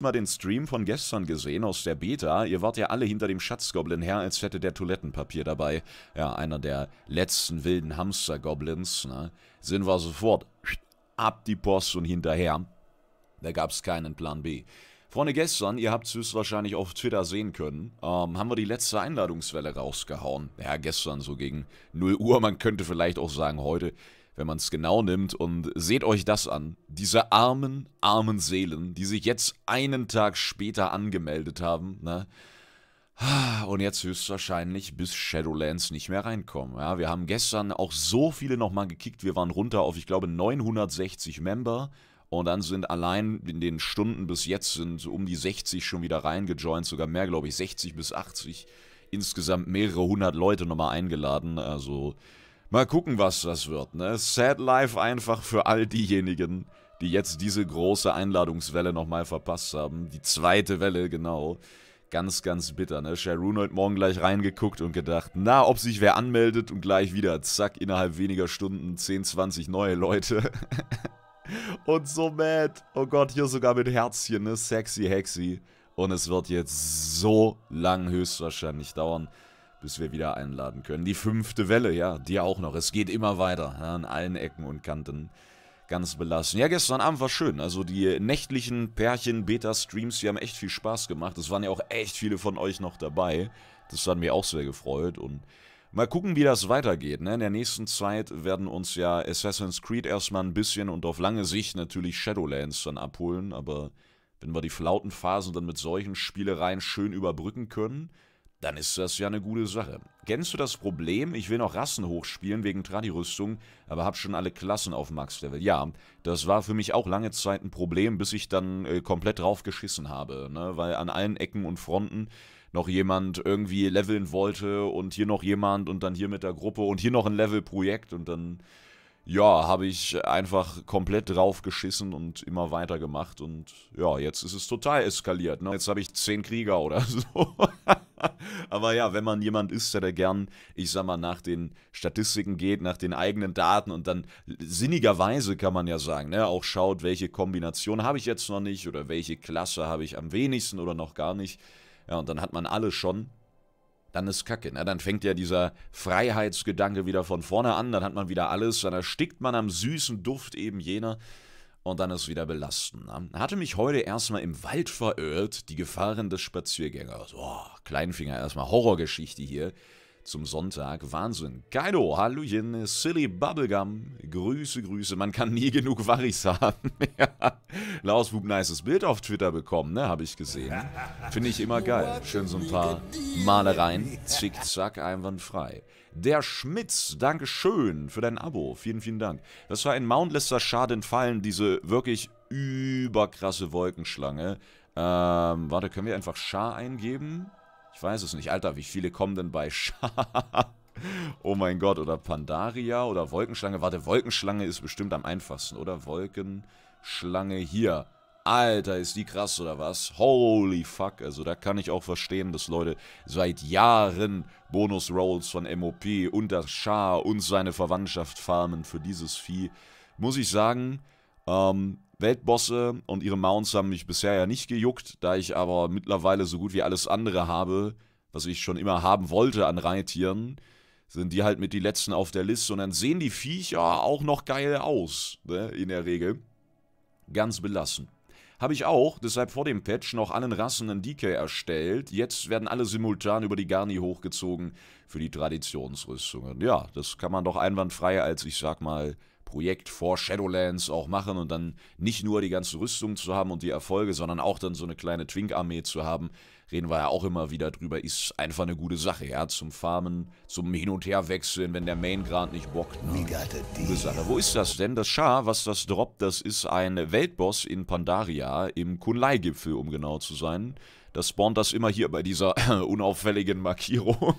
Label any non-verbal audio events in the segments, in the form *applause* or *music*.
mal den Stream von gestern gesehen aus der Beta. Ihr wart ja alle hinter dem Schatzgoblin her, als hätte der Toilettenpapier dabei. Ja, einer der letzten wilden Hamstergoblins. Ne? Sind wir sofort ab die Post und hinterher. Da gab's keinen Plan B. Freunde, gestern, ihr habt es wahrscheinlich auf Twitter sehen können, ähm, haben wir die letzte Einladungswelle rausgehauen. Ja, gestern so gegen 0 Uhr, man könnte vielleicht auch sagen heute wenn man es genau nimmt. Und seht euch das an. Diese armen, armen Seelen, die sich jetzt einen Tag später angemeldet haben, ne? Ah, und jetzt höchstwahrscheinlich bis Shadowlands nicht mehr reinkommen. Ja, wir haben gestern auch so viele nochmal gekickt. Wir waren runter auf, ich glaube, 960 Member. Und dann sind allein in den Stunden bis jetzt sind um die 60 schon wieder reingejoint, sogar mehr, glaube ich, 60 bis 80. Insgesamt mehrere hundert Leute nochmal eingeladen. Also Mal gucken, was das wird, ne? Sad Life einfach für all diejenigen, die jetzt diese große Einladungswelle nochmal verpasst haben. Die zweite Welle, genau. Ganz, ganz bitter, ne? Sharon heute Morgen gleich reingeguckt und gedacht, na, ob sich wer anmeldet und gleich wieder, zack, innerhalb weniger Stunden 10, 20 neue Leute. *laughs* und so mad. Oh Gott, hier sogar mit Herzchen, ne? Sexy Hexy. Und es wird jetzt so lang höchstwahrscheinlich dauern, bis wir wieder einladen können. Die fünfte Welle, ja, die auch noch. Es geht immer weiter, ja, an allen Ecken und Kanten. Ganz belassen. Ja, gestern Abend war schön. Also die nächtlichen Pärchen-Beta-Streams, die haben echt viel Spaß gemacht. Es waren ja auch echt viele von euch noch dabei. Das hat mir auch sehr gefreut und mal gucken, wie das weitergeht. Ne? In der nächsten Zeit werden uns ja Assassin's Creed erstmal ein bisschen und auf lange Sicht natürlich Shadowlands dann abholen, aber wenn wir die Flautenphasen dann mit solchen Spielereien schön überbrücken können, dann ist das ja eine gute Sache. Kennst du das Problem? Ich will noch Rassen hochspielen wegen Tradi-Rüstung, aber hab schon alle Klassen auf Max-Level. Ja, das war für mich auch lange Zeit ein Problem, bis ich dann äh, komplett draufgeschissen habe, ne? weil an allen Ecken und Fronten noch jemand irgendwie leveln wollte und hier noch jemand und dann hier mit der Gruppe und hier noch ein Level-Projekt und dann ja, habe ich einfach komplett draufgeschissen und immer weitergemacht. Und ja, jetzt ist es total eskaliert. Ne? Jetzt habe ich zehn Krieger oder *laughs* so. Aber ja, wenn man jemand ist, der gern, ich sag mal, nach den Statistiken geht, nach den eigenen Daten und dann sinnigerweise kann man ja sagen, ne, auch schaut, welche Kombination habe ich jetzt noch nicht oder welche Klasse habe ich am wenigsten oder noch gar nicht. Ja, und dann hat man alle schon dann ist Kacke. Ne? Dann fängt ja dieser Freiheitsgedanke wieder von vorne an, dann hat man wieder alles, dann erstickt man am süßen Duft eben jener und dann ist wieder belastend. Ne? Hatte mich heute erstmal im Wald verirrt, die Gefahren des Spaziergängers. Oh, Kleinfinger, erstmal Horrorgeschichte hier zum Sonntag. Wahnsinn. Kaido, Hallöchen, Silly Bubblegum. Grüße, Grüße. Man kann nie genug Waris *laughs* haben. ja. Laus Bub, nices Bild auf Twitter bekommen, ne? Habe ich gesehen. Finde ich immer geil. Schön so ein paar Malereien. Zick, zack, einwandfrei. Der Schmitz, danke schön für dein Abo. Vielen, vielen Dank. Das war ein Lester Schaden fallen, diese wirklich überkrasse Wolkenschlange. Ähm, warte, können wir einfach Schar eingeben? Ich weiß es nicht. Alter, wie viele kommen denn bei Scha *laughs* Oh mein Gott, oder Pandaria oder Wolkenschlange. Warte, Wolkenschlange ist bestimmt am einfachsten, oder? Wolkenschlange hier. Alter, ist die krass, oder was? Holy fuck, also da kann ich auch verstehen, dass Leute seit Jahren Bonus-Rolls von MOP und das Schar und seine Verwandtschaft farmen für dieses Vieh. Muss ich sagen, ähm, Weltbosse und ihre Mounts haben mich bisher ja nicht gejuckt, da ich aber mittlerweile so gut wie alles andere habe, was ich schon immer haben wollte an Reittieren, sind die halt mit die letzten auf der Liste und dann sehen die Viecher auch noch geil aus, ne, in der Regel. Ganz belassen. Habe ich auch, deshalb vor dem Patch, noch allen Rassen einen DK erstellt. Jetzt werden alle simultan über die Garni hochgezogen für die Traditionsrüstungen. Ja, das kann man doch einwandfrei als, ich sag mal, Projekt vor Shadowlands auch machen und dann nicht nur die ganze Rüstung zu haben und die Erfolge, sondern auch dann so eine kleine Twink-Armee zu haben, reden wir ja auch immer wieder drüber, ist einfach eine gute Sache, ja, zum Farmen, zum Hin- und Herwechseln, wenn der Main gerade nicht bockt. Ne? Gute Sache. Wo ist das denn? Das Schar, was das droppt, das ist ein Weltboss in Pandaria, im Kunlai-Gipfel, um genau zu sein. Das spawnt das immer hier bei dieser *laughs* unauffälligen Markierung.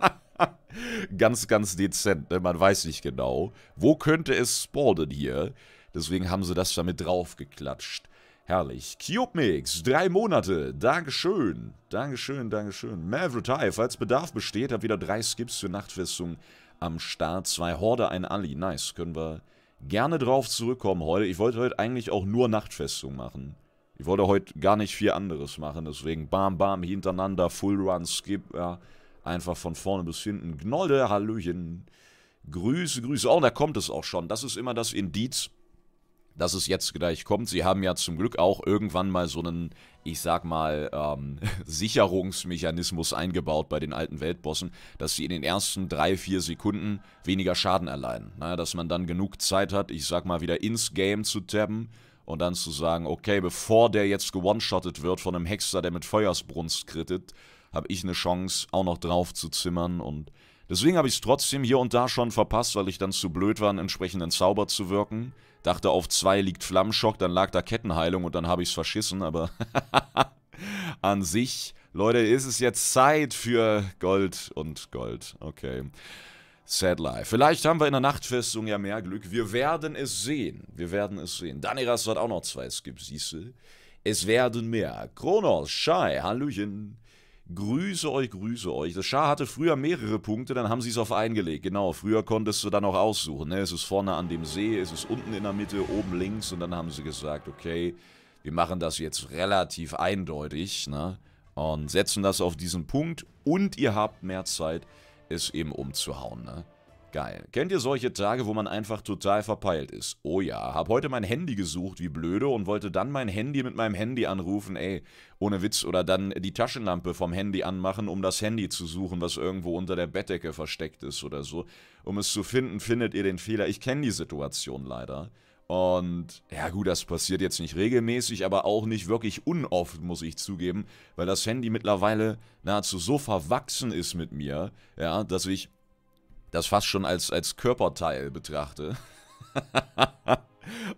*laughs* *laughs* ganz, ganz dezent. Ne? Man weiß nicht genau, wo könnte es spawnen hier. Deswegen haben sie das damit draufgeklatscht. Herrlich. Cubemix, drei Monate. Dankeschön. Dankeschön, Dankeschön. Mavrotai, falls Bedarf besteht, hat wieder drei Skips für Nachtfestung am Start. Zwei Horde, ein Ali. Nice, können wir gerne drauf zurückkommen heute. Ich wollte heute eigentlich auch nur Nachtfestung machen. Ich wollte heute gar nicht viel anderes machen, deswegen bam, bam, hintereinander, Full Run, Skip, ja. Einfach von vorne bis hinten. Gnolde, Hallöchen. Grüße, Grüße. Oh, da kommt es auch schon. Das ist immer das Indiz, dass es jetzt gleich kommt. Sie haben ja zum Glück auch irgendwann mal so einen, ich sag mal, ähm, *laughs* Sicherungsmechanismus eingebaut bei den alten Weltbossen, dass sie in den ersten drei, vier Sekunden weniger Schaden erleiden. Na, dass man dann genug Zeit hat, ich sag mal, wieder ins Game zu tappen und dann zu sagen, okay, bevor der jetzt gewone-shottet wird von einem Hexer, der mit Feuersbrunst krittet, habe ich eine Chance, auch noch drauf zu zimmern und deswegen habe ich es trotzdem hier und da schon verpasst, weil ich dann zu blöd war, einen entsprechenden Zauber zu wirken. Dachte, auf zwei liegt Flammschock, dann lag da Kettenheilung und dann habe ich es verschissen, aber *laughs* an sich, Leute, ist es jetzt Zeit für Gold und Gold, okay. Sad Life. Vielleicht haben wir in der Nachtfestung ja mehr Glück. Wir werden es sehen. Wir werden es sehen. Daniras hat auch noch zwei Skips, siehst du? Es werden mehr. Kronos, Shai, Hallöchen. Grüße euch, grüße euch. Das Schar hatte früher mehrere Punkte, dann haben sie es auf eingelegt. Genau, früher konntest du dann auch aussuchen. Ne? Es ist vorne an dem See, es ist unten in der Mitte, oben links. Und dann haben sie gesagt, okay, wir machen das jetzt relativ eindeutig. Ne? Und setzen das auf diesen Punkt. Und ihr habt mehr Zeit, es eben umzuhauen. Ne? geil. Kennt ihr solche Tage, wo man einfach total verpeilt ist? Oh ja, hab heute mein Handy gesucht, wie blöde, und wollte dann mein Handy mit meinem Handy anrufen, ey, ohne Witz, oder dann die Taschenlampe vom Handy anmachen, um das Handy zu suchen, was irgendwo unter der Bettdecke versteckt ist oder so. Um es zu finden, findet ihr den Fehler. Ich kenne die Situation leider. Und ja gut, das passiert jetzt nicht regelmäßig, aber auch nicht wirklich unoft, muss ich zugeben, weil das Handy mittlerweile nahezu so verwachsen ist mit mir, ja, dass ich das fast schon als, als Körperteil betrachte. *laughs*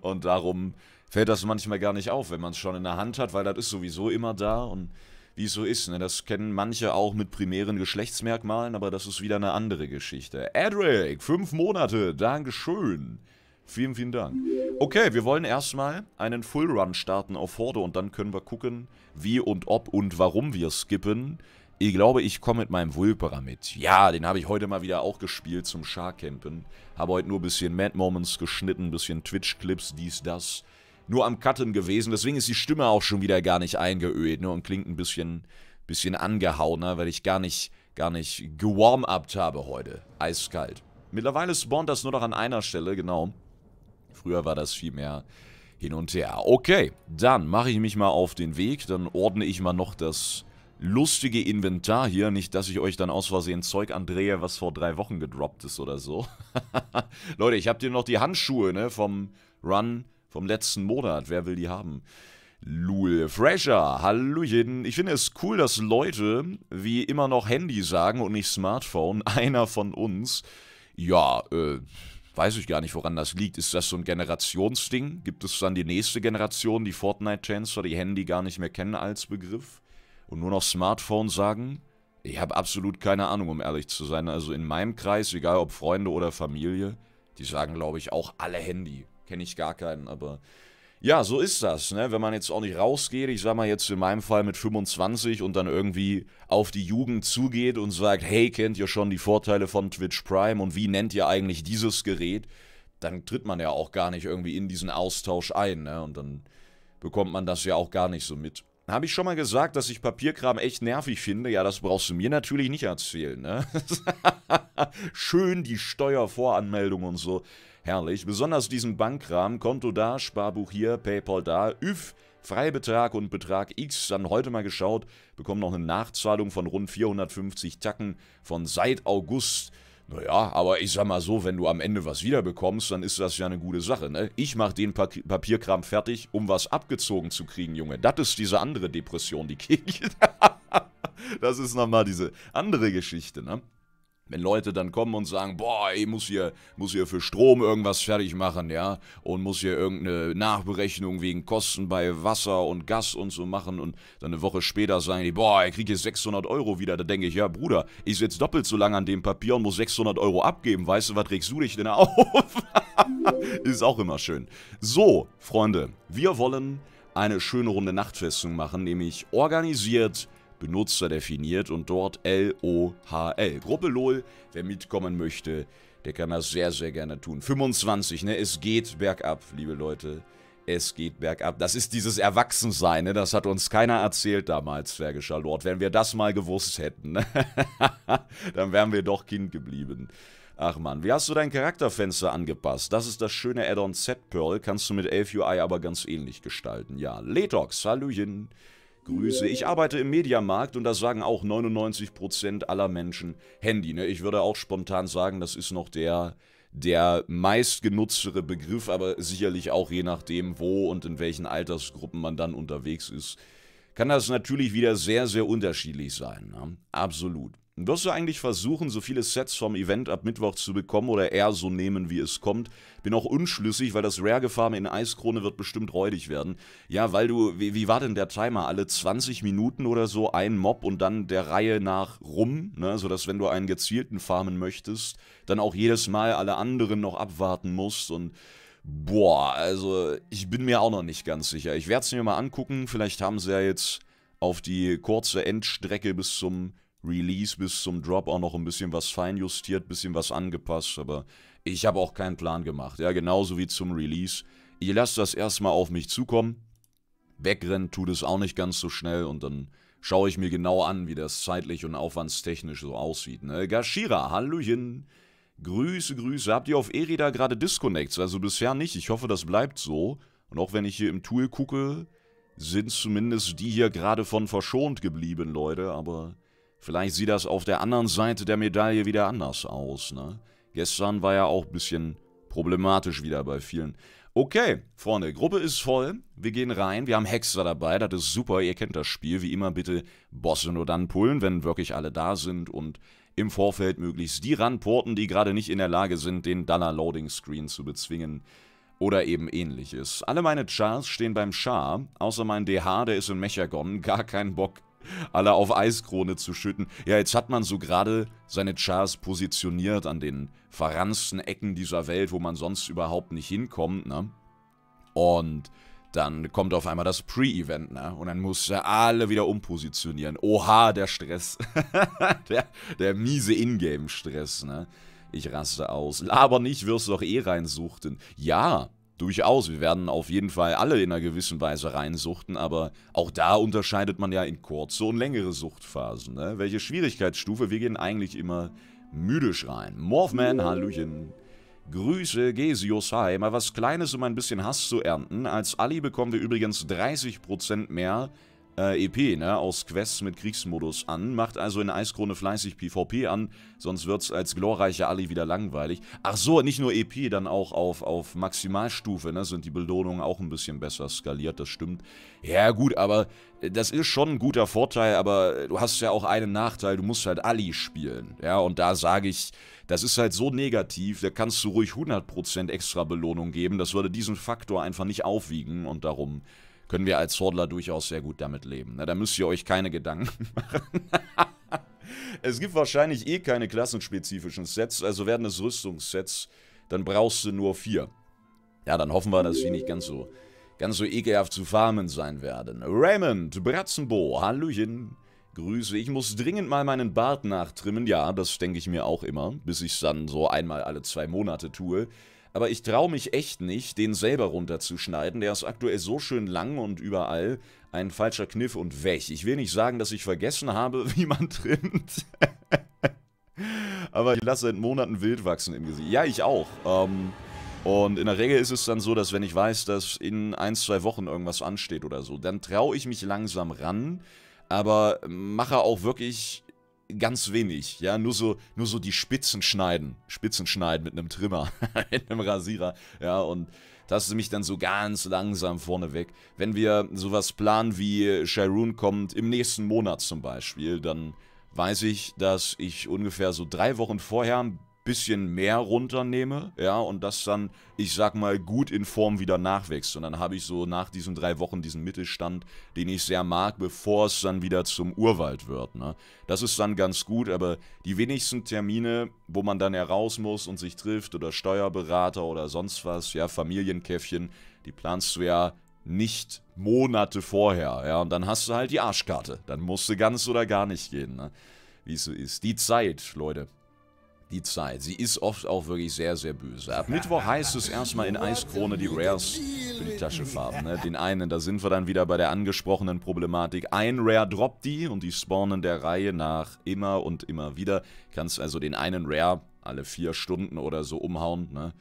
und darum fällt das manchmal gar nicht auf, wenn man es schon in der Hand hat, weil das ist sowieso immer da und wie es so ist. Ne? Das kennen manche auch mit primären Geschlechtsmerkmalen, aber das ist wieder eine andere Geschichte. Edric, fünf Monate, Dankeschön. Vielen, vielen Dank. Okay, wir wollen erstmal einen Full Run starten auf Horde und dann können wir gucken, wie und ob und warum wir skippen. Ich glaube, ich komme mit meinem Vulpera mit. Ja, den habe ich heute mal wieder auch gespielt zum Sharkcampen. Habe heute nur ein bisschen Mad Moments geschnitten, ein bisschen Twitch-Clips, dies, das. Nur am Cutten gewesen, deswegen ist die Stimme auch schon wieder gar nicht eingeölt ne? und klingt ein bisschen, bisschen angehauener, ne, weil ich gar nicht, gar nicht gewarm-upt habe heute. Eiskalt. Mittlerweile spawnt das nur noch an einer Stelle, genau. Früher war das viel mehr hin und her. Okay, dann mache ich mich mal auf den Weg, dann ordne ich mal noch das lustige Inventar hier. Nicht, dass ich euch dann aus Versehen Zeug andrehe, was vor drei Wochen gedroppt ist oder so. *laughs* Leute, ich hab dir noch die Handschuhe, ne, vom Run vom letzten Monat. Wer will die haben? Lul Fresher, hallöchen. Ich finde es cool, dass Leute wie immer noch Handy sagen und nicht Smartphone. *laughs* Einer von uns. Ja, äh, weiß ich gar nicht, woran das liegt. Ist das so ein Generationsding? Gibt es dann die nächste Generation, die Fortnite-Chancer, die Handy gar nicht mehr kennen als Begriff? und nur noch Smartphone sagen? Ich habe absolut keine Ahnung, um ehrlich zu sein. Also in meinem Kreis, egal ob Freunde oder Familie, die sagen, glaube ich, auch alle Handy. Kenne ich gar keinen, aber ja, so ist das, ne? Wenn man jetzt auch nicht rausgeht, ich sag mal jetzt in meinem Fall mit 25 und dann irgendwie auf die Jugend zugeht und sagt, hey, kennt ihr schon die Vorteile von Twitch Prime und wie nennt ihr eigentlich dieses Gerät? Dann tritt man ja auch gar nicht irgendwie in diesen Austausch ein, ne? Und dann bekommt man das ja auch gar nicht so mit. Habe ich schon mal gesagt, dass ich Papierkram echt nervig finde? Ja, das brauchst du mir natürlich nicht erzählen. Ne? *laughs* Schön die Steuervoranmeldung und so. Herrlich. Besonders diesen Bankkram. Konto da, Sparbuch hier, Paypal da. Üff. Freibetrag und Betrag X dann heute mal geschaut, bekommen noch eine Nachzahlung von rund 450 Tacken von seit August naja, aber ich sag mal so, wenn du am Ende was wiederbekommst, dann ist das ja eine gute Sache, ne? Ich mach den pa Papierkram fertig, um was abgezogen zu kriegen, Junge. Das ist diese andere Depression, die Kiki. *laughs* das ist nochmal diese andere Geschichte, ne? Wenn Leute dann kommen und sagen, boah, ich muss hier, muss hier für Strom irgendwas fertig machen, ja, und muss hier irgendeine Nachberechnung wegen Kosten bei Wasser und Gas und so machen und dann eine Woche später sagen die, boah, ich kriege hier 600 Euro wieder, da denke ich, ja, Bruder, ich sitze doppelt so lange an dem Papier und muss 600 Euro abgeben, weißt du, was regst du dich denn auf? *laughs* Ist auch immer schön. So, Freunde, wir wollen eine schöne Runde Nachtfestung machen, nämlich organisiert Benutzer definiert und dort LOHL. Gruppe LOL, wer mitkommen möchte, der kann das sehr, sehr gerne tun. 25, ne? Es geht bergab, liebe Leute. Es geht bergab. Das ist dieses Erwachsensein, ne? Das hat uns keiner erzählt damals, Zwergischer Lord. Wenn wir das mal gewusst hätten, ne? *laughs* dann wären wir doch Kind geblieben. Ach man, wie hast du dein Charakterfenster angepasst? Das ist das schöne Addon Z-Pearl, kannst du mit 11 UI aber ganz ähnlich gestalten. Ja, Letox, Hallöchen. Grüße. Ich arbeite im Mediamarkt und das sagen auch 99% aller Menschen Handy. Ne? Ich würde auch spontan sagen, das ist noch der, der meistgenutztere Begriff, aber sicherlich auch je nachdem, wo und in welchen Altersgruppen man dann unterwegs ist, kann das natürlich wieder sehr, sehr unterschiedlich sein. Ne? Absolut. Wirst du eigentlich versuchen, so viele Sets vom Event ab Mittwoch zu bekommen oder eher so nehmen, wie es kommt? Bin auch unschlüssig, weil das Rare-Gefarme in Eiskrone wird bestimmt räudig werden. Ja, weil du, wie, wie, war denn der Timer? Alle 20 Minuten oder so ein Mob und dann der Reihe nach rum, ne? sodass wenn du einen gezielten farmen möchtest, dann auch jedes Mal alle anderen noch abwarten musst und... Boah, also ich bin mir auch noch nicht ganz sicher. Ich werde es mir mal angucken, vielleicht haben sie ja jetzt auf die kurze Endstrecke bis zum Release bis zum Drop auch noch ein bisschen was feinjustiert, bisschen was angepasst, aber ich habe auch keinen Plan gemacht. Ja, genauso wie zum Release. Ihr lasst das erstmal auf mich zukommen. Wegrennen tut es auch nicht ganz so schnell und dann schaue ich mir genau an, wie das zeitlich und aufwandstechnisch so aussieht. Ne? Gashira, Hallöchen. Grüße, Grüße. Habt ihr auf Erida gerade Disconnects? Also bisher nicht. Ich hoffe, das bleibt so. Und auch wenn ich hier im Tool gucke, sind zumindest die hier gerade von verschont geblieben, Leute. Aber Vielleicht sieht das auf der anderen Seite der Medaille wieder anders aus, ne? Gestern war ja auch ein bisschen problematisch wieder bei vielen. Okay, Freunde, Gruppe ist voll. Wir gehen rein. Wir haben Hexer dabei. Das ist super. Ihr kennt das Spiel. Wie immer bitte Bosse nur dann pullen, wenn wirklich alle da sind und im Vorfeld möglichst die ranporten, die gerade nicht in der Lage sind, den Dollar-Loading-Screen zu bezwingen oder eben ähnliches. Alle meine Chars stehen beim Char, außer mein DH, der ist in Mechagon, gar keinen Bock alle auf Eiskrone zu schütten. Ja, jetzt hat man so gerade seine Chars positioniert an den verransten Ecken dieser Welt, wo man sonst überhaupt nicht hinkommt, ne? Und dann kommt auf einmal das Pre-Event, ne? Und dann musst du alle wieder umpositionieren. Oha, der Stress. *laughs* der, der miese Ingame-Stress, ne? Ich raste aus. Aber nicht, wirst du doch eh reinsuchten. Ja, Durchaus, wir werden auf jeden Fall alle in einer gewissen Weise reinsuchten, aber auch da unterscheidet man ja in kurze und längere Suchtphasen. Ne? Welche Schwierigkeitsstufe? Wir gehen eigentlich immer müdisch rein. Morphman, Hallöchen. Grüße, Gesius, hi. Mal was Kleines, um ein bisschen Hass zu ernten. Als Ali bekommen wir übrigens 30% mehr äh, EP ne, aus Quests mit Kriegsmodus an. Macht also in Eiskrone fleißig PvP an, sonst wird's als glorreicher Ali wieder langweilig. Ach so, nicht nur EP, dann auch auf, auf Maximalstufe ne, sind die Belohnungen auch ein bisschen besser skaliert, das stimmt. Ja gut, aber äh, das ist schon ein guter Vorteil, aber du hast ja auch einen Nachteil, du musst halt Ali spielen. Ja, und da sage ich, das ist halt so negativ, da kannst du ruhig 100% extra Belohnung geben. Das würde diesen Faktor einfach nicht aufwiegen und darum können wir als Hordler durchaus sehr gut damit leben. Na, da müsst ihr euch keine Gedanken *laughs* machen. es gibt wahrscheinlich eh keine klassenspezifischen Sets, also werden es Rüstungssets. Dann brauchst du nur vier. Ja, dann hoffen wir, dass sie nicht ganz so, ganz so ekelhaft zu farmen sein werden. Raymond Bratzenbo, Hallöchen. Grüße. Ich muss dringend mal meinen Bart nachtrimmen. Ja, das denke ich mir auch immer, bis ich es dann so einmal alle zwei Monate tue aber ich traue mich echt nicht, den selber runterzuschneiden. Der ist aktuell so schön lang und überall. Ein falscher Kniff und weg. Ich will nicht sagen, dass ich vergessen habe, *laughs* wie man trimmt. aber ich lasse seit Monaten wild wachsen im Gesicht. Ja, ich auch. Ähm, und in der Regel ist es dann so, dass wenn ich weiß, dass in ein, zwei Wochen irgendwas ansteht oder so, dann traue ich mich langsam ran, aber mache auch wirklich ganz wenig, ja, nur so, nur so die Spitzen schneiden, Spitzen schneiden mit einem Trimmer, *laughs* mit einem Rasierer, ja, und taste mich dann so ganz langsam vorne weg. Wenn wir sowas planen wie Shirun kommt im nächsten Monat zum Beispiel, dann weiß ich, dass ich ungefähr so drei Wochen vorher ein bisschen mehr runternehme, ja, und das dann, ich sag mal, gut in Form wieder nachwächst. Und dann habe ich so nach diesen drei Wochen diesen Mittelstand, den ich sehr mag, bevor es dann wieder zum Urwald wird, ne. Das ist dann ganz gut, aber die wenigsten Termine, wo man dann heraus muss und sich trifft oder Steuerberater oder sonst was, ja, Familienkäffchen, die planst du ja nicht Monate vorher, ja, und dann hast du halt die Arschkarte. Dann musst du ganz oder gar nicht gehen, ne? Wie es so ist. Die Zeit, Leute die Zeit. Sie ist oft auch wirklich sehr, sehr böse. Ab Mittwoch heißt es erstmal in Eiskrone die Rares für die Taschenfarben. Ne? Den einen, da sind wir dann wieder bei der angesprochenen Problematik. Ein Rare droppt die und die spawnen der Reihe nach immer und immer wieder. Kannst also den einen Rare alle vier Stunden oder so umhauen. Ne?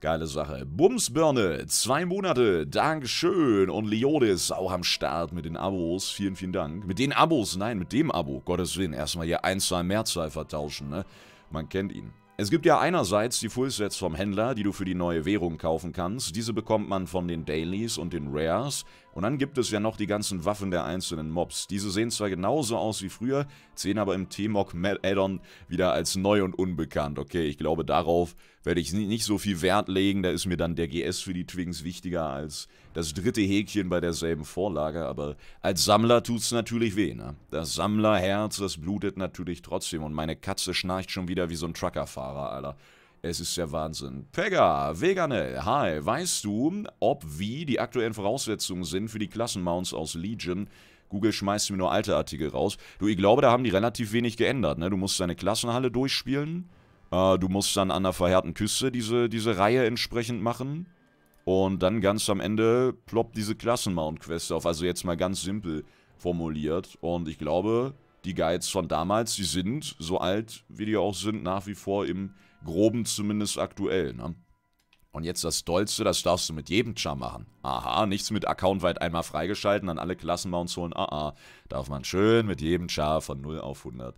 Geile Sache. Bumsbirne, zwei Monate, Dankeschön. Und Leodis auch am Start mit den Abos. Vielen, vielen Dank. Mit den Abos, nein, mit dem Abo. Gottes Willen, erstmal hier Einzahl, Mehrzahl vertauschen, ne? Man kennt ihn. Es gibt ja einerseits die Fullsets vom Händler, die du für die neue Währung kaufen kannst. Diese bekommt man von den Dailies und den Rares. Und dann gibt es ja noch die ganzen Waffen der einzelnen Mobs. Diese sehen zwar genauso aus wie früher, sehen aber im T-Mock Add-on wieder als neu und unbekannt. Okay, ich glaube, darauf werde ich nicht so viel Wert legen. Da ist mir dann der GS für die Twings wichtiger als das dritte Häkchen bei derselben Vorlage. Aber als Sammler tut's natürlich weh. Ne? Das Sammlerherz, das blutet natürlich trotzdem. Und meine Katze schnarcht schon wieder wie so ein Truckerfahrer, Alter. Es ist der Wahnsinn. Pega, Veganel, hi, weißt du, ob wie die aktuellen Voraussetzungen sind für die Klassenmounts aus Legion? Google schmeißt mir nur alte Artikel raus. Du, ich glaube, da haben die relativ wenig geändert. Ne? Du musst deine Klassenhalle durchspielen äh, du musst dann an der verhärten Küste diese, diese Reihe entsprechend machen. Und dann ganz am Ende ploppt diese Klassenmount-Quest auf. Also jetzt mal ganz simpel formuliert. Und ich glaube, die Guides von damals, die sind, so alt wie die auch sind, nach wie vor im Groben zumindest aktuell. Ne? Und jetzt das Dollste, das darfst du mit jedem Char machen. Aha, nichts mit Accountweit einmal freigeschalten, dann alle Klassenmounts holen. Aha, ah, darf man schön mit jedem Char von 0 auf 100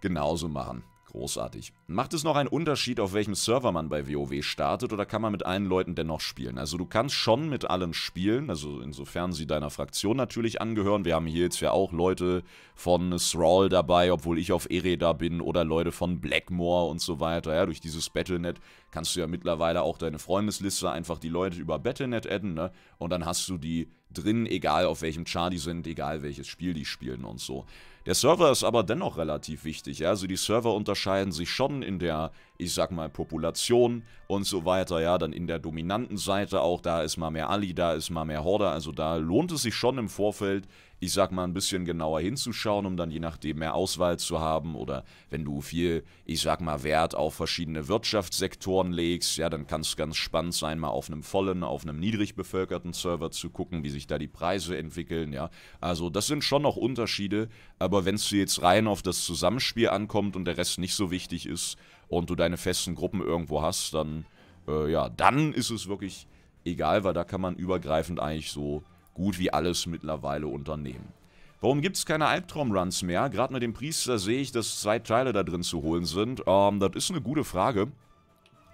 genauso machen. Großartig. Macht es noch einen Unterschied, auf welchem Server man bei WoW startet oder kann man mit allen Leuten dennoch spielen? Also du kannst schon mit allen spielen, also insofern sie deiner Fraktion natürlich angehören. Wir haben hier jetzt ja auch Leute von Thrall dabei, obwohl ich auf Ereda bin oder Leute von Blackmore und so weiter. Ja, durch dieses Battlenet kannst du ja mittlerweile auch deine Freundesliste einfach die Leute über Battlenet adden, ne? Und dann hast du die drin, egal auf welchem Chart die sind, egal welches Spiel die spielen und so. Der Server ist aber dennoch relativ wichtig. Ja? Also die Server unterscheiden sich schon in der, ich sag mal, Population und so weiter. Ja, dann in der dominanten Seite auch, da ist mal mehr Ali, da ist mal mehr Horde. Also da lohnt es sich schon im Vorfeld, ich sag mal, ein bisschen genauer hinzuschauen, um dann je nachdem mehr Auswahl zu haben. Oder wenn du viel, ich sag mal, Wert auf verschiedene Wirtschaftssektoren legst, ja, dann kann es ganz spannend sein, mal auf einem vollen, auf einem niedrig bevölkerten Server zu gucken, wie sich da die Preise entwickeln, ja. Also das sind schon noch Unterschiede, aber wenn es jetzt rein auf das Zusammenspiel ankommt und der Rest nicht so wichtig ist und du deine festen Gruppen irgendwo hast, dann, äh, ja, dann ist es wirklich egal, weil da kann man übergreifend eigentlich so gut wie alles mittlerweile unternehmen. Warum gibt es keine Albtraum-Runs mehr? Gerade mit dem Priester sehe ich, dass zwei Teile da drin zu holen sind. Ähm, das ist eine gute Frage.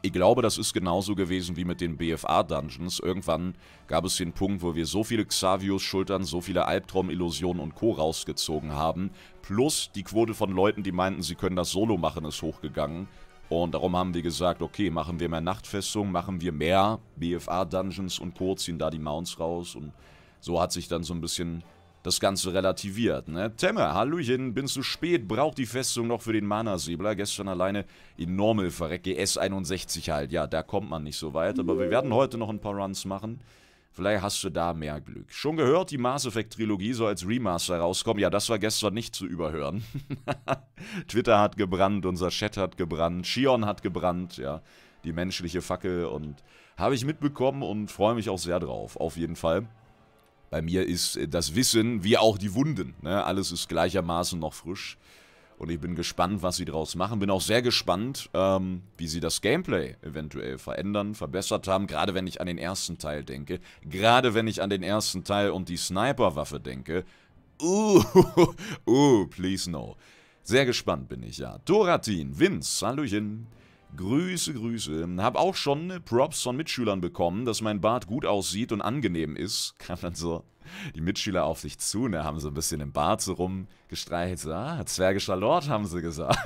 Ich glaube, das ist genauso gewesen wie mit den BFA-Dungeons. Irgendwann gab es den Punkt, wo wir so viele Xavius-Schultern, so viele Albtraum-Illusionen und Co. rausgezogen haben. Plus die Quote von Leuten, die meinten, sie können das Solo machen, ist hochgegangen. Und darum haben wir gesagt, okay, machen wir mehr Nachtfestung, machen wir mehr BFA-Dungeons und Co., ziehen da die Mounts raus und so hat sich dann so ein bisschen das Ganze relativiert, ne? Temme, Hallöchen, bin zu spät, braucht die Festung noch für den Mana-Säbler. Gestern alleine enorme Verrecke, S61 halt. Ja, da kommt man nicht so weit, aber wir werden heute noch ein paar Runs machen. Vielleicht hast du da mehr Glück. Schon gehört, die Mass Effect Trilogie soll als Remaster rauskommen. Ja, das war gestern nicht zu überhören. *laughs* Twitter hat gebrannt, unser Chat hat gebrannt, Shion hat gebrannt, ja. Die menschliche Fackel und habe ich mitbekommen und freue mich auch sehr drauf, auf jeden Fall. Bei mir ist äh, das Wissen wie auch die Wunden. Ne? Alles ist gleichermaßen noch frisch. Und ich bin gespannt, was sie daraus machen. Bin auch sehr gespannt, ähm, wie sie das Gameplay eventuell verändern, verbessert haben. Gerade wenn ich an den ersten Teil denke. Gerade wenn ich an den ersten Teil und die Sniper-Waffe denke. Uh, *laughs* uh, please no. Sehr gespannt bin ich, ja. Doratin, Vince, Hallöchen. Grüße, Grüße. Hab auch schon äh, Props von Mitschülern bekommen, dass mein Bart gut aussieht und angenehm ist. *laughs* Kam dann so die Mitschüler auf sich zu, ne, haben so ein bisschen im Bart so rumgestreichelt. So, ah, Zwergischer Lord, haben sie gesagt.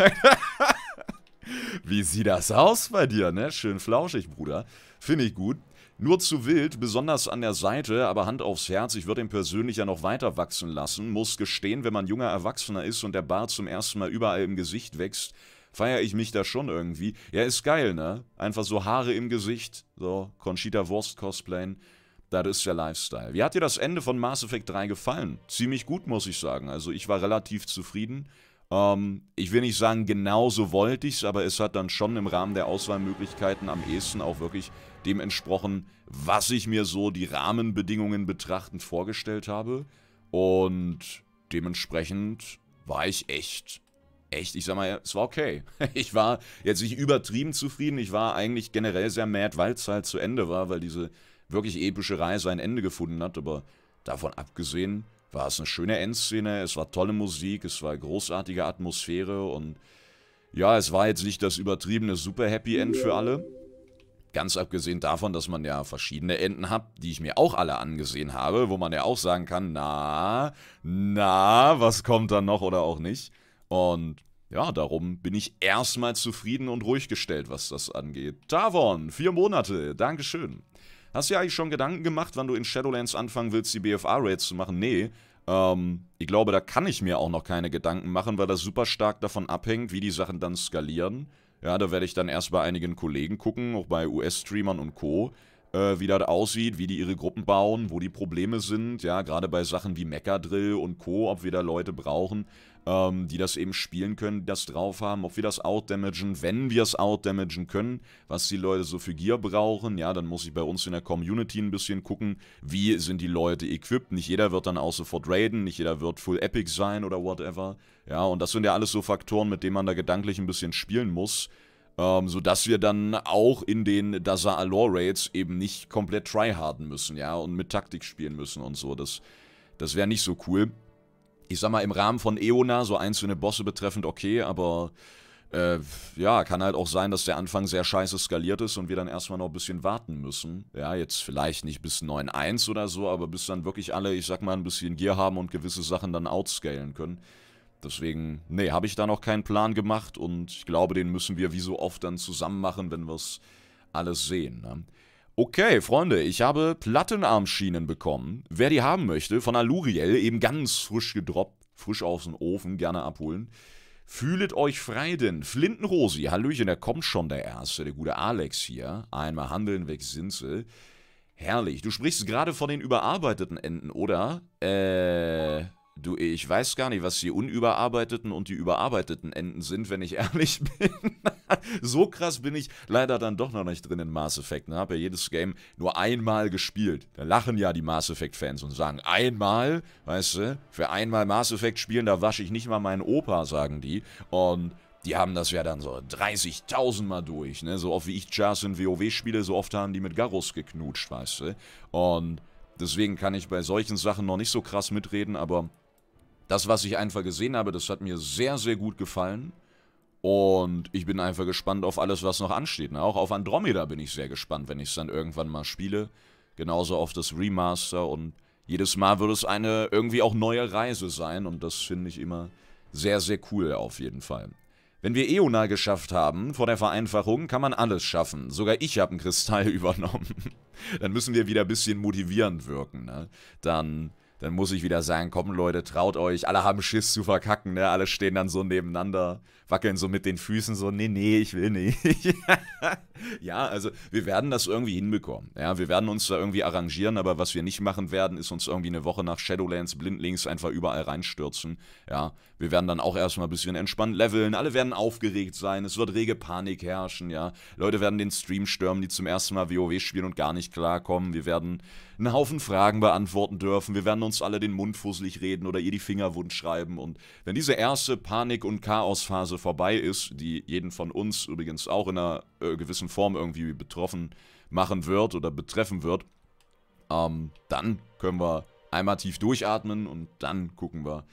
*laughs* Wie sieht das aus bei dir, ne? Schön flauschig, Bruder. Finde ich gut. Nur zu wild, besonders an der Seite, aber Hand aufs Herz, ich würde ihn persönlich ja noch weiter wachsen lassen. Muss gestehen, wenn man junger Erwachsener ist und der Bart zum ersten Mal überall im Gesicht wächst, feiere ich mich da schon irgendwie. Ja, ist geil, ne? Einfach so Haare im Gesicht, so Conchita Wurst cosplayen. Das ist der Lifestyle. Wie hat dir das Ende von Mass Effect 3 gefallen? Ziemlich gut, muss ich sagen. Also ich war relativ zufrieden. Ähm, ich will nicht sagen, genau so wollte ich es, aber es hat dann schon im Rahmen der Auswahlmöglichkeiten am ehesten auch wirklich dem entsprochen, was ich mir so die Rahmenbedingungen betrachtend vorgestellt habe. Und dementsprechend war ich echt echt, ich sag mal, es war okay. *laughs* Ich war jetzt nicht übertrieben zufrieden, ich war eigentlich generell sehr mad, weil es halt zu Ende war, weil diese wirklich epische Reise ein Ende gefunden hat, aber davon abgesehen war es eine schöne Endszene, es war tolle Musik, es war großartige Atmosphäre und ja, es war jetzt nicht das übertriebene super Happy End für alle. Ganz abgesehen davon, dass man ja verschiedene Enden hat, die ich mir auch alle angesehen habe, wo man ja auch sagen kann, na, na, was kommt dann noch oder auch nicht. Und ja, darum bin ich erstmal zufrieden und ruhig gestellt, was das angeht. Tavon, vier Monate, Dankeschön. Hast du dir eigentlich schon Gedanken gemacht, wann du in Shadowlands anfangen willst, die BFA-Raids zu machen? Nee. Ähm, ich glaube, da kann ich mir auch noch keine Gedanken machen, weil das super stark davon abhängt, wie die Sachen dann skalieren. Ja, da werde ich dann erst bei einigen Kollegen gucken, auch bei US-Streamern und Co., äh, wie das aussieht, wie die ihre Gruppen bauen, wo die Probleme sind. Ja, gerade bei Sachen wie Mecha-Drill und Co., ob wir da Leute brauchen ähm, die das eben spielen können, die das drauf haben, ob wir das outdamagen, wenn wir es outdamagen können, was die Leute so für Gear brauchen, ja, dann muss ich bei uns in der Community ein bisschen gucken, wie sind die Leute equipped, nicht jeder wird dann auch sofort raiden, nicht jeder wird full epic sein oder whatever, ja, und das sind ja alles so Faktoren, mit denen man da gedanklich ein bisschen spielen muss, ähm, sodass wir dann auch in den Daza Alor Raids eben nicht komplett tryharden müssen, ja, und mit Taktik spielen müssen und so, das... Das wäre nicht so cool ich sag mal, im Rahmen von Eona so einzelne Bosse betreffend okay, aber äh, ja, kann halt auch sein, dass der Anfang sehr scheiße skaliert ist und wir dann erstmal noch ein bisschen warten müssen. Ja, jetzt vielleicht nicht bis 9.1 oder so, aber bis dann wirklich alle, ich sag mal, ein bisschen Gier haben und gewisse Sachen dann outscalen können. Deswegen, nee, habe ich da noch keinen Plan gemacht und ich glaube, den müssen wir wie so oft dann zusammen machen, wenn wir es alles sehen. Ne? Okay, Freunde, ich habe Plattenarmschienen bekommen. Wer die haben möchte, von Aluriel, eben ganz frisch gedroppt, frisch aus dem Ofen, gerne abholen. Fühlet euch frei, denn Flintenrosi, Hallöchen, da kommt schon der Erste, der gute Alex hier. Einmal handeln, weg Sinsel. Herrlich, du sprichst gerade von den überarbeiteten Enden, oder? Äh... Du, ich weiß gar nicht, was die unüberarbeiteten und die überarbeiteten Enden sind, wenn ich *laughs* ehrlich bin. so krass bin ich leider dann doch noch nicht drin in Mass Effect. Ne? Habe ja jedes Game nur einmal gespielt. Da lachen ja die Mass Effect-Fans und sagen, einmal, weißt du, für einmal Mass Effect spielen, da wasche ich nicht mal meinen Opa, sagen die. Und die haben das ja dann so 30.000 Mal durch, ne? So oft wie ich Chars in WoW spiele, so oft haben die mit Garros geknutscht, weißt du? Und deswegen kann ich bei solchen Sachen noch nicht so krass mitreden, aber das, was ich einfach gesehen habe, das hat mir sehr, sehr gut gefallen. Und ich bin einfach gespannt auf alles, was noch ansteht. Ne? Auch auf Andromeda bin ich sehr gespannt, wenn ich es dann irgendwann mal spiele. Genauso auf das Remaster und jedes Mal wird es eine irgendwie auch neue Reise sein und das finde ich immer sehr, sehr cool auf jeden Fall. Wenn wir Eona geschafft haben, vor der Vereinfachung, kann man alles schaffen. Sogar ich habe einen Kristall *laughs* übernommen. Dann müssen wir wieder ein bisschen motivierend wirken. Ne? Dann dann muss ich wieder sagen, komm Leute, traut euch, alle haben Schiss zu verkacken, ne? alle stehen dann so nebeneinander wackeln so mit den Füßen so, nee, nee, ich will nicht. *laughs* ja, also wir werden das irgendwie hinbekommen. Ja, wir werden uns da irgendwie arrangieren, aber was wir nicht machen werden, ist uns irgendwie eine Woche nach Shadowlands blindlings einfach überall reinstürzen. Ja, wir werden dann auch erstmal ein bisschen entspannt leveln, alle werden aufgeregt sein, es wird rege Panik herrschen, ja. Leute werden den Stream stürmen, die zum ersten Mal WoW spielen und gar nicht klarkommen. Wir werden einen Haufen Fragen beantworten dürfen, wir werden uns alle den Mund fusselig reden oder ihr die Finger wund schreiben und wenn diese erste Panik- und Chaosphase vorbei ist, die jeden von uns übrigens auch in einer äh, gewissen Form irgendwie betroffen machen wird oder betreffen wird, ähm, dann können wir einmal tief durchatmen und dann gucken wir,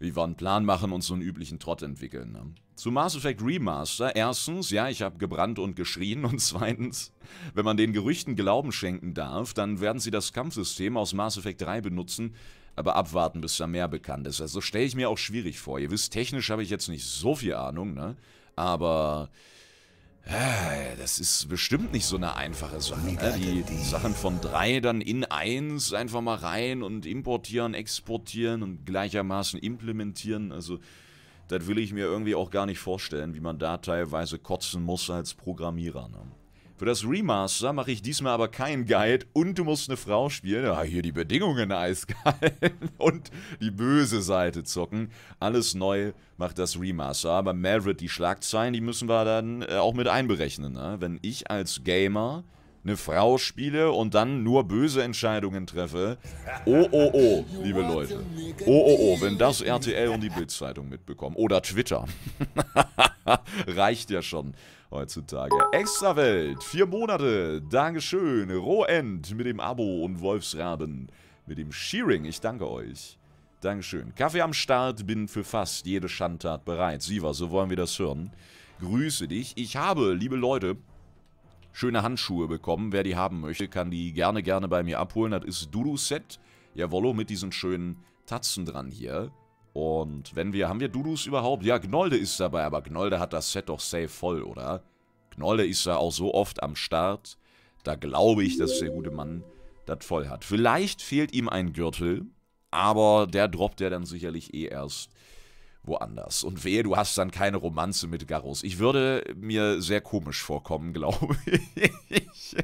wie wir einen Plan machen und so einen üblichen Trott entwickeln. Ne? Zu Mass Effect Remaster. Erstens, ja, ich habe gebrannt und geschrien. *laughs* Und zweitens, wenn man den Gerüchten Glauben schenken darf, dann werden sie das Kampfsystem aus Mass Effect 3 benutzen, aber abwarten, bis da mehr bekannt ist. Also stelle ich mir auch schwierig vor. Ihr wisst, technisch habe ich jetzt nicht so viel Ahnung, ne? Aber äh, das ist bestimmt nicht so eine einfache Sache. Ne? Die Sachen von drei dann in eins einfach mal rein und importieren, exportieren und gleichermaßen implementieren. Also das will ich mir irgendwie auch gar nicht vorstellen, wie man da teilweise kotzen muss als Programmierer. Ne? Für das Remaster mache ich diesmal aber keinen Guide und du musst eine Frau spielen. Ja, ah, hier die Bedingungen eiskalt *laughs* und die böse Seite zocken. Alles neu macht das Remaster. Aber Maverick, die Schlagzeilen, die müssen wir dann äh, auch mit einberechnen. Ne? Wenn ich als Gamer eine Frau spiele und dann nur böse Entscheidungen treffe. Oh, oh, oh, liebe Leute. Oh, oh, oh, wenn das RTL und die Bildzeitung mitbekommen. Oder Twitter. *laughs* Reicht ja schon heutzutage. Extrawelt, vier Monate, Dankeschön. Rohend mit dem Abo und Wolfsraben mit dem Shearing, ich danke euch. Dankeschön. Kaffee am Start, bin für fast jede Schandtat bereit. Siva, so wollen wir das hören. Grüße dich. Ich habe, liebe Leute, schöne Handschuhe bekommen. Wer die haben möchte, kann die gerne, gerne bei mir abholen. Das ist Dudu-Set. Jawollo, mit diesen schönen Tatzen dran hier. Und wenn wir, haben wir Dudus überhaupt? Ja, Gnolde ist dabei, aber Gnolde hat das Set doch safe voll, oder? Gnolde ist ja auch so oft am Start. Da glaube ich, dass der gute Mann das voll hat. Vielleicht fehlt ihm ein Gürtel, aber der droppt ja dann sicherlich eh erst woanders. Und wehe, du hast dann keine Romanze mit Garros. Ich würde mir sehr komisch vorkommen, *laughs* glaube ich.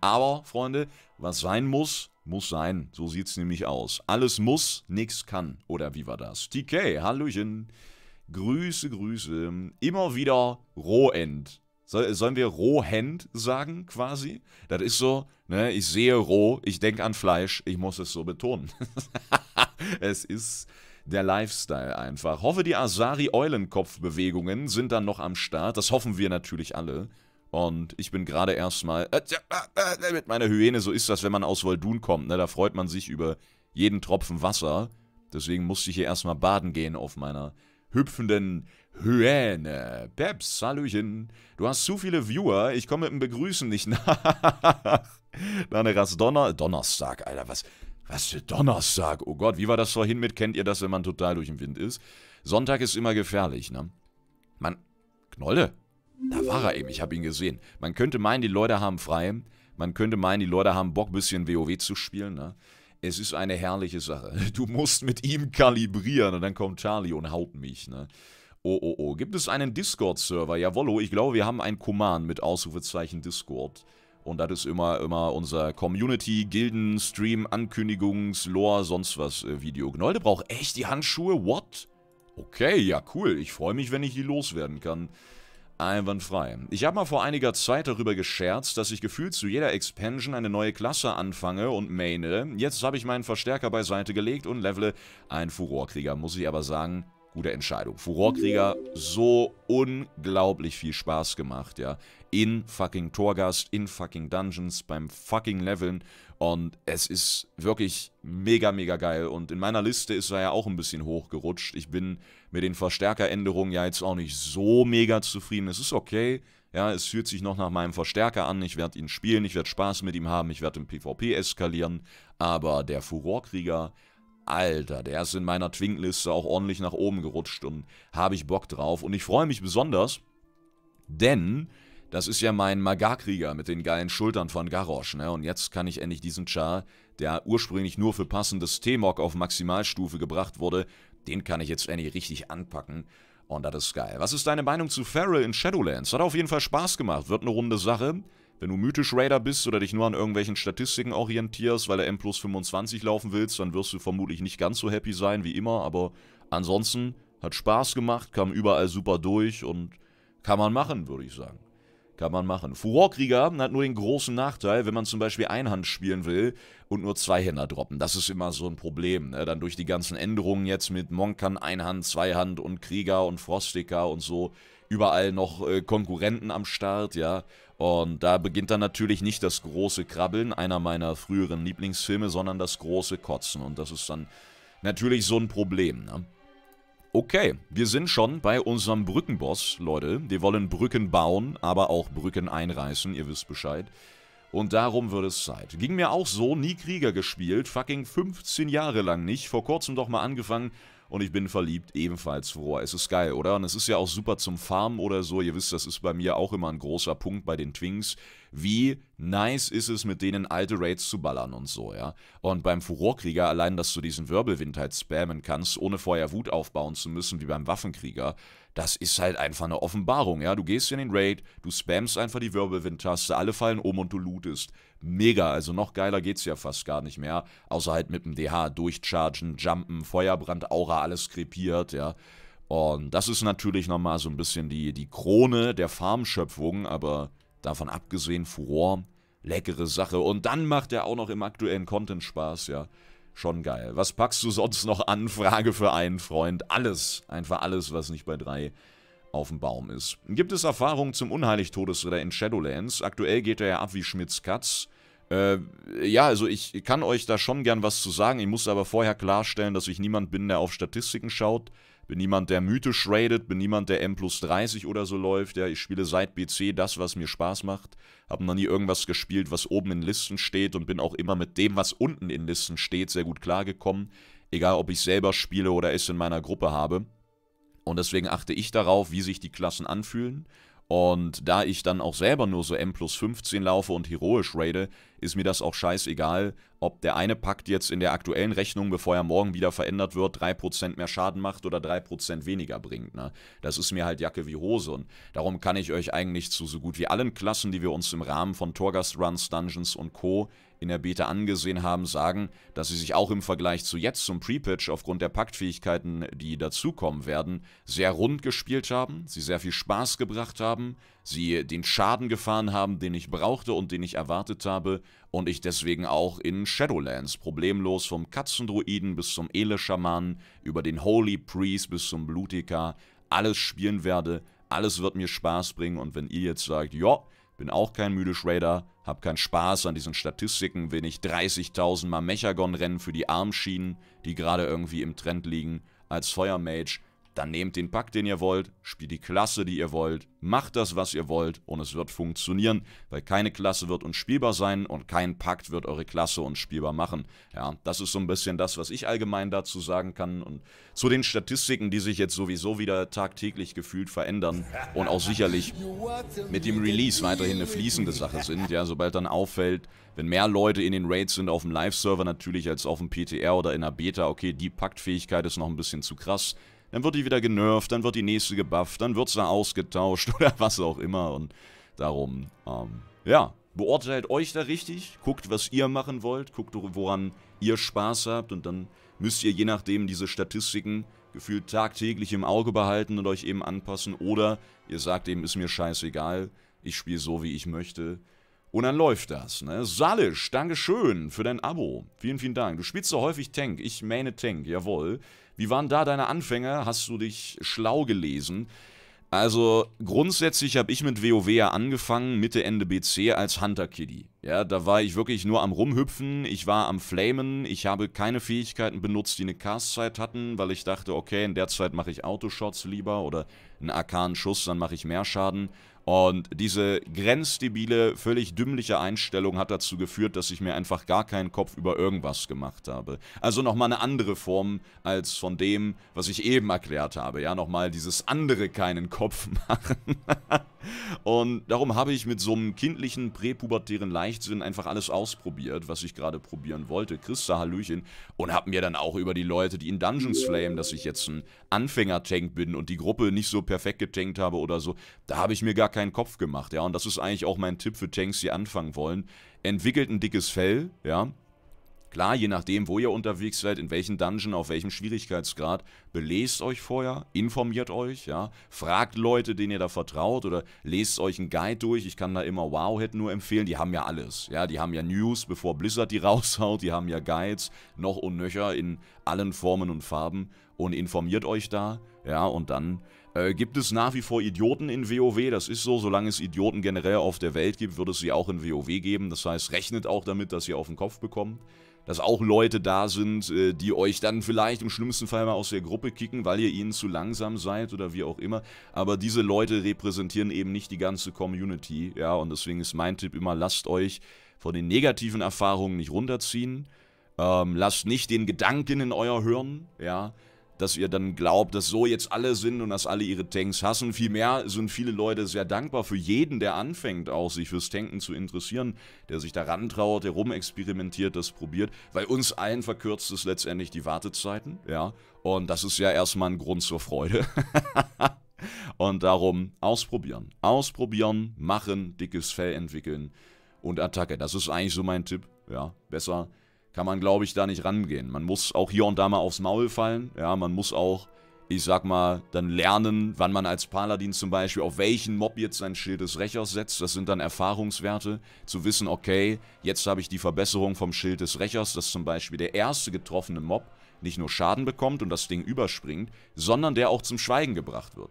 Aber, Freunde, was sein muss, muss sein, so sieht's nämlich aus. Alles muss, nichts kann. Oder wie war das? TK, Hallöchen. Grüße, Grüße. Immer wieder Rohend. sollen wir Rohend sagen, quasi? Das ist so, ne, ich sehe roh, ich denke an Fleisch, ich muss es so betonen. *laughs* es ist der Lifestyle einfach. Hoffe, die Asari-Eulenkopf-Bewegungen sind dann noch am Start. Das hoffen wir natürlich alle. Und ich bin gerade erstmal äh, äh, äh, mit meiner Hyäne, so ist das, wenn man aus Voldun kommt, ne? Da freut man sich über jeden Tropfen Wasser. Deswegen musste ich hier erstmal baden gehen auf meiner hüpfenden Hyäne. Peps, Hallöchen. Du hast zu viele Viewer, ich komme mit dem Begrüßen nicht *laughs* nach. Na, Rast Donner Donnerstag, Alter, was... Was für Donnerstag? Oh Gott, wie war das vorhin mit? Kennt ihr das, wenn man total durch den Wind ist? Sonntag ist immer gefährlich, ne? Mann, Knolle, da war er eben, ich habe ihn gesehen. Man könnte meinen, die Leute haben frei. Man könnte meinen, die Leute haben Bock, ein bisschen WoW zu spielen. Ne? Es ist eine herrliche Sache. *laughs* Du musst mit ihm kalibrieren und dann kommt Charlie und haut mich. Ne? Oh, oh, oh. Gibt es einen Discord-Server? Jawollo, ich glaube, wir haben ein Command mit Ausrufezeichen Discord. Und das ist immer, immer unser Community, Gilden, Stream, Ankündigungs, Lore, sonst was äh, Video. Gnolde braucht echt die Handschuhe? What? Okay, ja cool. Ich freue mich, wenn ich die loswerden kann. Einwandfrei. Ich habe mal vor einiger Zeit darüber gescherzt, dass ich gefühlt zu jeder Expansion eine neue Klasse anfange und maine. Jetzt habe ich meinen Verstärker beiseite gelegt und levele. Ein Furorkrieger, muss ich aber sagen, gute Entscheidung. Furorkrieger, so unglaublich viel Spaß gemacht, ja. In fucking Torgast, in fucking Dungeons, beim fucking Leveln. Und es ist wirklich mega, mega geil. Und in meiner Liste ist er ja auch ein bisschen hochgerutscht. Ich bin mit den Verstärkeränderungen ja jetzt auch nicht so mega zufrieden. Es ist okay. Ja, es fühlt sich noch nach meinem Verstärker an. Ich werde ihn spielen, ich werde Spaß mit ihm haben, ich werde im PvP eskalieren. Aber der Furorkrieger Alter, der ist in meiner Twinkliste auch ordentlich nach oben gerutscht und habe ich Bock drauf. Und ich freue mich besonders, denn das ist ja mein Magar-Krieger mit den geilen Schultern von Garrosh, ne? Und jetzt kann ich endlich diesen Char, der ursprünglich nur für passendes T-Mog auf Maximalstufe gebracht wurde, den kann ich jetzt endlich richtig anpacken. Und das ist geil. Was ist deine Meinung zu Feral in Shadowlands? Hat auf jeden Fall Spaß gemacht, wird eine runde Sache. Wenn du mythisch Raider bist oder dich nur an irgendwelchen Statistiken orientierst, weil du M plus 25 laufen willst, dann wirst du vermutlich nicht ganz so happy sein wie immer, aber ansonsten hat Spaß gemacht, kam überall super durch und kann man machen, würde ich sagen. Kann man machen. Furorkrieger hat halt nur den großen Nachteil, wenn man zum Beispiel Einhand spielen will und nur Zweihänder droppen. Das ist immer so ein Problem. Ne? Dann durch die ganzen Änderungen jetzt mit Monkern, Einhand, Zweihand und Krieger und Frostiker und so. Überall noch äh, Konkurrenten am Start, ja. Und da beginnt dann natürlich nicht das große Krabbeln, einer meiner früheren Lieblingsfilme, sondern das große Kotzen. Und das ist dann natürlich so ein Problem, ne? Okay, wir sind schon bei unserem Brückenboss, Leute. Wir wollen Brücken bauen, aber auch Brücken einreißen, ihr wisst Bescheid. Und darum wird es Zeit. Ging mir auch so, nie Krieger gespielt, fucking 15 Jahre lang nicht. Vor kurzem doch mal angefangen, und ich bin verliebt, ebenfalls Froa. Es ist geil, oder? Und es ist ja auch super zum Farmen oder so. Ihr wisst, das ist bei mir auch immer ein großer Punkt bei den Twings. Wie nice ist es, mit denen alte Raids zu ballern und so, ja? Und beim Furorkrieger allein, dass du diesen Wirbelwind halt spammen kannst, ohne vorher Wut aufbauen zu müssen, wie beim Waffenkrieger, das ist halt einfach eine Offenbarung, ja. Du gehst in den Raid, du spammst einfach die Wirbelwindtaste, alle fallen um und du lootest. Mega, also noch geiler geht's ja fast gar nicht mehr. Außer halt mit dem DH durchchargen, jumpen, Feuerbrand, Aura, alles krepiert, ja. Und das ist natürlich nochmal so ein bisschen die, die Krone der Farmschöpfung, aber davon abgesehen, Furore, leckere Sache. Und dann macht er auch noch im aktuellen Content Spaß, ja. Schon geil. Was packst du sonst noch an? Frage für einen Freund. Alles. Einfach alles, was nicht bei drei auf dem Baum ist. Gibt es Erfahrungen zum unheilig in Shadowlands? Aktuell geht er ja ab wie Schmitz Katz. Äh, ja, also ich kann euch da schon gern was zu sagen. Ich muss aber vorher klarstellen, dass ich niemand bin, der auf Statistiken schaut. Bin niemand, der mythisch raided, bin niemand, der M plus 30 oder so läuft. Ja, ich spiele seit BC das, was mir Spaß macht. Hab noch nie irgendwas gespielt, was oben in Listen steht und bin auch immer mit dem, was unten in Listen steht, sehr gut klargekommen. Egal, ob ich selber spiele oder es in meiner Gruppe habe. Und deswegen achte ich darauf, wie sich die Klassen anfühlen und da ich dann auch selber nur so M plus 15 laufe und heroisch raide, ist mir das auch scheißegal, ob der eine Pakt jetzt in der aktuellen Rechnung, bevor er morgen wieder verändert wird, 3% mehr Schaden macht oder 3% weniger bringt. Ne? Das ist mir halt Jacke wie Hose und darum kann ich euch eigentlich zu so gut wie allen Klassen, die wir uns im Rahmen von Torgast Runs, Dungeons und Co in der Beta angesehen haben, sagen, dass sie sich auch im Vergleich zu jetzt zum Pre-Pitch aufgrund der Paktfähigkeiten, die dazukommen werden, sehr rund gespielt haben, sie sehr viel Spaß gebracht haben, sie den Schaden gefahren haben, den ich brauchte und den ich erwartet habe und ich deswegen auch in Shadowlands problemlos vom Katzendruiden bis zum Ele-Schamanen über den Holy Priest bis zum Blutiker alles spielen werde, alles wird mir Spaß bringen und wenn ihr jetzt sagt, ja, bin auch kein müde Schrader, hab keinen Spaß an diesen Statistiken, will nicht 30.000 Mal Mechagon rennen für die Armschienen, die gerade irgendwie im Trend liegen. Als Feuermage dann nehmt den Pack, den ihr wollt, spielt die Klasse, die ihr wollt, macht das, was ihr wollt und es wird funktionieren, weil keine Klasse wird unspielbar sein und kein Pakt wird eure Klasse unspielbar machen. Ja, das ist so ein bisschen das, was ich allgemein dazu sagen kann und zu den Statistiken, die sich jetzt sowieso wieder tagtäglich gefühlt verändern und auch sicherlich mit dem Release weiterhin eine fließende Sache sind, ja, sobald dann auffällt, wenn mehr Leute in den Raids sind auf dem Live-Server natürlich als auf dem PTR oder in der Beta, okay, die Paktfähigkeit ist noch ein bisschen zu krass, dann wird die wieder genervt, dann wird die nächste gebufft, dann wird's da ausgetauscht *laughs* oder was auch immer. Und darum, ähm, ja, beurteilt euch da richtig, guckt, was ihr machen wollt, guckt, woran ihr Spaß habt und dann müsst ihr je nachdem diese Statistiken gefühlt tagtäglich im Auge behalten und euch eben anpassen oder ihr sagt eben, ist mir scheißegal, ich spiele so, wie ich möchte. Und dann läuft das. Ne? Salisch, Dankeschön für dein Abo. Vielen, vielen Dank. Du spielst so häufig Tank. Ich meine Tank, jawohl. Wie waren da deine Anfänge? Hast du dich schlau gelesen? Also grundsätzlich habe ich mit WoW ja angefangen, Mitte Ende BC als Hunter Kiddy. Ja, da war ich wirklich nur am Rumhüpfen, ich war am Flamen, ich habe keine Fähigkeiten benutzt, die eine Castzeit hatten, weil ich dachte, okay, in der Zeit mache ich Autoshots lieber oder einen arkanen Schuss, dann mache ich mehr Schaden. Und diese grenzdebile, völlig dümmliche Einstellung hat dazu geführt, dass ich mir einfach gar keinen Kopf über irgendwas gemacht habe. Also nochmal eine andere Form als von dem, was ich eben erklärt habe. Ja, nochmal dieses andere keinen Kopf *laughs* machen. Und darum habe ich mit so einem kindlichen, präpubertären Leichtsinn einfach alles ausprobiert, was ich gerade probieren wollte. Christa Hallöchen. Und habe mir dann auch über die Leute, die in Dungeons flamen, dass ich jetzt ein Anfänger-Tank bin und die Gruppe nicht so perfekt getankt habe oder so. Da habe ich mir gar keinen Kopf gemacht, ja. Und das ist eigentlich auch mein Tipp für Tanks, die anfangen wollen. Entwickelt ein dickes Fell, ja. Klar, je nachdem, wo ihr unterwegs seid, in welchem Dungeon, auf welchem Schwierigkeitsgrad, belest euch vorher, informiert euch, ja, fragt Leute, denen ihr da vertraut oder lest euch einen Guide durch. Ich kann da immer Wowhead nur empfehlen, die haben ja alles, ja, die haben ja News, bevor Blizzard die *laughs* raushaut, die haben ja Guides, noch und nöcher in allen Formen und Farben und informiert euch da, ja, und dann äh, gibt es nach wie vor Idioten in WoW? Das ist so, solange es Idioten generell auf der Welt gibt, wird es sie auch in WoW geben. Das heißt, rechnet auch damit, dass ihr auf den Kopf bekommt. Dass auch Leute da sind, äh, die euch dann vielleicht im schlimmsten Fall mal aus der Gruppe kicken, weil ihr ihnen zu langsam seid oder wie auch immer. Aber diese Leute repräsentieren eben nicht die ganze Community. Ja, und deswegen ist mein Tipp immer, lasst euch von den negativen Erfahrungen nicht runterziehen. Ähm, lasst nicht den Gedanken in euer Hirn, ja dass ihr dann glaubt, dass so jetzt alle sind und dass alle ihre Tanks hassen. Vielmehr sind viele Leute sehr dankbar für jeden, der anfängt, auch sich fürs Tanken zu interessieren, der sich daran traut, der rumexperimentiert, das probiert, weil uns allen verkürzt es letztendlich die Wartezeiten, ja. Und das ist ja erstmal ein Grund zur Freude. *laughs* und darum ausprobieren. Ausprobieren, machen, dickes Fell entwickeln und Attacke. Das ist eigentlich so mein Tipp, ja. Besser kann man, glaube ich, da nicht rangehen. Man muss auch hier und da mal aufs Maul fallen. Ja, man muss auch, ich sag mal, dann lernen, wann man als Paladin zum Beispiel auf welchen Mob jetzt sein Schild des Rächers setzt. Das sind dann Erfahrungswerte, zu wissen, okay, jetzt habe ich die Verbesserung vom Schild des Rächers, dass zum Beispiel der erste getroffene Mob nicht nur Schaden bekommt und das Ding überspringt, sondern der auch zum Schweigen gebracht wird.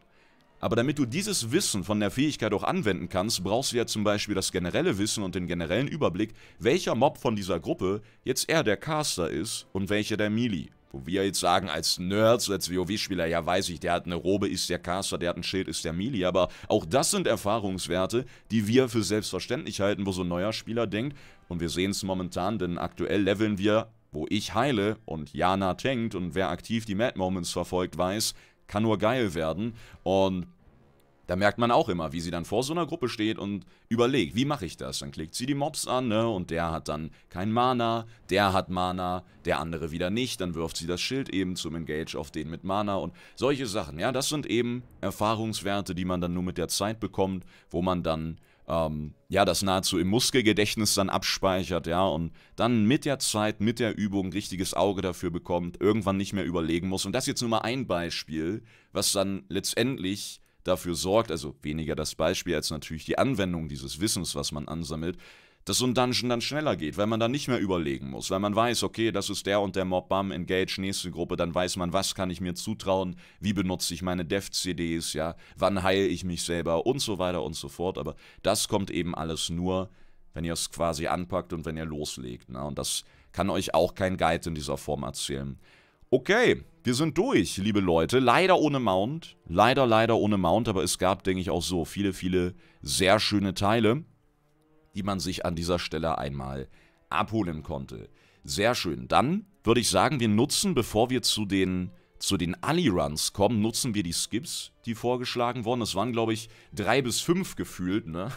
Aber damit du dieses Wissen von der Fähigkeit auch anwenden kannst, brauchst du ja zum Beispiel das generelle Wissen und den generellen Überblick, welcher Mob von dieser Gruppe jetzt eher der Caster ist und welcher der Melee. Wo wir jetzt sagen, als Nerds, als WoW-Spieler, ja weiß ich, der hat eine Robe, ist der Caster, der hat ein Schild, ist der Melee. Aber auch das sind Erfahrungswerte, die wir für selbstverständlich halten, wo so ein neuer Spieler denkt. Und wir sehen es momentan, denn aktuell leveln wir, wo ich heile und Jana tankt und wer aktiv die Mad Moments verfolgt, weiß, kann nur geil werden. Und da merkt man auch immer, wie sie dann vor so einer Gruppe steht und überlegt, wie mache ich das? Dann klickt sie die Mobs an, ne? Und der hat dann kein Mana, der hat Mana, der andere wieder nicht. Dann wirft sie das Schild eben zum Engage auf den mit Mana und solche Sachen. Ja, das sind eben Erfahrungswerte, die man dann nur mit der Zeit bekommt, wo man dann ähm, ja, das nahezu im Muskelgedächtnis dann abspeichert, ja, und dann mit der Zeit, mit der Übung richtiges Auge dafür bekommt, irgendwann nicht mehr überlegen muss. Und das ist jetzt nur mal ein Beispiel, was dann letztendlich dafür sorgt, also weniger das Beispiel als natürlich die Anwendung dieses Wissens, was man ansammelt, dass so ein Dungeon dann schneller geht, weil man dann nicht mehr überlegen muss, weil man weiß, okay, das ist der und der Mob, bam, engage, nächste Gruppe, dann weiß man, was kann ich mir zutrauen, wie benutze ich meine Dev-CDs, ja, wann heile ich mich selber und so weiter und so fort, aber das kommt eben alles nur, wenn ihr es quasi anpackt und wenn ihr loslegt, ne? und das kann euch auch kein Guide in dieser Form erzählen. Okay, wir sind durch, liebe Leute. Leider ohne Mount. Leider, leider ohne Mount, aber es gab, denke ich, auch so viele, viele sehr schöne Teile die man sich an dieser Stelle einmal abholen konnte. Sehr schön. Dann würde ich sagen, wir nutzen, bevor wir zu den zu den Ali-Runs kommen, nutzen wir die Skips, die vorgeschlagen wurden. Es waren, glaube ich, drei bis fünf gefühlt, ne?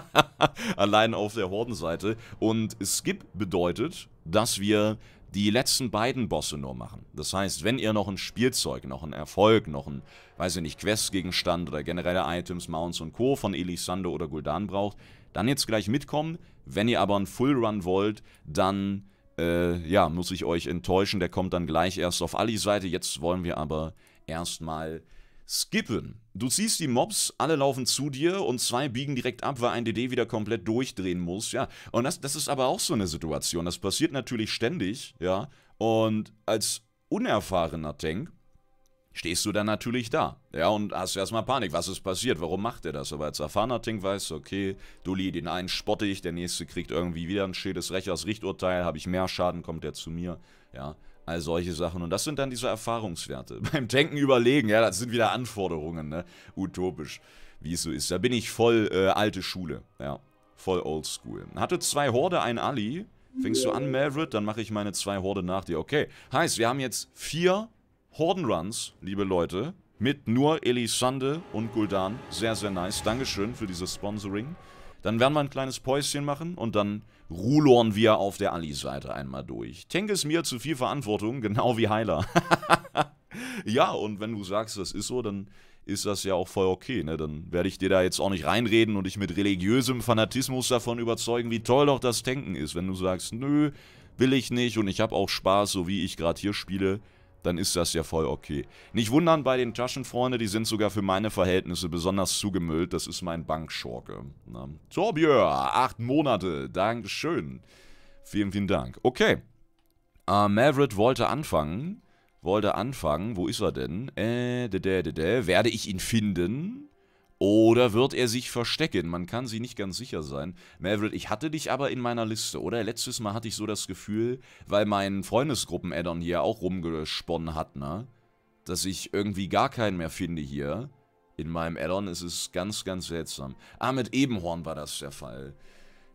*laughs* Allein auf der Hordenseite. Und Skip bedeutet, dass wir die letzten beiden Bosse nur machen. Das heißt, wenn ihr noch ein Spielzeug, noch ein Erfolg, noch ein, weiß ich nicht, Questgegenstand oder generelle Items, Mounts und Co. von Elisande oder Guldan braucht, dann jetzt gleich mitkommen. Wenn ihr aber einen Full Run wollt, dann äh, ja, muss ich euch enttäuschen. Der kommt dann gleich erst auf Alis Seite. Jetzt wollen wir aber erstmal skippen. Du ziehst die Mobs, alle laufen zu dir und zwei biegen direkt ab, weil ein DD wieder komplett durchdrehen muss. Ja, und das, das ist aber auch so eine Situation. Das passiert natürlich ständig, ja. Und als unerfahrener Tank stehst du dann natürlich da. Ja, und hast erstmal Panik. Was ist passiert? Warum macht er das? Aber als erfahrener Ting weißt okay, Dulli, den einen spotte ich, der nächste kriegt irgendwie wieder ein schädes Rechers Richturteil, habe ich mehr Schaden, kommt der zu mir. Ja, all solche Sachen. Und das sind dann diese Erfahrungswerte. *laughs* Beim Denken überlegen, ja, das sind wieder Anforderungen, ne? Utopisch, wie es so ist. Da bin ich voll äh, alte Schule, ja. Voll oldschool. Hatte zwei Horde, ein Ali. Fängst du an, Maverick, dann mache ich meine zwei Horde nach dir. Okay, heißt, wir haben jetzt vier Hordenruns, liebe Leute, mit nur Elisande und Guldan. Sehr, sehr nice. Dankeschön für dieses Sponsoring. Dann werden wir ein kleines Päuschen machen und dann rulorn wir auf der Ali-Seite einmal durch. Tank ist mir zu viel Verantwortung, *laughs* genau wie Heiler. *laughs* ja, und wenn du sagst, das ist so, dann ist das ja auch voll okay. Ne? Dann werde ich dir da jetzt auch nicht reinreden und dich mit religiösem Fanatismus davon überzeugen, wie toll doch das Tanken ist. Wenn du sagst, nö, will ich nicht und ich habe auch Spaß, so wie ich gerade hier spiele, dann ist das ja voll okay. Nicht wundern bei den Taschen, die sind sogar für meine Verhältnisse besonders zugemüllt. Das ist mein Bankschorke. Na, ne? Torbjör, acht Monate, Dankeschön. Vielen, vielen Dank. Okay. Uh, Maverick wollte anfangen. Wollte anfangen. Wo ist er denn? Äh, de, de, de, de. Werde ich ihn finden? Oder wird er sich verstecken? Man kann sie nicht ganz sicher sein. Maverick, ich hatte dich aber in meiner Liste, oder? Letztes Mal hatte ich so das Gefühl, weil mein Freundesgruppen-Addon hier auch rumgesponnen hat, ne? Dass ich irgendwie gar keinen mehr finde hier. In meinem Addon ist es ganz, ganz seltsam. Ah, mit Ebenhorn war das der Fall.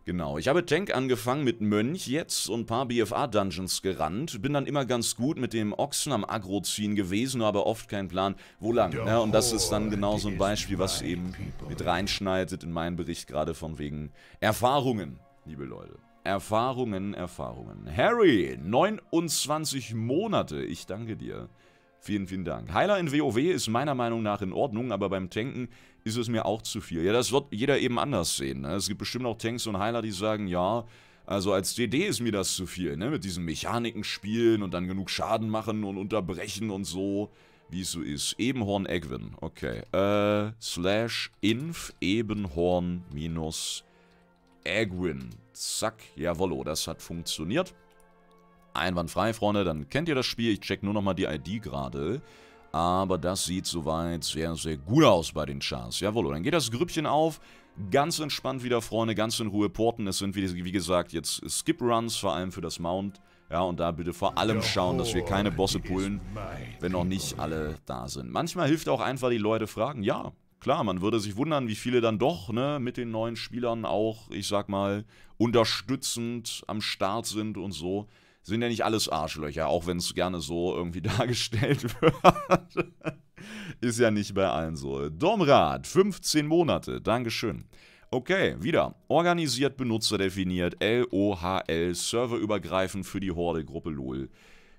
Genau, ich habe Tank angefangen mit Mönch, jetzt und ein paar BFA-Dungeons gerannt, bin dann immer ganz gut mit dem Ochsen am Agro ziehen gewesen, aber oft keinen Plan, wo lang. Ja, ne? und das ist dann genau so ein Beispiel, was eben mit reinschneidet in meinen Bericht gerade von wegen Erfahrungen, liebe Leute. Erfahrungen, Erfahrungen. Harry, 29 Monate, ich danke dir. Vielen, vielen Dank. Heiler in WoW ist meiner Meinung nach in Ordnung, aber beim Tanken ist es mir auch zu viel. Ja, das wird jeder eben anders sehen. Ne? Es gibt bestimmt auch Tanks und Heiler, die sagen, ja, also als DD ist mir das zu viel, ne? Mit diesen Mechaniken spielen und dann genug Schaden machen und unterbrechen und so, wie es so ist. Ebenhorn Egwin, okay. Äh, slash inf ebenhorn minus Egwin. Zack, jawollo, das hat funktioniert. Einwandfrei, Freunde, dann kennt ihr das Spiel. Ich check nur nochmal die ID gerade. Aber das sieht soweit sehr, sehr gut aus bei den Chars. Jawohl, dann geht das Grüppchen auf. Ganz entspannt wieder, Freunde, ganz in Ruhe porten. Es sind, wie, wie gesagt, jetzt Skip-Runs, vor allem für das Mount. Ja, und da bitte vor allem schauen, dass wir keine Bosse pullen, wenn noch nicht alle da sind. Manchmal hilft auch einfach, die Leute fragen. Ja, klar, man würde sich wundern, wie viele dann doch ne, mit den neuen Spielern auch, ich sag mal, unterstützend am Start sind und so sind ja nicht alles Arschlöcher, auch wenn es gerne so irgendwie *laughs* dargestellt wird. Ist ja nicht bei allen so. Domrat, 15 Monate, Dankeschön. Okay, wieder. Organisiert, benutzerdefiniert, LOHL, serverübergreifend für die Horde-Gruppe LOL.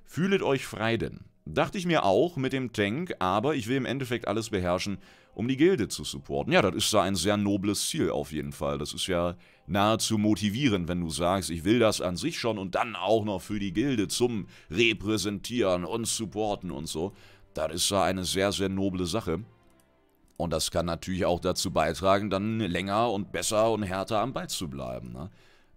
Fühlet euch frei denn. Dachte ich mir auch mit dem Tank, aber ich will im Endeffekt alles beherrschen um die Gilde zu supporten. Ja, das ist da ein sehr nobles Ziel auf jeden Fall. Das ist ja nahezu motivierend, wenn du sagst, ich will das an sich schon und dann auch noch für die Gilde zum Repräsentieren und Supporten und so. Das ist da eine sehr, sehr noble Sache. Und das kann natürlich auch dazu beitragen, dann länger und besser und härter am Ball zu bleiben. Ne?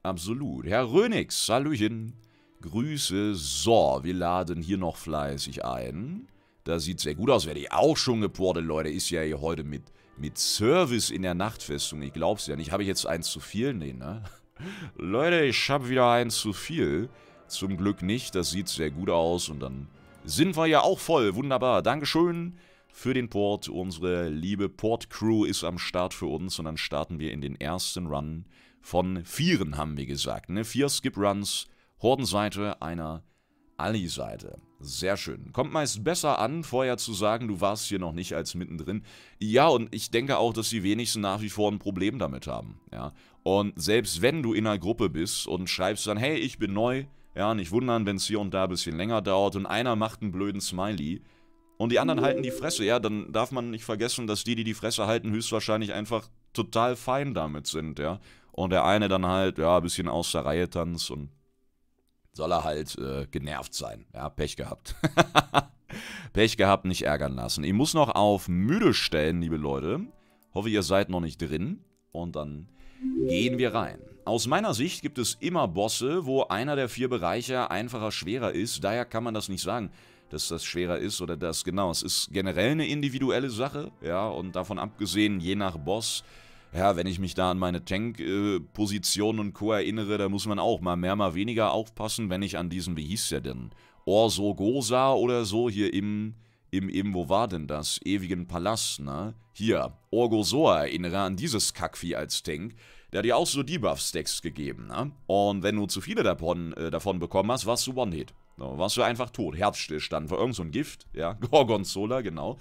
Absolut. Herr Rönix, Hallöchen. Grüße. So, wir laden hier noch fleißig ein. Da sieht sehr gut aus. Werde ich auch schon geportet, Leute. Ist ja hier heute mit, mit Service in der Nachtfestung. Ich glaub's ja nicht. Habe ich jetzt eins zu viel? Nee, ne? *laughs* Leute, ich habe wieder eins zu viel. Zum Glück nicht. Das sieht sehr gut aus. Und dann sind wir ja auch voll. Wunderbar. Dankeschön für den Port. Unsere liebe Port-Crew ist am Start für uns. Und dann starten wir in den ersten Run von Vieren, haben wir gesagt. Ne? Vier Skip-Runs. Hordenseite, einer Ali-Seite. Sehr schön. Kommt meist besser an, vorher zu sagen, du warst hier noch nicht als mittendrin. Ja, und ich denke auch, dass die wenigsten nach wie vor ein Problem damit haben. Ja. Und selbst wenn du in einer Gruppe bist und schreibst dann, hey, ich bin neu, ja, nicht wundern, wenn es hier und da ein bisschen länger dauert und einer macht einen blöden Smiley und die anderen halten die Fresse, ja, dann darf man nicht vergessen, dass die, die die Fresse halten, höchstwahrscheinlich einfach total fein damit sind, ja. Und der eine dann halt, ja, ein bisschen aus der Reihe tanzt und soll er halt äh, genervt sein. Ja, Pech gehabt. *laughs* Pech gehabt, nicht ärgern lassen. Ich muss noch auf müde stellen, liebe Leute. Hoffe, ihr seid noch nicht drin. Und dann gehen wir rein. Aus meiner Sicht gibt es immer Bosse, wo einer der vier Bereiche einfacher schwerer ist. Daher kann man das nicht sagen, dass das schwerer ist oder das. Genau, es ist generell eine individuelle Sache. Ja, und davon abgesehen, je nach Boss ja, wenn ich mich da an meine Tank-Position äh, und Co. erinnere, da muss man auch mal mehr, mal weniger aufpassen, wenn ich an diesen, wie hieß der denn? Orso Gosa oder so hier im, im, im, wo war denn das? Ewigen Palast, ne? Hier, Orgosoa erinnere an dieses Kackvieh als Tank. Der hat dir auch so Debuff-Stacks gegeben, ne? Und wenn du zu viele davon, äh, davon bekommen hast, warst du One-Hit. So, warst du einfach tot. Herzstillstand, vor irgend so ein Gift, ja? *laughs* Gorgonzola, genau.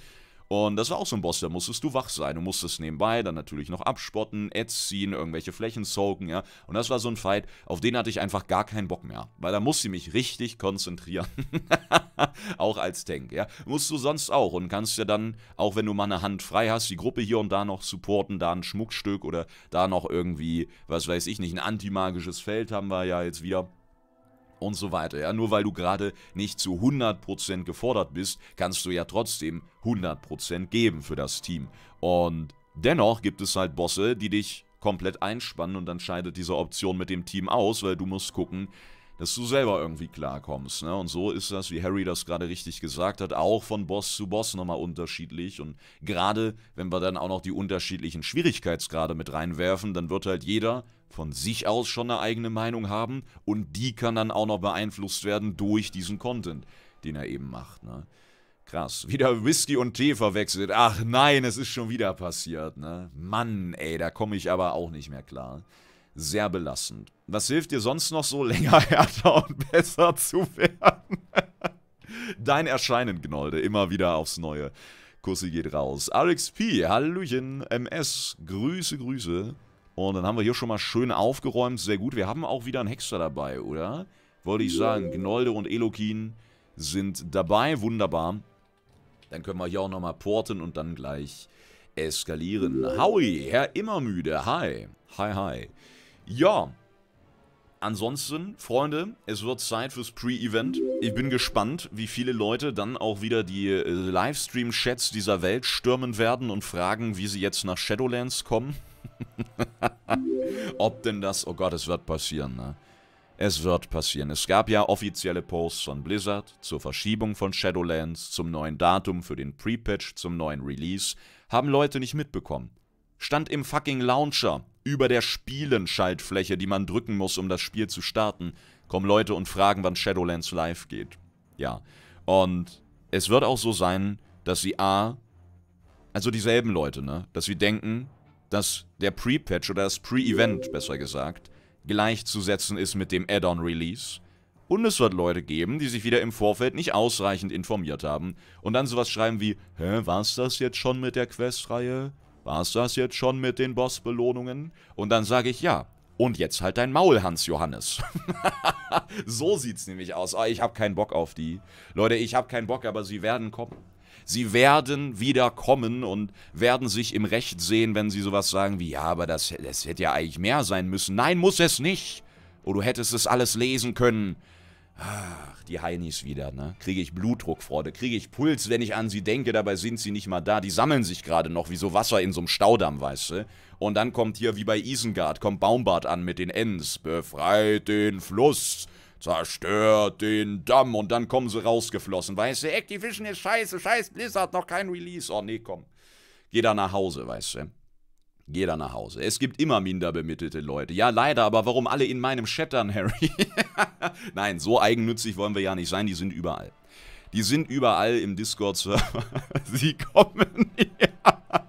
Und das war auch so ein Boss, da musstest du wach sein. Du musstest nebenbei dann natürlich noch abspotten, Ads ziehen, irgendwelche Flächen soaken, ja. Und das war so ein Fight, auf den hatte ich einfach gar keinen Bock mehr. Weil da musste ich mich richtig konzentrieren. *laughs* auch als Tank, ja. Musst du sonst auch und kannst ja dann, auch wenn du mal eine Hand frei hast, die Gruppe hier und da noch supporten, da ein Schmuckstück oder da noch irgendwie, was weiß ich nicht, ein antimagisches Feld haben wir ja jetzt wieder und so weiter. Ja, nur weil du gerade nicht zu 100% gefordert bist, kannst du ja trotzdem 100% geben für das Team. Und dennoch gibt es halt Bosse, die dich komplett einspannen und dann scheidet diese Option mit dem Team aus, weil du musst gucken, dass du selber irgendwie klarkommst. Ne? Und so ist das, wie Harry das gerade richtig gesagt hat, auch von Boss zu Boss nochmal unterschiedlich. Und gerade wenn wir dann auch noch die unterschiedlichen Schwierigkeitsgrade mit reinwerfen, dann wird halt jeder von sich aus schon eine eigene Meinung haben und die kann dann auch noch beeinflusst werden durch diesen Content, den er eben macht. Ne? Krass. Wieder Whisky und Tee verwechselt. Ach nein, es ist schon wieder passiert, ne? Mann, ey, da komme ich aber auch nicht mehr klar sehr belastend. Was hilft dir sonst noch so, *laughs* länger, härter und besser zu werden? *laughs* Dein Erscheinen, Gnolde, immer wieder aufs Neue. Kussi geht raus. RXP, Hallöchen, MS, Grüße, Grüße. Und dann haben wir hier schon mal schön aufgeräumt, sehr gut. Wir haben auch wieder einen Hexer dabei, oder? Wollte ich sagen, Gnolde und Elokin sind dabei, wunderbar. Dann können wir hier auch nochmal porten und dann gleich eskalieren. Howie, Herr Immermüde, hi. Hi, hi. Ja, ansonsten, Freunde, es wird Zeit fürs Pre-Event. Ich bin gespannt, wie viele Leute dann auch wieder die äh, Livestream-Chats dieser Welt stürmen werden und fragen, wie sie jetzt nach Shadowlands kommen. *laughs* Ob denn das, oh Gott, es wird passieren, ne? Es wird passieren. Es gab ja offizielle Posts von Blizzard zur Verschiebung von Shadowlands, zum neuen Datum für den Pre-Patch, zum neuen Release. Haben Leute nicht mitbekommen. Stand im fucking Launcher über der Spielen-Schaltfläche, die man drücken muss, um das Spiel zu starten, kommen Leute und fragen, wann Shadowlands live geht. Ja. Und es wird auch so sein, dass sie A, also dieselben Leute, ne, dass sie denken, dass der Pre-Patch oder das Pre-Event, besser gesagt, gleichzusetzen ist mit dem Add-on-Release. Und es wird Leute geben, die sich wieder im Vorfeld nicht ausreichend informiert haben und dann sowas schreiben wie, hä, war's das jetzt schon mit der Questreihe? War es das jetzt schon mit den Bossbelohnungen? Und dann sage ich ja. Und jetzt halt dein Maul, Hans-Johannes. *laughs* so sieht's nämlich aus. Oh, ich habe keinen Bock auf die. Leute, ich habe keinen Bock, aber sie werden kommen. Sie werden wieder kommen und werden sich im Recht sehen, wenn sie sowas sagen wie, ja, aber das, das hätte ja eigentlich mehr sein müssen. Nein, muss es nicht. Oh, du hättest es alles lesen können. Ach, die Heinis wieder, ne? Kriege ich Blutdruckfreude, Freude, kriege ich Puls, wenn ich an sie denke, dabei sind sie nicht mal da. Die sammeln sich gerade noch wie so Wasser in so einem Staudamm, weißt du? Und dann kommt hier, wie bei Isengard, kommt Baumbart an mit den Ends. Befreit den Fluss, zerstört den Damm und dann kommen sie rausgeflossen, weißt du? Activision ist scheiße, scheiß Blizzard, noch kein Release. Oh, nee, komm. Geh da nach Hause, weißt du? Geh da nach Hause. Es gibt immer minderbemittelte Leute. Ja, leider, aber warum alle in meinem Shattern, Harry? *laughs* Nein, so eigennützig wollen wir ja nicht sein. Die sind überall. Die sind überall im Discord-Server. *laughs* Sie kommen. ja.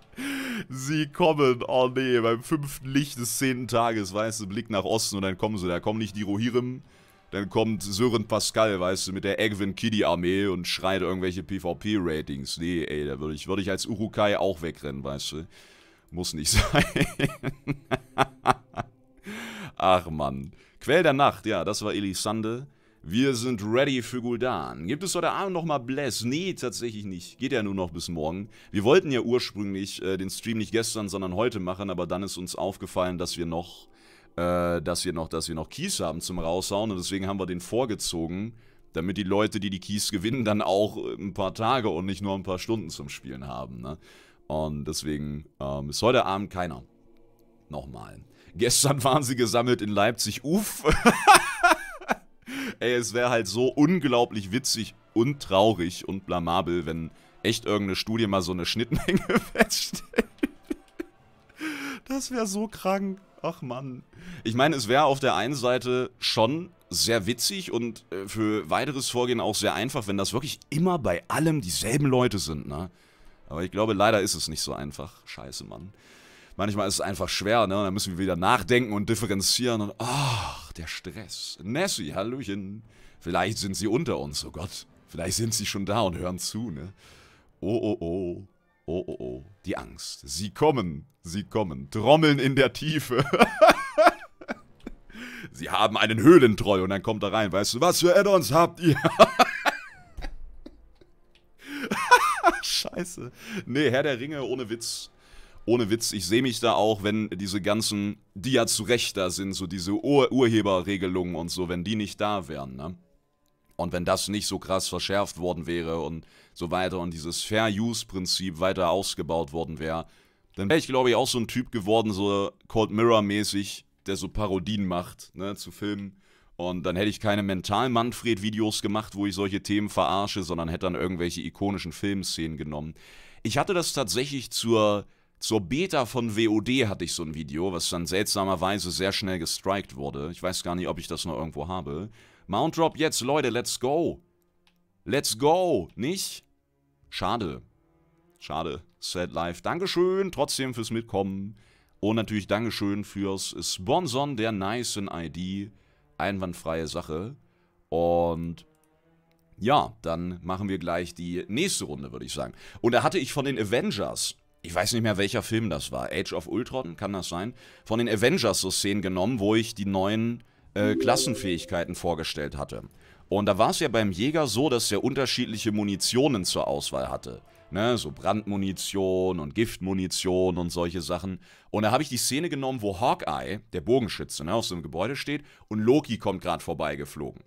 Sie kommen. Oh nee, beim fünften Licht des zehnten Tages, weißt du, Blick nach Osten und dann kommen sie. Da kommen nicht die Rohirrim. Dann kommt Sören Pascal, weißt du, mit der Egwin Kiddy Armee und schreit irgendwelche PvP-Ratings. Nee, ey, da würde ich, würd ich als Urukai auch wegrennen, weißt du. Muss nicht *laughs* sein. Ach Mann. Quell der Nacht, ja, das war Elisande. Wir sind ready für Guldan. Gibt es heute Abend nochmal Bless? Nee, tatsächlich nicht. Geht ja nur noch bis morgen. Wir wollten ja ursprünglich äh, den Stream nicht gestern, sondern heute machen, aber dann ist uns aufgefallen, dass wir noch, äh, dass wir noch, dass wir noch Keys haben zum Raushauen und deswegen haben wir den vorgezogen, damit die Leute, die die Keys gewinnen, dann auch äh, ein paar Tage und nicht nur ein paar Stunden zum Spielen haben, ne? Und deswegen ähm, ist heute Abend keiner. Nochmal. Gestern *laughs* waren sie gesammelt in Leipzig. Uff. *laughs* Ey, es wäre halt so unglaublich witzig und traurig und blamabel, wenn echt irgendeine Studie mal so eine Schnittmenge *laughs* feststellt. Das wäre so krank. Ach Mann. Ich meine, es wäre auf der einen Seite schon sehr witzig und äh, für weiteres Vorgehen auch sehr einfach, wenn das wirklich immer bei allem dieselben Leute sind, ne? Aber ich glaube, leider ist es nicht so einfach. Scheiße, Mann. Manchmal ist es einfach schwer, ne? Und dann müssen wir wieder nachdenken und differenzieren und ach, der Stress. Nessie, Hallöchen. Vielleicht sind sie unter uns, oh Gott. Vielleicht sind sie schon da und hören zu, ne? Oh, oh, oh. Oh, oh, oh. Die Angst. Sie kommen. Sie kommen. Trommeln in der Tiefe. *laughs* sie haben einen Höhlentroll und dann kommt er rein. Weißt du, was für Addons habt ihr? *laughs* Scheiße. Nee, Herr der Ringe, ohne Witz. Ohne Witz, ich sehe mich da auch, wenn diese ganzen, die ja zu Recht da sind, so diese Ur Urheberregelungen und so, wenn die nicht da wären, ne? Und wenn das nicht so krass verschärft worden wäre und so weiter und dieses Fair-Use-Prinzip weiter ausgebaut worden wäre, dann wäre ich, glaube ich, auch so ein Typ geworden, so Cold Mirror-mäßig, der so Parodien macht, ne, zu Filmen und dann hätte ich keine Mental-Manfred-Videos gemacht, wo ich solche Themen verarsche, sondern hätte dann irgendwelche ikonischen Filmszenen genommen. Ich hatte das tatsächlich zur, zur Beta von WOD hatte ich so ein Video, was dann seltsamerweise sehr schnell gestrikt wurde. Ich weiß gar nicht, ob ich das noch irgendwo habe. Mount Drop jetzt, Leute, let's go. Let's go, nicht? Schade. Schade. Sad Life. Dankeschön trotzdem fürs Mitkommen. Und natürlich Dankeschön fürs Sponsoren der Nice ID einwandfreie Sache. Und ja, dann machen wir gleich die nächste Runde, würde ich sagen. Und da hatte ich von den Avengers, ich weiß nicht mehr welcher Film das war, Age of Ultron, kann das sein? Von den Avengers so Szenen genommen, wo ich die neuen äh, Klassenfähigkeiten vorgestellt hatte. Und da war es ja beim Jäger so, dass er unterschiedliche Munitionen zur Auswahl hatte ne, so Brandmunition und Giftmunition und solche Sachen. Und da habe ich die Szene genommen, wo Hawkeye, der Bogenschütze, ne, auf so einem Gebäude steht und Loki kommt gerade vorbeigeflogen.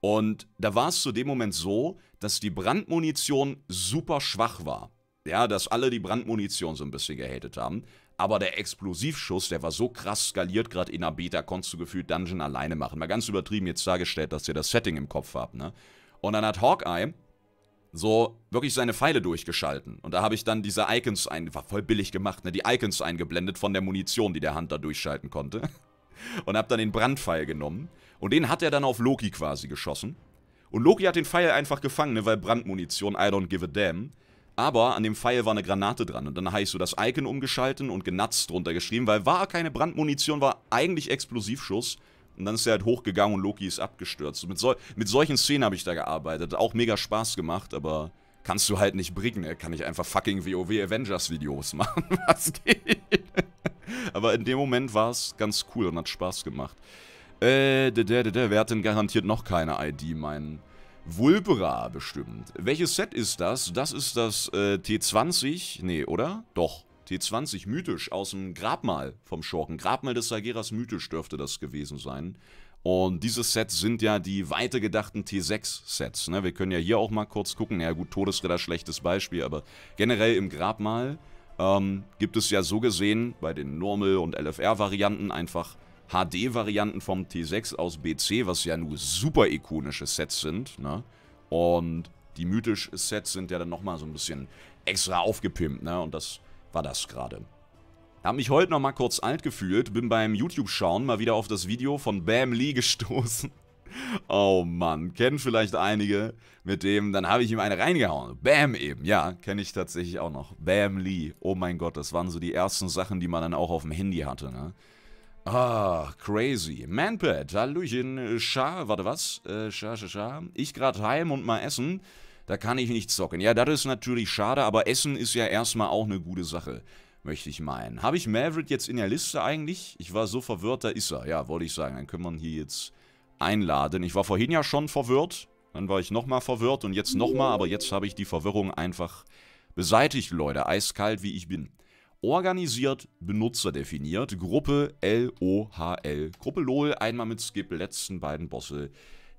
Und da war es zu dem Moment so, dass die Brandmunition super schwach war. Ja, dass alle die Brandmunition so ein bisschen gehatet haben. Aber der Explosivschuss, der war so krass skaliert, gerade in einer Beta, konntest du gefühlt Dungeon alleine machen. Mal ganz übertrieben jetzt dargestellt, dass ihr das Setting im Kopf habt, ne? Und dann hat Hawkeye so wirklich seine Pfeile durchgeschalten. Und da habe ich dann diese Icons, ein, war voll billig gemacht, ne, die Icons eingeblendet von der Munition, die der Hunter durchschalten konnte. *laughs* Und habe dann den Brandpfeil genommen. Und den hat er dann auf Loki quasi geschossen. Und Loki hat den Pfeil einfach gefangen, ne, weil Brandmunition, I don't give a damn. Aber an dem Pfeil war eine Granate dran. Und dann habe ich so das Icon umgeschalten und genatzt drunter geschrieben, weil war keine Brandmunition, war eigentlich Explosivschuss. Und dann ist er halt hochgegangen und Loki ist abgestürzt. Mit, sol mit solchen Szenen habe ich da gearbeitet. Auch mega Spaß gemacht, aber kannst du halt nicht bringen. Er ne? kann ich einfach fucking WoW Avengers Videos *laughs* machen. Was geht? Aber in dem Moment war es ganz cool und hat Spaß gemacht. Äh, der, der, der, wer hat denn garantiert noch keine ID? Mein Vulbra bestimmt. Welches Set ist das? Das ist das äh, T20. Nee, oder? Doch. T20 mythisch aus dem Grabmal vom Schurken. Grabmal des Sageras mythisch dürfte das gewesen sein. Und diese Sets sind ja die weitergedachten T6-Sets. Ne? Wir können ja hier auch mal kurz gucken. Ja gut, Todesritter, schlechtes Beispiel, aber generell im Grabmal ähm, gibt es ja so gesehen bei den Normal- und LFR-Varianten einfach HD-Varianten vom T6 aus BC, was ja nur super ikonische Sets sind. Ne? Und die mythisch Sets sind ja dann nochmal so ein bisschen extra aufgepimpt. Ne? Und das war das gerade. Hab mich heute nochmal kurz alt gefühlt, bin beim YouTube-Schauen mal wieder auf das Video von Bam Lee gestoßen. *laughs* Oh Mann, kennen vielleicht einige mit dem, dann habe ich ihm eine reingehauen. Bam eben, ja, kenne ich tatsächlich auch noch. Bam Lee, oh mein Gott, das waren so die ersten Sachen, die man dann auch auf dem Handy hatte, ne? Ah, crazy. Manpad, Hallöchen, äh, Scha, warte was? Äh, Scha, Scha, Scha. Ich grad heim und mal essen. Da kann ich nicht zocken. Ja, das ist natürlich schade, aber Essen ist ja erstmal auch eine gute Sache, möchte ich meinen. Habe ich Maverick jetzt in der Liste eigentlich? Ich war so verwirrt, da ist er. Ja, wollte ich sagen. Dann können wir ihn hier jetzt einladen. Ich war vorhin ja schon verwirrt. Dann war ich nochmal verwirrt und jetzt nochmal. Aber jetzt habe ich die Verwirrung einfach beseitigt, Leute. Eiskalt, wie ich bin. Organisiert, Benutzer definiert, Gruppe L-O-H-L. Gruppe LOL, einmal mit Skip, letzten beiden Bosse.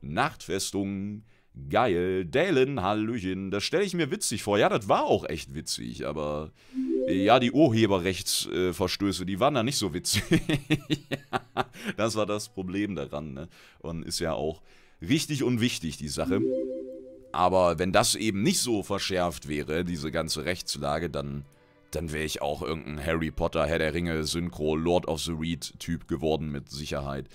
Nachtfestung, Geil. Dalen, Hallöchen. Das stelle ich mir witzig vor. Ja, das war auch echt witzig, aber. Ja, die Urheberrechtsverstöße, die waren da nicht so witzig. *laughs* das war das Problem daran, ne? Und ist ja auch richtig und wichtig, die Sache. Aber wenn das eben nicht so verschärft wäre, diese ganze Rechtslage, dann, dann wäre ich auch irgendein Harry Potter, Herr der Ringe, Synchro, Lord of the Reed-Typ geworden mit Sicherheit.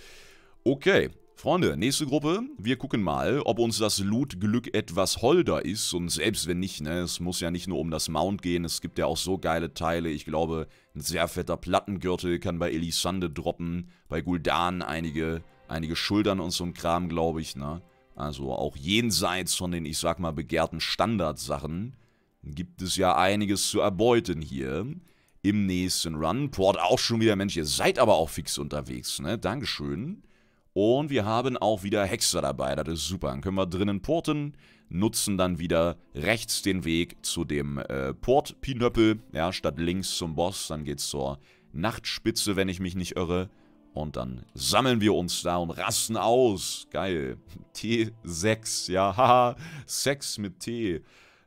Okay, Freunde, nächste Gruppe. Wir gucken mal, ob uns das Loot-Glück etwas holder ist. Und selbst wenn nicht, ne, es muss ja nicht nur um das Mount gehen. Es gibt ja auch so geile Teile. Ich glaube, ein sehr fetter Plattengürtel kann bei Elisande droppen. Bei Guldan einige, einige Schultern und so ein Kram, glaube ich, ne. Also auch jenseits von den, ich sag mal, begehrten Standardsachen gibt es ja einiges zu erbeuten hier im nächsten Run. Port auch schon wieder, Mensch, ihr seid aber auch fix unterwegs, ne? Dankeschön. Und wir haben auch wieder Hexer dabei, das ist super. Dann können wir drinnen porten, nutzen dann wieder rechts den Weg zu dem äh, Port-Pinöppel, ja, statt links zum Boss. Dann geht's zur Nachtspitze, wenn ich mich nicht irre. Und dann sammeln wir uns da und rasten aus. Geil. *laughs* T6, ja, haha. Sex mit T.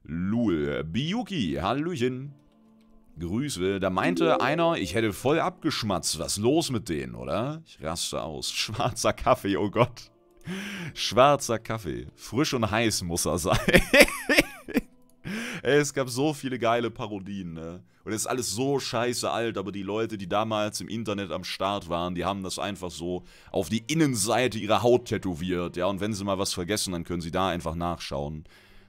Lul. Biyuki, Hallöchen. Grüße. Da meinte einer, ich hätte voll abgeschmatzt. Was los mit denen, oder? Ich raste aus. *laughs* Schwarzer Kaffee, oh Gott. Schwarzer Kaffee. Frisch und heiß muss er sein. *laughs* Ey, es gab so viele geile Parodien, ne? Und es ist alles so scheiße alt, aber die Leute, die damals im Internet am Start waren, die haben das einfach so auf die Innenseite ihrer Haut tätowiert, ja? Und wenn sie mal was vergessen, dann können sie da einfach nachschauen.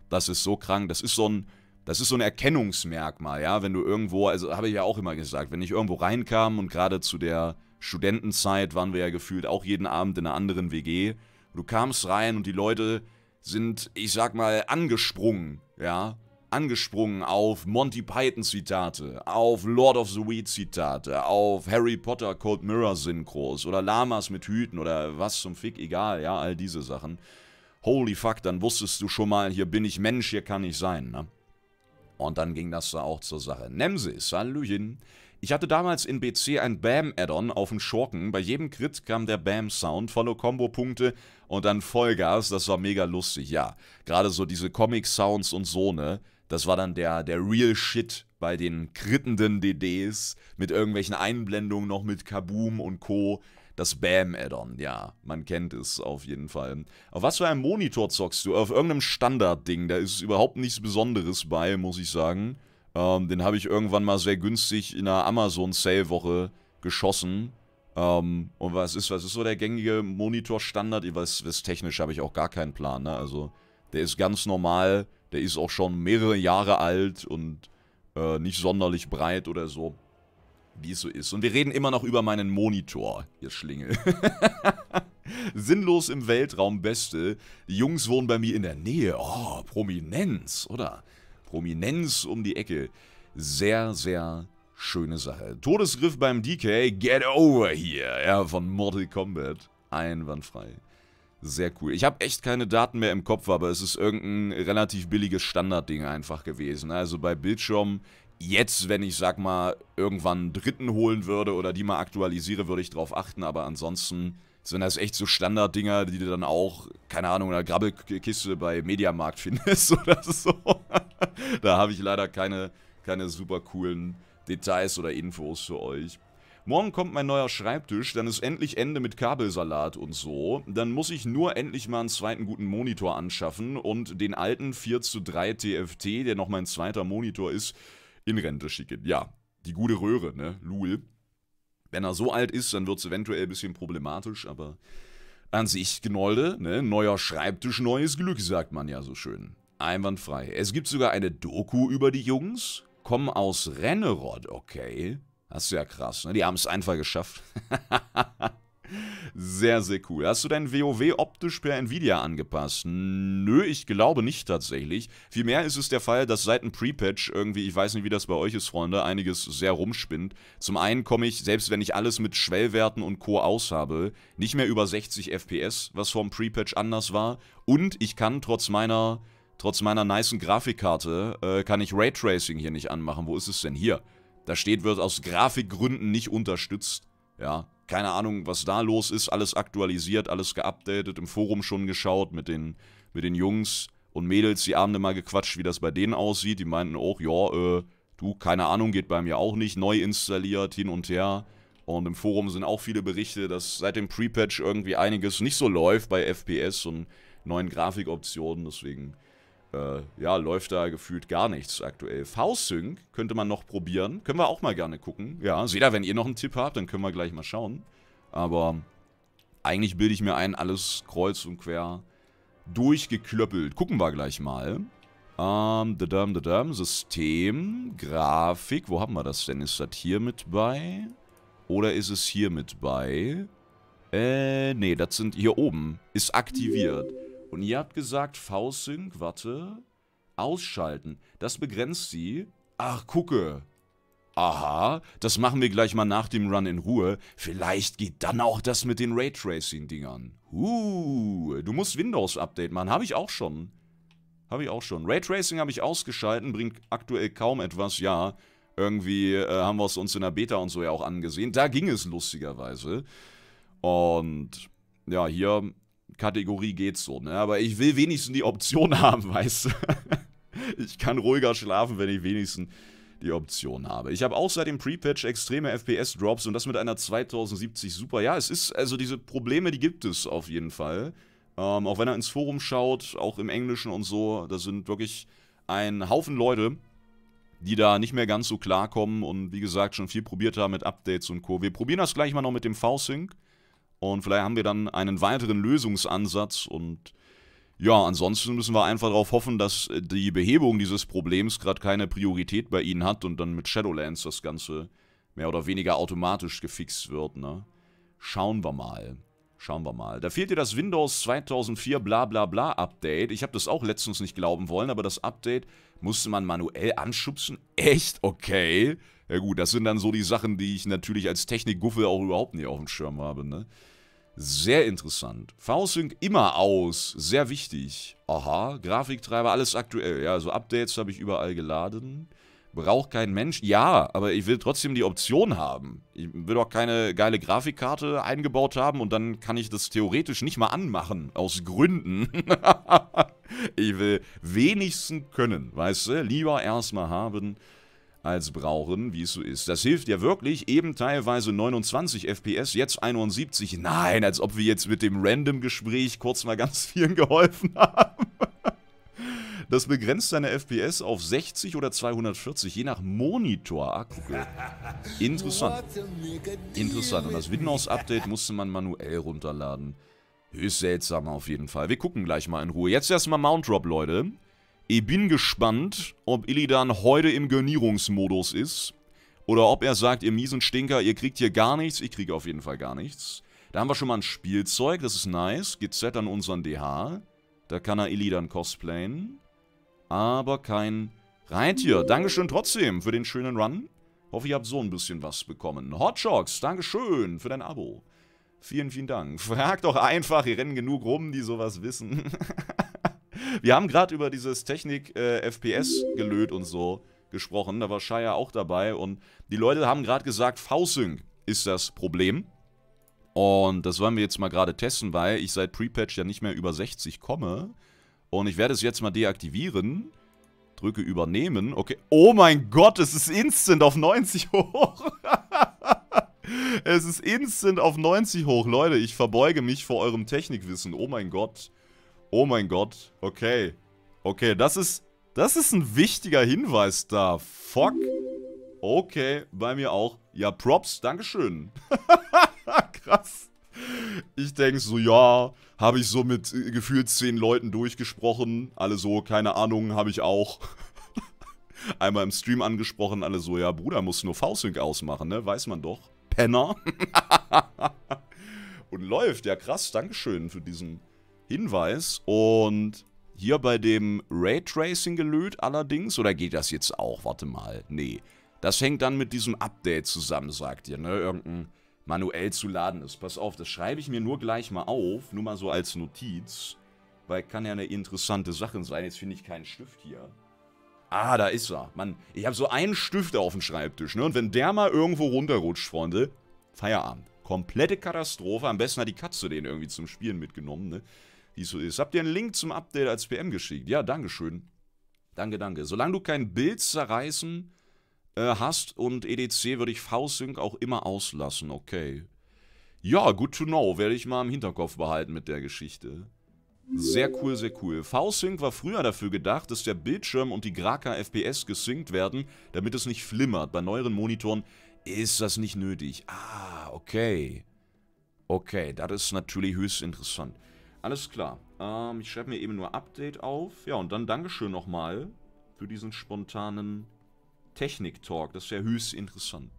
Das ist so krank. Das ist so ein das ist so ein Erkennungsmerkmal, ja, wenn du irgendwo, also habe ich ja auch immer gesagt, wenn ich irgendwo reinkam und gerade zu der Studentenzeit waren wir ja gefühlt auch jeden Abend in einer anderen WG, du kamst rein und die Leute sind, ich sag mal, angesprungen, ja, angesprungen auf Monty Python Zitate, auf Lord of the Weed Zitate, auf Harry Potter Cold Mirror Synchros oder Lamas mit Hüten oder was zum Fick, egal, ja, all diese Sachen. Holy fuck, dann wusstest du schon mal, hier bin ich Mensch, hier kann ich sein, ne? Und dann ging das da auch zur Sache. Nemesis, Hallöchen. Ich hatte damals in BC ein Bam-Add-on auf den Schurken. Bei jedem Crit kam der Bam-Sound, volle Combo-Punkte und dann Vollgas. Das war mega lustig, ja. Gerade so diese Comic-Sounds und so, ne? Das war dann der, der Real Shit bei den krittenden DDs mit irgendwelchen Einblendungen noch mit Kaboom und Co. Das BAM-Add-on, ja, man kennt es auf jeden Fall. Auf was für einem Monitor zockst du? Auf irgendeinem Standard-Ding, da ist überhaupt nichts Besonderes bei, muss ich sagen. Ähm, den habe ich irgendwann mal sehr günstig in einer Amazon-Sale-Woche geschossen. Ähm, und was ist, was ist so der gängige Monitor-Standard? Ich weiß, was technisch habe ich auch gar keinen Plan, ne? Also, der ist ganz normal, der ist auch schon mehrere Jahre alt und äh, nicht sonderlich breit oder so wie es so ist. Und wir reden immer noch über meinen Monitor, ihr Schlingel. *laughs* Sinnlos im Weltraum, Beste. Die Jungs wohnen bei mir in der Nähe. Oh, Prominenz, oder? Prominenz um die Ecke. Sehr, sehr schöne Sache. Todesgriff beim DK. Get over here. Ja, von Mortal Kombat. Einwandfrei. Sehr cool. Ich habe echt keine Daten mehr im Kopf, aber es ist irgendein relativ billiges Standardding einfach gewesen. Also bei Bildschirm jetzt, wenn ich sag mal, irgendwann einen dritten holen würde oder die mal aktualisiere, würde ich drauf achten, aber ansonsten sind das echt so Standarddinger, die du dann auch, keine Ahnung, in einer Grabbelkiste bei Mediamarkt findest *laughs* oder so. da habe ich leider keine, keine super coolen Details oder Infos für euch. Morgen kommt mein neuer Schreibtisch, dann ist endlich Ende mit Kabelsalat und so. Dann muss ich nur endlich mal einen zweiten guten Monitor anschaffen und den alten 4 zu 3 TFT, der noch mein zweiter Monitor ist, in Rente schicken. Ja, die gute Röhre, ne? Lul. Wenn er so alt ist, dann wird es eventuell ein bisschen problematisch, aber an sich, Gnolde, ne? Neuer Schreibtisch, neues Glück, sagt man ja so schön. Einwandfrei. Es gibt sogar eine Doku über die Jungs. Kommen aus Rennerod, okay. Das ist ja krass, ne? Die haben es einfach geschafft. *laughs* Sehr, sehr cool. Hast du dein WoW optisch per Nvidia angepasst? Nö, ich glaube nicht tatsächlich. Vielmehr ist es der Fall, dass seit dem Pre-Patch irgendwie, ich weiß nicht, wie das bei euch ist, Freunde, einiges sehr rumspinnt. Zum einen komme ich, selbst wenn ich alles mit Schwellwerten und Co. aushabe, nicht mehr über 60 FPS, was vom Pre-Patch anders war. Und ich kann trotz meiner Trotz meiner niceen Grafikkarte äh, kann ich Raytracing hier nicht anmachen. Wo ist es denn hier? Da steht, wird aus Grafikgründen nicht unterstützt. Ja, keine Ahnung, was da los ist, alles aktualisiert, alles geupdatet, im Forum schon geschaut mit den, mit den Jungs und Mädels die Abende mal gequatscht, wie das bei denen aussieht. Die meinten auch, ja, äh, du, keine Ahnung, geht bei mir auch nicht, neu installiert, hin und her. Und im Forum sind auch viele Berichte, dass seit dem Pre-Patch irgendwie einiges nicht so läuft bei FPS und neuen Grafikoptionen, deswegen äh, ja, läuft da gefühlt gar nichts aktuell. V-Sync könnte man noch probieren. Können wir auch mal gerne gucken. Ja, seht ihr, wenn ihr noch einen Tipp habt, dann können wir gleich mal schauen. Aber eigentlich bilde ich mir ein, alles kreuz und quer durchgeklöppelt. Gucken wir gleich mal. Ähm, dadam, dadam, System, Grafik, wo haben wir das denn? Ist das hier mit bei? Oder ist es hier mit bei? Äh, nee, das sind hier oben. Ist aktiviert. Und ihr habt gesagt, V-Sync, warte, ausschalten. Das begrenzt sie. Ach, gucke. Aha, das machen wir gleich mal nach dem Run in Ruhe. Vielleicht geht dann auch das mit den Raytracing-Dingern. Huh, du musst Windows-Update machen. Habe ich auch schon. Habe ich auch schon. Raytracing habe ich ausgeschalten, bringt aktuell kaum etwas, ja. Irgendwie äh, haben wir es uns in der Beta und so ja auch angesehen. Da ging es lustigerweise. Und ja, hier Kategorie geht's so, ne? Aber ich will wenigstens die Option *laughs* haben, weißt du? ich kann ruhiger schlafen, wenn ich wenigstens die Option habe. Ich habe auch seit dem Pre-Patch extreme FPS-Drops und das mit einer 2070 Super. Ja, es ist, also diese Probleme, die gibt es auf jeden Fall. Ähm, auch wenn er ins Forum schaut, auch im Englischen und so, da sind wirklich ein Haufen Leute, die da nicht mehr ganz so klarkommen und wie gesagt schon viel probiert haben mit Updates und Co. Wir probieren das gleich mal noch mit dem V-Sync. Und vielleicht haben wir dann einen weiteren Lösungsansatz und ja, ansonsten müssen wir einfach darauf hoffen, dass die Behebung dieses Problems gerade keine Priorität bei ihnen hat und dann mit Shadowlands das Ganze mehr oder weniger automatisch gefixt wird, ne? Schauen wir mal. Schauen wir mal. Da fehlt dir das Windows 2004 bla bla bla Update. Ich habe das auch letztens nicht glauben wollen, aber das Update musste man manuell anschubsen. Echt? Okay. Ja gut, das sind dann so die Sachen, die ich natürlich als Technikguffel auch überhaupt nicht auf dem Schirm habe, ne? Sehr interessant. V-Sync immer aus. Sehr wichtig. Aha. Grafiktreiber, alles aktuell. Ja, also Updates habe ich überall geladen. Braucht kein Mensch. Ja, aber ich will trotzdem die Option haben. Ich will doch keine geile Grafikkarte eingebaut haben und dann kann ich das theoretisch nicht mal anmachen. Aus Gründen. *laughs* ich will wenigstens können, weißt du? Lieber erstmal haben als brauchen, wie es so ist. Das hilft ja wirklich, eben teilweise 29 FPS, jetzt 71. Nein, als ob wir jetzt mit dem Random-Gespräch kurz mal ganz *laughs* vielen geholfen haben. Das begrenzt seine FPS auf 60 oder 240, je nach Monitor. Ah, gucke. Interessant. Interessant. Und das Windows-Update musste man manuell runterladen. Höchst seltsam auf jeden Fall. Wir gucken gleich mal in Ruhe. Jetzt erstmal Mount Drop, Leute. Ich bin gespannt, ob Illidan heute im Gönnierungsmodus ist. Oder ob er sagt, ihr miesen Stinker, ihr kriegt hier gar nichts. Ich kriege auf jeden Fall gar nichts. Da haben wir schon mal ein Spielzeug, das ist nice. GZ an unseren DH. Da kann er Illidan cosplayen. Aber kein Reittier. Dankeschön trotzdem für den schönen Run. Hoffe, ihr habt so ein bisschen was bekommen. Hotshox, Dankeschön für dein Abo. Vielen, vielen Dank. Frag doch einfach, hier rennen genug rum, die sowas wissen. *laughs* Wir haben gerade über dieses Technik-FPS-Gelöt äh, und so gesprochen. Da war Shia auch dabei. Und die Leute haben gerade gesagt, V-Sync ist das Problem. Und das wollen wir jetzt mal gerade testen, weil ich seit Pre-Patch ja nicht mehr über 60 komme. Und ich werde es jetzt mal deaktivieren. Drücke übernehmen. Okay. Oh mein Gott, es ist instant auf 90 hoch. *laughs* es ist instant auf 90 hoch. Leute, ich verbeuge mich vor eurem Technikwissen. Oh mein Gott. Oh mein Gott. Okay. Okay, das ist... Das ist ein wichtiger Hinweis da. Fuck. Okay, bei mir auch. Ja, Props, Dankeschön. *laughs* Krass. Ich denke so, ja, habe ich so mit äh, gefühlt zehn Leuten durchgesprochen. Alle so, keine Ahnung, habe ich auch. *laughs* Einmal im Stream angesprochen, alle so, ja, Bruder, muss nur V-Sync ausmachen, ne? Weiß man doch. Penner. *laughs* Und läuft, ja krass, Dankeschön für diesen Hinweis. Und hier bei dem Raytracing gelöt allerdings, oder geht das jetzt auch? Warte mal, nee. Das hängt dann mit diesem Update zusammen, sagt ihr, ne? Irgendein manuell zu laden ist. Pass auf, das schreibe ich mir nur gleich mal auf, nur mal so als Notiz. Weil kann ja eine interessante Sache sein. Jetzt finde ich keinen Stift hier. Ah, da ist er. Mann, ich habe so einen Stift auf dem Schreibtisch, ne? Und wenn der mal irgendwo runterrutscht, Freunde, Feierabend. Komplette Katastrophe. Am besten hat die Katze den irgendwie zum Spielen mitgenommen, ne? wie es so ist. Habt ihr einen Link zum Update als PM geschickt? Ja, Dankeschön. Danke, danke. Solange du kein Bild zerreißen äh, hast und EDC würde ich V-Sync auch immer auslassen, okay. Ja, good to know. Werde ich mal im Hinterkopf behalten mit der Geschichte. Sehr cool, sehr cool. V-Sync war früher dafür gedacht, dass der Bildschirm und die Graka FPS gesynkt werden, damit es nicht flimmert. Bei neueren Monitoren ist das nicht nötig. Ah, okay. Okay, das ist natürlich höchst interessant. Alles klar. Ähm, ich schreibe mir eben nur Update auf. Ja, und dann Dankeschön nochmal für diesen spontanen Technik-Talk. Das ist ja höchst interessant.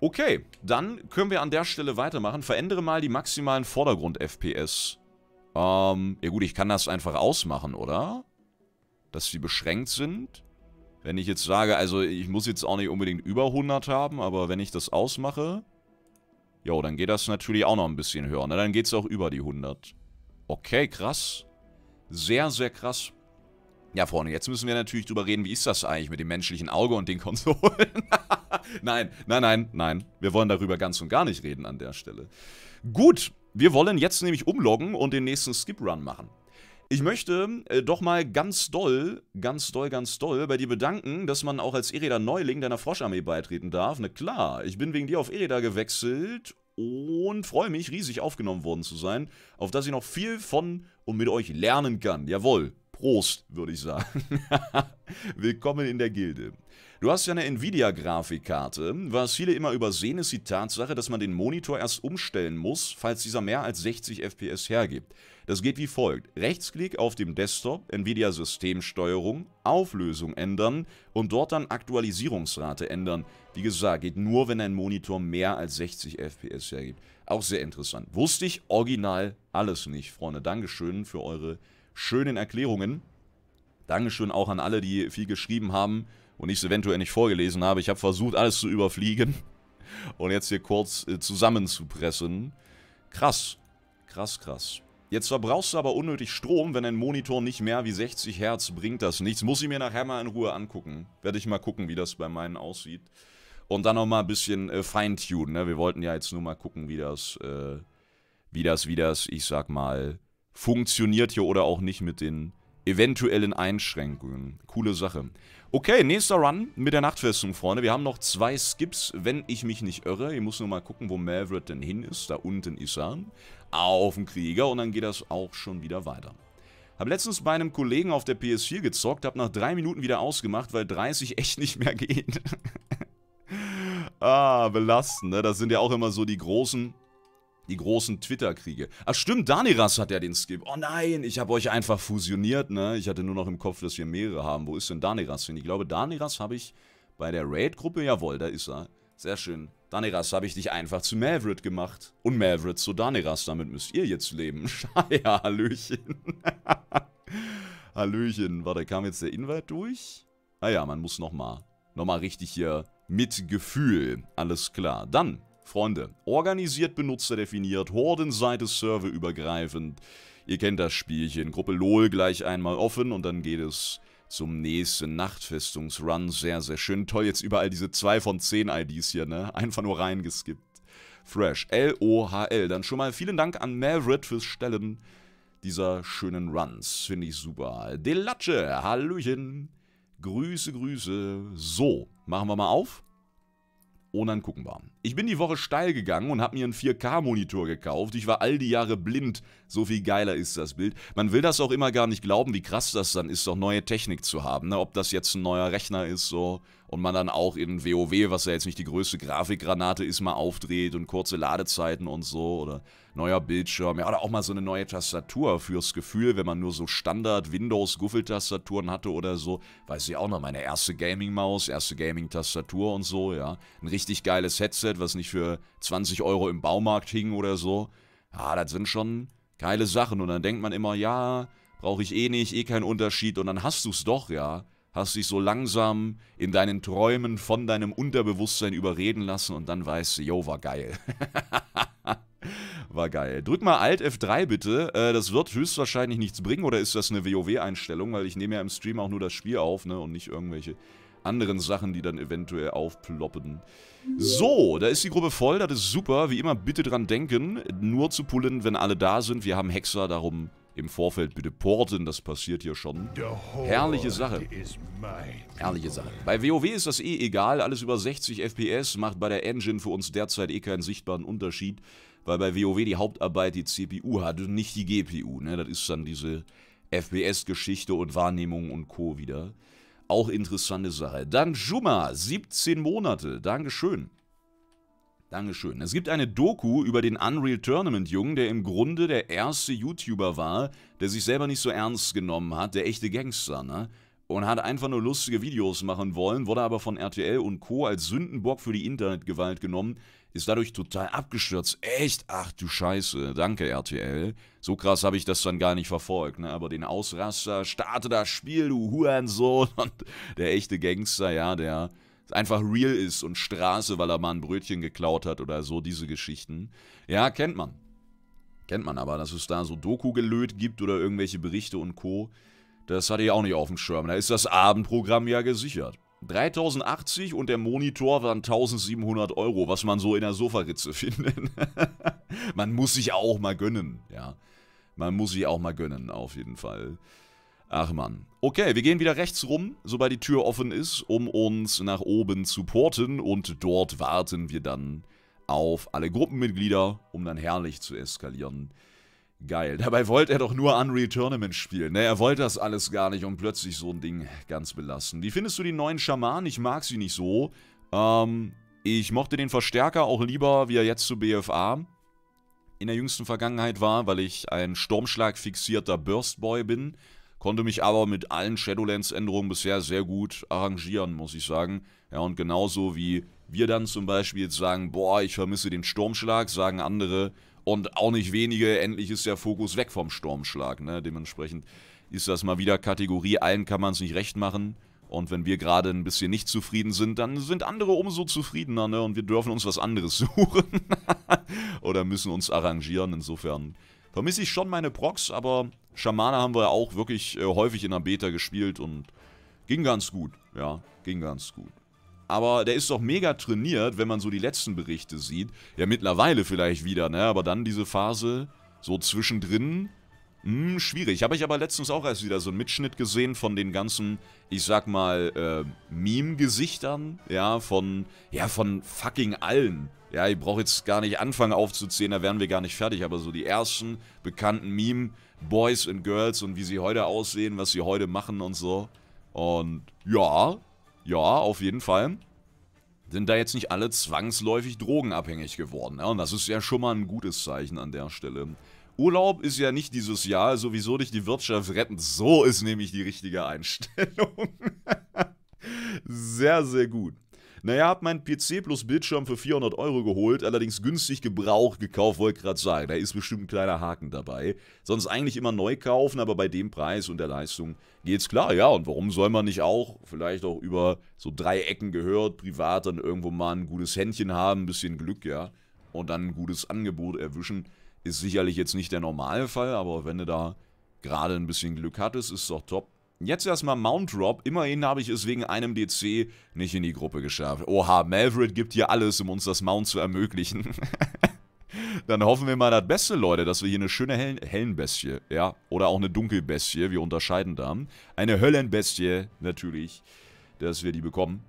Okay, dann können wir an der Stelle weitermachen. Verändere mal die maximalen Vordergrund-FPS. Ähm, ja gut, ich kann das einfach ausmachen, oder? Dass sie beschränkt sind. Wenn ich jetzt sage, also ich muss jetzt auch nicht unbedingt über 100 haben, aber wenn ich das ausmache... Jo, dann geht das natürlich auch noch ein bisschen höher. Ne? Dann geht es auch über die 100. Okay, krass. Sehr, sehr krass. Ja, Freunde, jetzt müssen wir natürlich drüber reden, wie ist das eigentlich mit dem menschlichen Auge und den Konsolen? *laughs* nein, nein, nein, nein. Wir wollen darüber ganz und gar nicht reden an der Stelle. Gut, wir wollen jetzt nämlich umloggen und den nächsten Skip-Run machen. Ich möchte äh, doch mal ganz doll, ganz doll, ganz doll bei dir bedanken, dass man auch als Ereda Neuling deiner Froscharmee beitreten darf. Na klar, ich bin wegen dir auf Ereda gewechselt und freue mich riesig aufgenommen worden zu sein, auf dass ich noch viel von und mit euch lernen kann. Jawohl, Prost, würde ich sagen. *laughs* Willkommen in der Gilde. Du hast ja eine Nvidia-Grafikkarte. Was viele immer übersehen, ist die Tatsache, dass man den Monitor erst umstellen muss, falls dieser mehr als 60 FPS hergibt. Das geht wie folgt. Rechtsklick auf dem Desktop, Nvidia Systemsteuerung, Auflösung ändern und dort dann Aktualisierungsrate ändern. Wie gesagt, geht nur, wenn ein Monitor mehr als 60 FPS hergibt. Auch sehr interessant. Wusste ich original alles nicht, Freunde. Dankeschön für eure schönen Erklärungen. Dankeschön auch an alle, die viel geschrieben haben und ich es eventuell nicht vorgelesen habe. Ich habe versucht, alles zu überfliegen und jetzt hier kurz äh, zusammenzupressen. Krass. Krass, krass. Jetzt verbrauchst du aber unnötig Strom, wenn dein Monitor nicht mehr wie 60 Hertz bringt das nichts. Muss ich mir nachher mal in Ruhe angucken. Werde ich mal gucken, wie das bei meinen aussieht. Und dann nochmal ein bisschen äh, feintunen. Ne? Wir wollten ja jetzt nur mal gucken, wie das, äh, wie das, wie das, ich sag mal, funktioniert hier oder auch nicht mit den eventuellen Einschränkungen. Coole Sache. Okay, nächster Run mit der Nachtfestung, Freunde. Wir haben noch zwei Skips, wenn ich mich nicht irre. Ich muss nur mal gucken, wo Maverick denn hin ist. Da unten ist er auf den Krieger und dann geht das auch schon wieder weiter. Hab letztens bei einem Kollegen auf der PS4 gezockt, hab nach drei Minuten wieder ausgemacht, weil 30 echt nicht mehr geht. *laughs* ah, belastend, ne? Das sind ja auch immer so die großen, die großen Twitter-Kriege. Ach stimmt, Daniras hat ja den Skip. Oh nein, ich habe euch einfach fusioniert, ne? Ich hatte nur noch im Kopf, dass wir mehrere haben. Wo ist denn Daniras hin? Ich glaube, Daniras habe ich bei der Raid-Gruppe. Jawohl, da ist er. Sehr schön. Daneras habe ich dich einfach zu Maverick gemacht. Und Maverick zu Daneras. Damit müsst ihr jetzt leben. ja, *laughs* Hallöchen. *laughs* Hallöchen. Warte, kam jetzt der Invite durch? Ah ja, man muss nochmal. Nochmal richtig hier mit Gefühl. Alles klar. Dann, Freunde. Organisiert, Benutzer definiert. Hordenseite übergreifend. Ihr kennt das Spielchen. Gruppe LOL gleich einmal offen und dann geht es zum nächsten Nachtfestungsrun. Sehr, sehr schön. Toll, jetzt überall diese 2 von 10 IDs hier, ne? Einfach nur reingeskippt. Fresh. L-O-H-L. Dann schon mal vielen Dank an Maverick fürs Stellen dieser schönen Runs. Finde ich super. Delatsche, Hallöchen. Grüße, Grüße. So, machen wir mal auf. Onan gucken war. Ich bin die Woche steil gegangen und habe mir einen 4K-Monitor gekauft. Ich war all die Jahre blind. So viel geiler ist das Bild. Man will das auch immer gar nicht glauben, wie krass das dann ist, doch neue Technik zu haben. Ne? Ob das jetzt ein neuer Rechner ist, so und man dann auch in WoW, was ja jetzt nicht die größte Grafikgranate ist, mal aufdreht und kurze Ladezeiten und so oder neuer Bildschirm. Ja, oder auch mal so eine neue Tastatur fürs Gefühl, wenn man nur so Standard-Windows-Guffeltastaturen hatte oder so. Weiß ich auch noch, meine erste Gaming-Maus, erste Gaming-Tastatur und so, ja. Ein richtig geiles Headset, was nicht für 20 Euro im Baumarkt hing oder so. Ja, das sind schon geile Sachen und dann denkt man immer, ja, brauche ich eh nicht, eh keinen Unterschied und dann hast du es doch, ja hast dich so langsam in deinen Träumen von deinem Unterbewusstsein überreden lassen und dann weißt du, jo, war geil. *laughs* war geil. Drück mal Alt F3 bitte. Äh, das wird höchstwahrscheinlich nichts bringen oder ist das eine WoW-Einstellung? Weil ich nehme ja im Stream auch nur das Spiel auf ne? und nicht irgendwelche anderen Sachen, die dann eventuell aufploppen. So, da ist die Gruppe voll, das ist super. Wie immer, bitte dran denken, nur zu pullen, wenn alle da sind. Wir haben Hexer, darum im Vorfeld bitte porten, das passiert hier schon. Herrliche Sache. Herrliche Sache. Bei WoW ist das eh egal, alles über 60 FPS macht bei der Engine für uns derzeit eh keinen sichtbaren Unterschied, weil bei WoW die Hauptarbeit die CPU hat und nicht die GPU. Ne? Das ist dann diese FPS-Geschichte und Wahrnehmung und Co. wieder. Auch interessante Sache. Dann Juma, 17 Monate. Dankeschön. Dankeschön. Es gibt eine Doku über den Unreal Tournament Jungen, der im Grunde der erste YouTuber war, der sich selber nicht so ernst genommen hat, der echte Gangster, ne? Und hat einfach nur lustige Videos machen wollen, wurde aber von RTL und Co. als Sündenbock für die Internetgewalt genommen, ist dadurch total abgestürzt. Echt? Ach du Scheiße. Danke, RTL. So krass habe ich das dann gar nicht verfolgt, ne? Aber den Ausraster, starte das Spiel, du Hurensohn. *laughs* Und der echte Gangster, ja, der einfach real ist und Straße, weil er mal ein Brötchen geklaut hat oder so, diese Geschichten. Ja, kennt man. Kennt man aber, dass es da so Doku gelöt gibt oder irgendwelche Berichte und Co. Das hatte ich auch nicht auf dem Schirm. Da ist das Abendprogramm ja gesichert. 3080 und der Monitor waren 1700 Euro, was man so in der Sofaritze *laughs* findet. man muss sich auch mal gönnen, ja. Man muss sich auch mal gönnen, auf jeden Fall. Ach man. Okay, wir gehen wieder rechts rum, sobald die Tür offen ist, um uns nach oben zu porten. Und dort warten wir dann auf alle Gruppenmitglieder, um dann herrlich zu eskalieren. Geil. *laughs* Dabei wollte er doch nur Unreal Tournament spielen. Ne, er wollte das alles gar nicht und plötzlich so ein Ding ganz belassen. Wie findest du den neuen Schaman? Ich mag sie nicht so. Ähm, ich mochte den Verstärker auch lieber, wie er jetzt zu BFA in der jüngsten Vergangenheit war, weil ich ein Sturmschlag fixierter Burstboy bin konnte mich aber mit allen Shadowlands-Änderungen bisher sehr gut arrangieren, muss ich sagen. Ja, und genauso wie wir dann zum Beispiel jetzt sagen, boah, ich vermisse den Sturmschlag, sagen andere und auch nicht wenige, endlich ist der Fokus weg vom Sturmschlag. Ne? Dementsprechend ist das mal wieder Kategorie, allen kann man es nicht recht machen. Und wenn wir gerade ein bisschen nicht zufrieden sind, dann sind andere umso zufriedener ne? und wir dürfen uns was anderes *laughs* suchen *laughs* oder müssen uns arrangieren. Insofern Vermisse ich schon meine Procs, aber Schamane haben wir ja auch wirklich äh, häufig in der Beta gespielt und ging ganz gut. Ja, ging ganz gut. Aber der ist doch mega trainiert, wenn man so die letzten Berichte sieht. Ja, mittlerweile vielleicht wieder, ne? Aber dann diese Phase so zwischendrin, Hm, schwierig. Habe ich aber letztens auch erst wieder so einen Mitschnitt gesehen von den ganzen, ich sag mal, äh, Meme-Gesichtern, ja, von, ja, von fucking allen ja, ich brauche jetzt gar nicht anfangen aufzuzählen, da wären wir gar nicht fertig, aber so die ersten bekannten Meme, Boys and Girls und wie sie heute aussehen, was sie heute machen und so. Und ja, ja, auf jeden Fall sind da jetzt nicht alle zwangsläufig drogenabhängig geworden. Ja, ne? und das ist ja schon mal ein gutes Zeichen an der Stelle. Urlaub ist ja nicht dieses Jahr sowieso nicht die Wirtschaft retten. So ist nämlich die richtige Einstellung. *laughs* sehr, sehr gut. Naja, hab mein PC plus Bildschirm für 400 Euro geholt, allerdings günstig gebraucht gekauft, wollte ich gerade sagen. Da ist bestimmt ein kleiner Haken dabei. Sonst eigentlich immer neu kaufen, aber bei dem Preis und der Leistung geht's klar. Ja, und warum soll man nicht auch, vielleicht auch über so drei Ecken gehört, privat dann irgendwo mal ein gutes Händchen haben, ein bisschen Glück, ja, und dann ein gutes Angebot erwischen. Ist sicherlich jetzt nicht der Normalfall, aber wenn du da gerade ein bisschen Glück hattest, ist doch top. Jetzt erstmal Mount Drop. Immerhin habe ich es wegen einem DC nicht in die Gruppe geschafft. Oha, Maverick gibt hier alles, um uns das Mount zu ermöglichen. *laughs* Dann hoffen wir mal das Beste, Leute, dass wir hier eine schöne Hel Hellenbestie, ja, oder auch eine Dunkelbestie, wir unterscheiden da. Eine Höllenbestie, natürlich, dass wir die bekommen.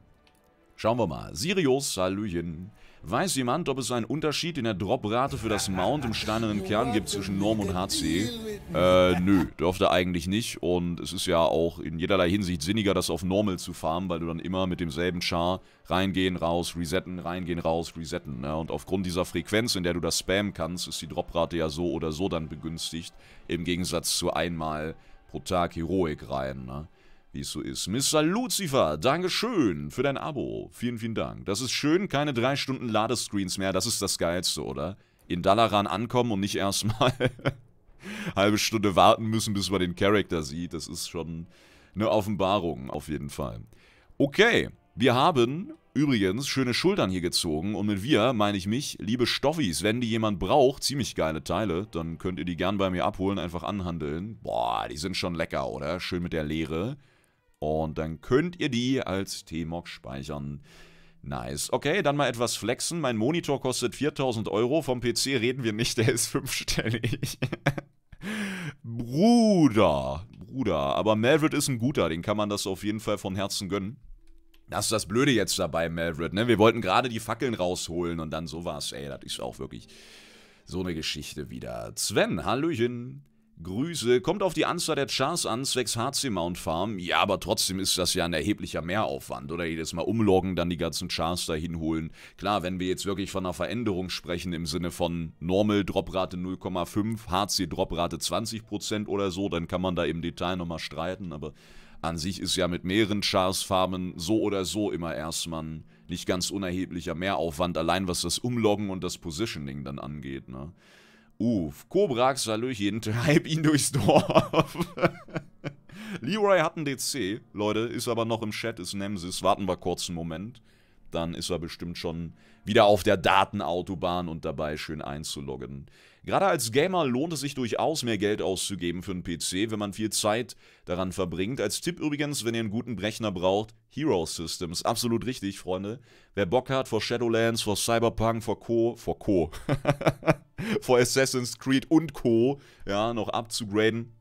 Schauen wir mal. Sirius, Hallöchen. Weiß jemand, ob es einen Unterschied in der Droprate für das Mount im steinernen Kern gibt zwischen Norm und HC? Äh, nö, dürfte eigentlich nicht. Und es ist ja auch in jederlei Hinsicht sinniger, das auf Normal zu farmen, weil du dann immer mit demselben Char reingehen, raus, resetten, reingehen, raus, resetten. Ne? Und aufgrund dieser Frequenz, in der du das spammen kannst, ist die Droprate ja so oder so dann begünstigt. Im Gegensatz zu einmal pro Tag Heroik rein. Ne? wie es so ist. Mr. Lucifer, Dankeschön für dein Abo. Vielen, vielen Dank. Das ist schön, keine drei Stunden Ladescreens mehr. Das ist das Geilste, oder? In Dalaran ankommen und nicht erstmal *laughs* halbe Stunde warten müssen, bis man den Charakter sieht. Das ist schon eine Offenbarung, auf jeden Fall. Okay, wir haben übrigens schöne Schultern hier gezogen. Und mit wir meine ich mich, liebe Stoffis, wenn die jemand braucht, ziemlich geile Teile, dann könnt ihr die gern bei mir abholen, einfach anhandeln. Boah, die sind schon lecker, oder? Schön mit der Leere. Und dann könnt ihr die als t TMOG speichern. Nice. Okay, dann mal etwas flexen. Mein Monitor kostet 4000 Euro. Vom PC reden wir nicht, *laughs* der ist fünfstellig. Bruder, Bruder. Aber Maverick ist ein guter, den kann man das auf jeden Fall von Herzen gönnen. Das ist das Blöde jetzt dabei, Maverick, ne? Wir wollten gerade die Fackeln rausholen und dann sowas. Ey, das ist auch wirklich so eine Geschichte wieder. Sven, Hallöchen. Grüße. Kommt auf die Anzahl der Chars an, zwecks HC Mount Farm. Ja, aber trotzdem ist das ja ein erheblicher Mehraufwand, oder? Jedes Mal umloggen, dann die ganzen Chars dahin holen. Klar, wenn wir jetzt wirklich von einer Veränderung sprechen im Sinne von Normal Droprate 0,5, HC Droprate 20% oder so, dann kann man da im Detail nochmal streiten, aber an sich ist ja mit mehreren Chars Farmen so oder so immer erstmal ein nicht ganz unerheblicher Mehraufwand, allein was das Umloggen und das Positioning dann angeht, ne? Uh, Kobrax, Hallöchen, treib *laughs* ihn durchs Dorf. Leroy hat einen DC. Leute, ist aber noch im Chat, ist Nemesis. Warten wir kurz einen Moment. Dann ist er bestimmt schon wieder auf der Datenautobahn und dabei schön einzuloggen. Gerade als Gamer lohnt es sich durchaus, mehr Geld auszugeben für einen PC, wenn man viel Zeit daran verbringt. Als Tipp übrigens, wenn ihr einen guten Rechner braucht, Hero Systems. Absolut richtig, Freunde. Wer Bock hat vor Shadowlands, vor Cyberpunk, vor Co., vor Co., *laughs* vor Assassin's Creed und Co., ja, noch abzugraden,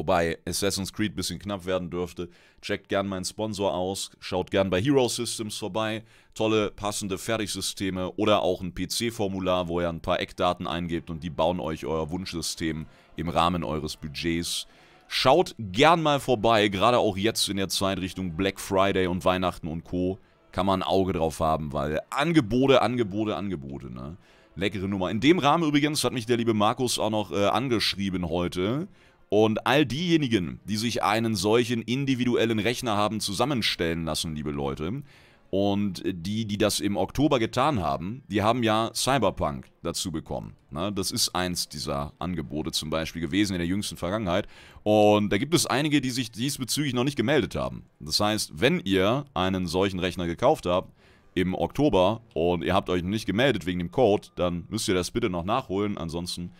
Wobei Assassin's Creed ein bisschen knapp werden dürfte. Checkt gern meinen Sponsor aus, schaut gern bei Hero Systems vorbei. Tolle, passende Fertigsysteme oder auch ein PC-Formular, wo ihr ein paar Eckdaten eingebt und die bauen euch euer Wunschsystem im Rahmen eures Budgets. Schaut gern mal vorbei, gerade auch jetzt in der Zeit Richtung Black Friday und Weihnachten und Co. Kann man ein Auge drauf haben, weil Angebote, Angebote, Angebote, ne? Leckere Nummer. In dem Rahmen übrigens hat mich der liebe Markus auch noch äh, angeschrieben heute. Und all diejenigen, die sich einen solchen individuellen Rechner haben zusammenstellen lassen, liebe Leute, und die, die das im Oktober getan haben, die haben ja Cyberpunk dazu bekommen. Na, das ist eins dieser Angebote zum Beispiel gewesen in der jüngsten Vergangenheit. Und da gibt es einige, die sich diesbezüglich noch nicht gemeldet haben. Das heißt, wenn ihr einen solchen Rechner gekauft habt im Oktober und ihr habt euch nicht gemeldet wegen dem Code, dann müsst ihr das bitte noch nachholen. Ansonsten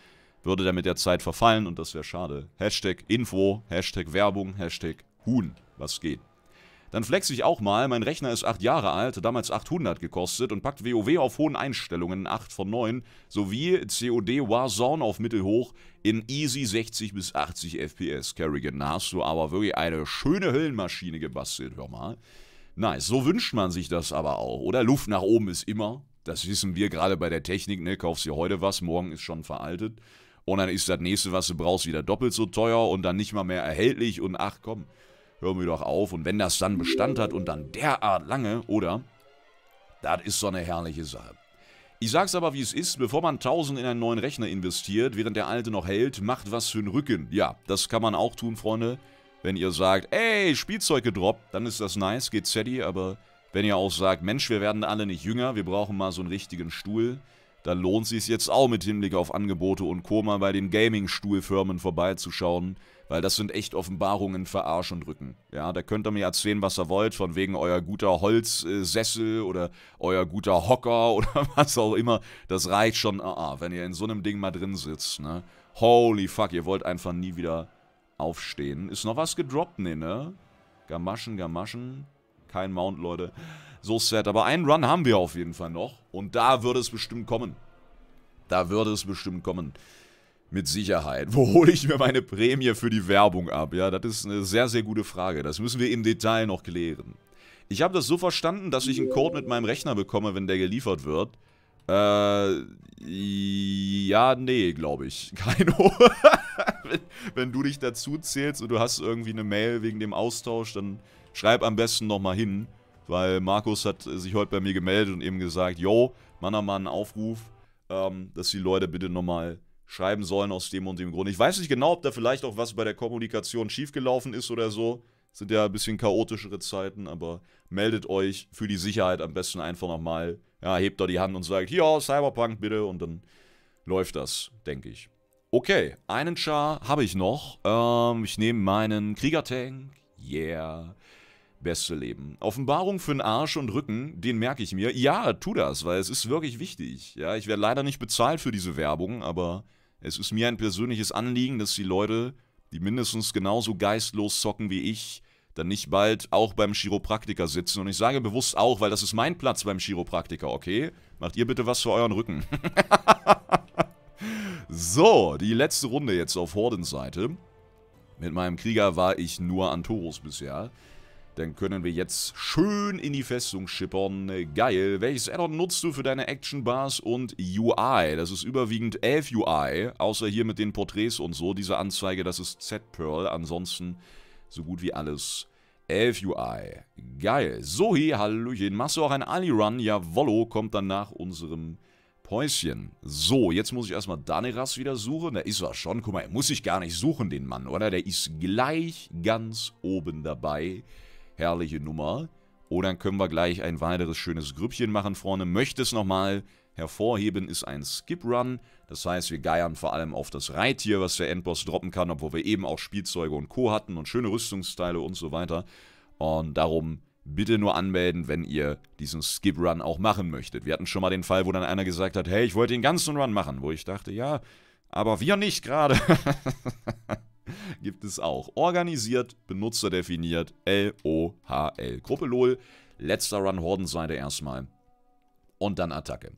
würde der mit der Zeit verfallen und das wäre schade. Hashtag Info, Hashtag Werbung, Hashtag Huhn, was geht. Dann flex ich auch mal, mein Rechner ist 8 Jahre alt, damals 800 gekostet und packt WoW auf hohen Einstellungen, 8 von 9, sowie COD Warzone auf mittelhoch in easy 60 bis 80 FPS. Kerrigan, da hast du aber wirklich eine schöne Höllenmaschine gebastelt, hör mal. Nice, so wünscht man sich das aber auch, oder? Luft nach oben ist immer, das wissen wir gerade bei der Technik, ne? Kaufst dir heute was, morgen ist schon veraltet. Und dann ist das nächste, was du brauchst, wieder doppelt so teuer und dann nicht mal mehr erhältlich. Und ach komm, hör mir doch auf. Und wenn das dann Bestand hat und dann derart lange, oder? Das ist so eine herrliche Sache. Ich sag's aber, wie es ist, bevor man 1000 in einen neuen Rechner investiert, während der alte noch hält, macht was für'n Rücken. Ja, das kann man auch tun, Freunde. Wenn ihr sagt, ey, Spielzeug gedroppt, dann ist das nice, geht steady, aber wenn ihr auch sagt, Mensch, wir werden alle nicht jünger, wir brauchen mal so einen richtigen Stuhl, dann lohnt sich jetzt auch mit Hinblick auf Angebote und Koma bei den Gaming-Stuhlfirmen vorbeizuschauen, weil das sind echt Offenbarungen für Arsch und Rücken. Ja, da könnt ihr mir erzählen, was ihr wollt, von wegen euer guter Holzsessel oder euer guter Hocker *laughs* oder was auch immer. Das reicht schon, ah, ah, wenn ihr in so einem Ding mal drin sitzt, ne? Holy fuck, ihr wollt einfach nie wieder aufstehen. Ist noch was gedroppt? Nee, ne? Gamaschen, Gamaschen. Kein Mount, Leute so sad. Aber einen Run haben wir auf jeden Fall noch. Und da würde es bestimmt kommen. Da würde es bestimmt kommen. Mit Sicherheit. Wo hole ich mir meine Prämie für die Werbung ab? Ja, das ist eine sehr, sehr gute Frage. Das müssen wir im Detail noch klären. Ich habe das so verstanden, dass ich einen Code mit meinem Rechner bekomme, wenn der geliefert wird. Äh, ja, nee, glaube ich. *laughs* Keine wenn, *laughs* wenn du dich dazu zählst und du hast irgendwie eine Mail wegen dem Austausch, dann schreib am besten nochmal hin. Weil Markus hat sich heute bei mir gemeldet und eben gesagt, yo, Mann, oh Mann, Aufruf, ähm, dass die Leute bitte nochmal schreiben sollen aus dem und dem Grund. Ich weiß nicht genau, ob da vielleicht auch was bei der Kommunikation schiefgelaufen ist oder so. Sind ja ein bisschen chaotischere Zeiten, aber meldet euch für die Sicherheit am besten einfach nochmal. Ja, hebt da die Hand und sagt, hier, Cyberpunk bitte und dann läuft das, denke ich. Okay, einen Char habe ich noch. Ähm, ich nehme meinen Kriegertank. Yeah beste Leben. Offenbarung für den Arsch und Rücken, den merke ich mir. Ja, tu das, weil es ist wirklich wichtig. Ja, ich werde leider nicht bezahlt für diese Werbung, aber es ist mir ein persönliches Anliegen, dass die Leute, die mindestens genauso geistlos zocken wie ich, dann nicht bald auch beim Chiropraktiker sitzen. Und ich sage bewusst auch, weil das ist mein Platz beim Chiropraktiker, okay? Macht ihr bitte was für euren Rücken. *laughs* so, die letzte Runde jetzt auf Hordens Seite. Mit meinem Krieger war ich nur an Toros bisher. Dann können wir jetzt schön in die Festung schippern. Geil. Welches Addon nutzt du für deine Action-Bars und UI? Das ist überwiegend 11 UI, außer hier mit den Porträts und so. Diese Anzeige, das ist Z-Pearl. Ansonsten so gut wie alles 11 UI. Geil. Sohi, hallöchen. Machst du auch einen Ali-Run? Jawollo, kommt dann nach unserem... Häuschen. So, jetzt muss ich erstmal Daneras wieder suchen. Da ist er schon. Guck mal, er muss sich gar nicht suchen, den Mann, oder? Der ist gleich ganz oben dabei. Herrliche Nummer. Oder oh, dann können wir gleich ein weiteres schönes Grüppchen machen, vorne. Möchte es nochmal hervorheben, ist ein Skip-Run. Das heißt, wir geiern vor allem auf das Reittier, was der Endboss droppen kann, obwohl wir eben auch Spielzeuge und Co. hatten und schöne Rüstungsteile und so weiter. Und darum bitte nur anmelden, wenn ihr diesen Skip-Run auch machen möchtet. Wir hatten schon mal den Fall, wo dann einer gesagt hat, hey, ich wollte den ganzen Run machen, wo ich dachte, ja, aber wir nicht gerade. *laughs* *laughs* gibt es auch. Organisiert, benutzerdefiniert, l o LOHL. Gruppe LOL, letzter Run Hordenseite erstmal. Und dann Attacke.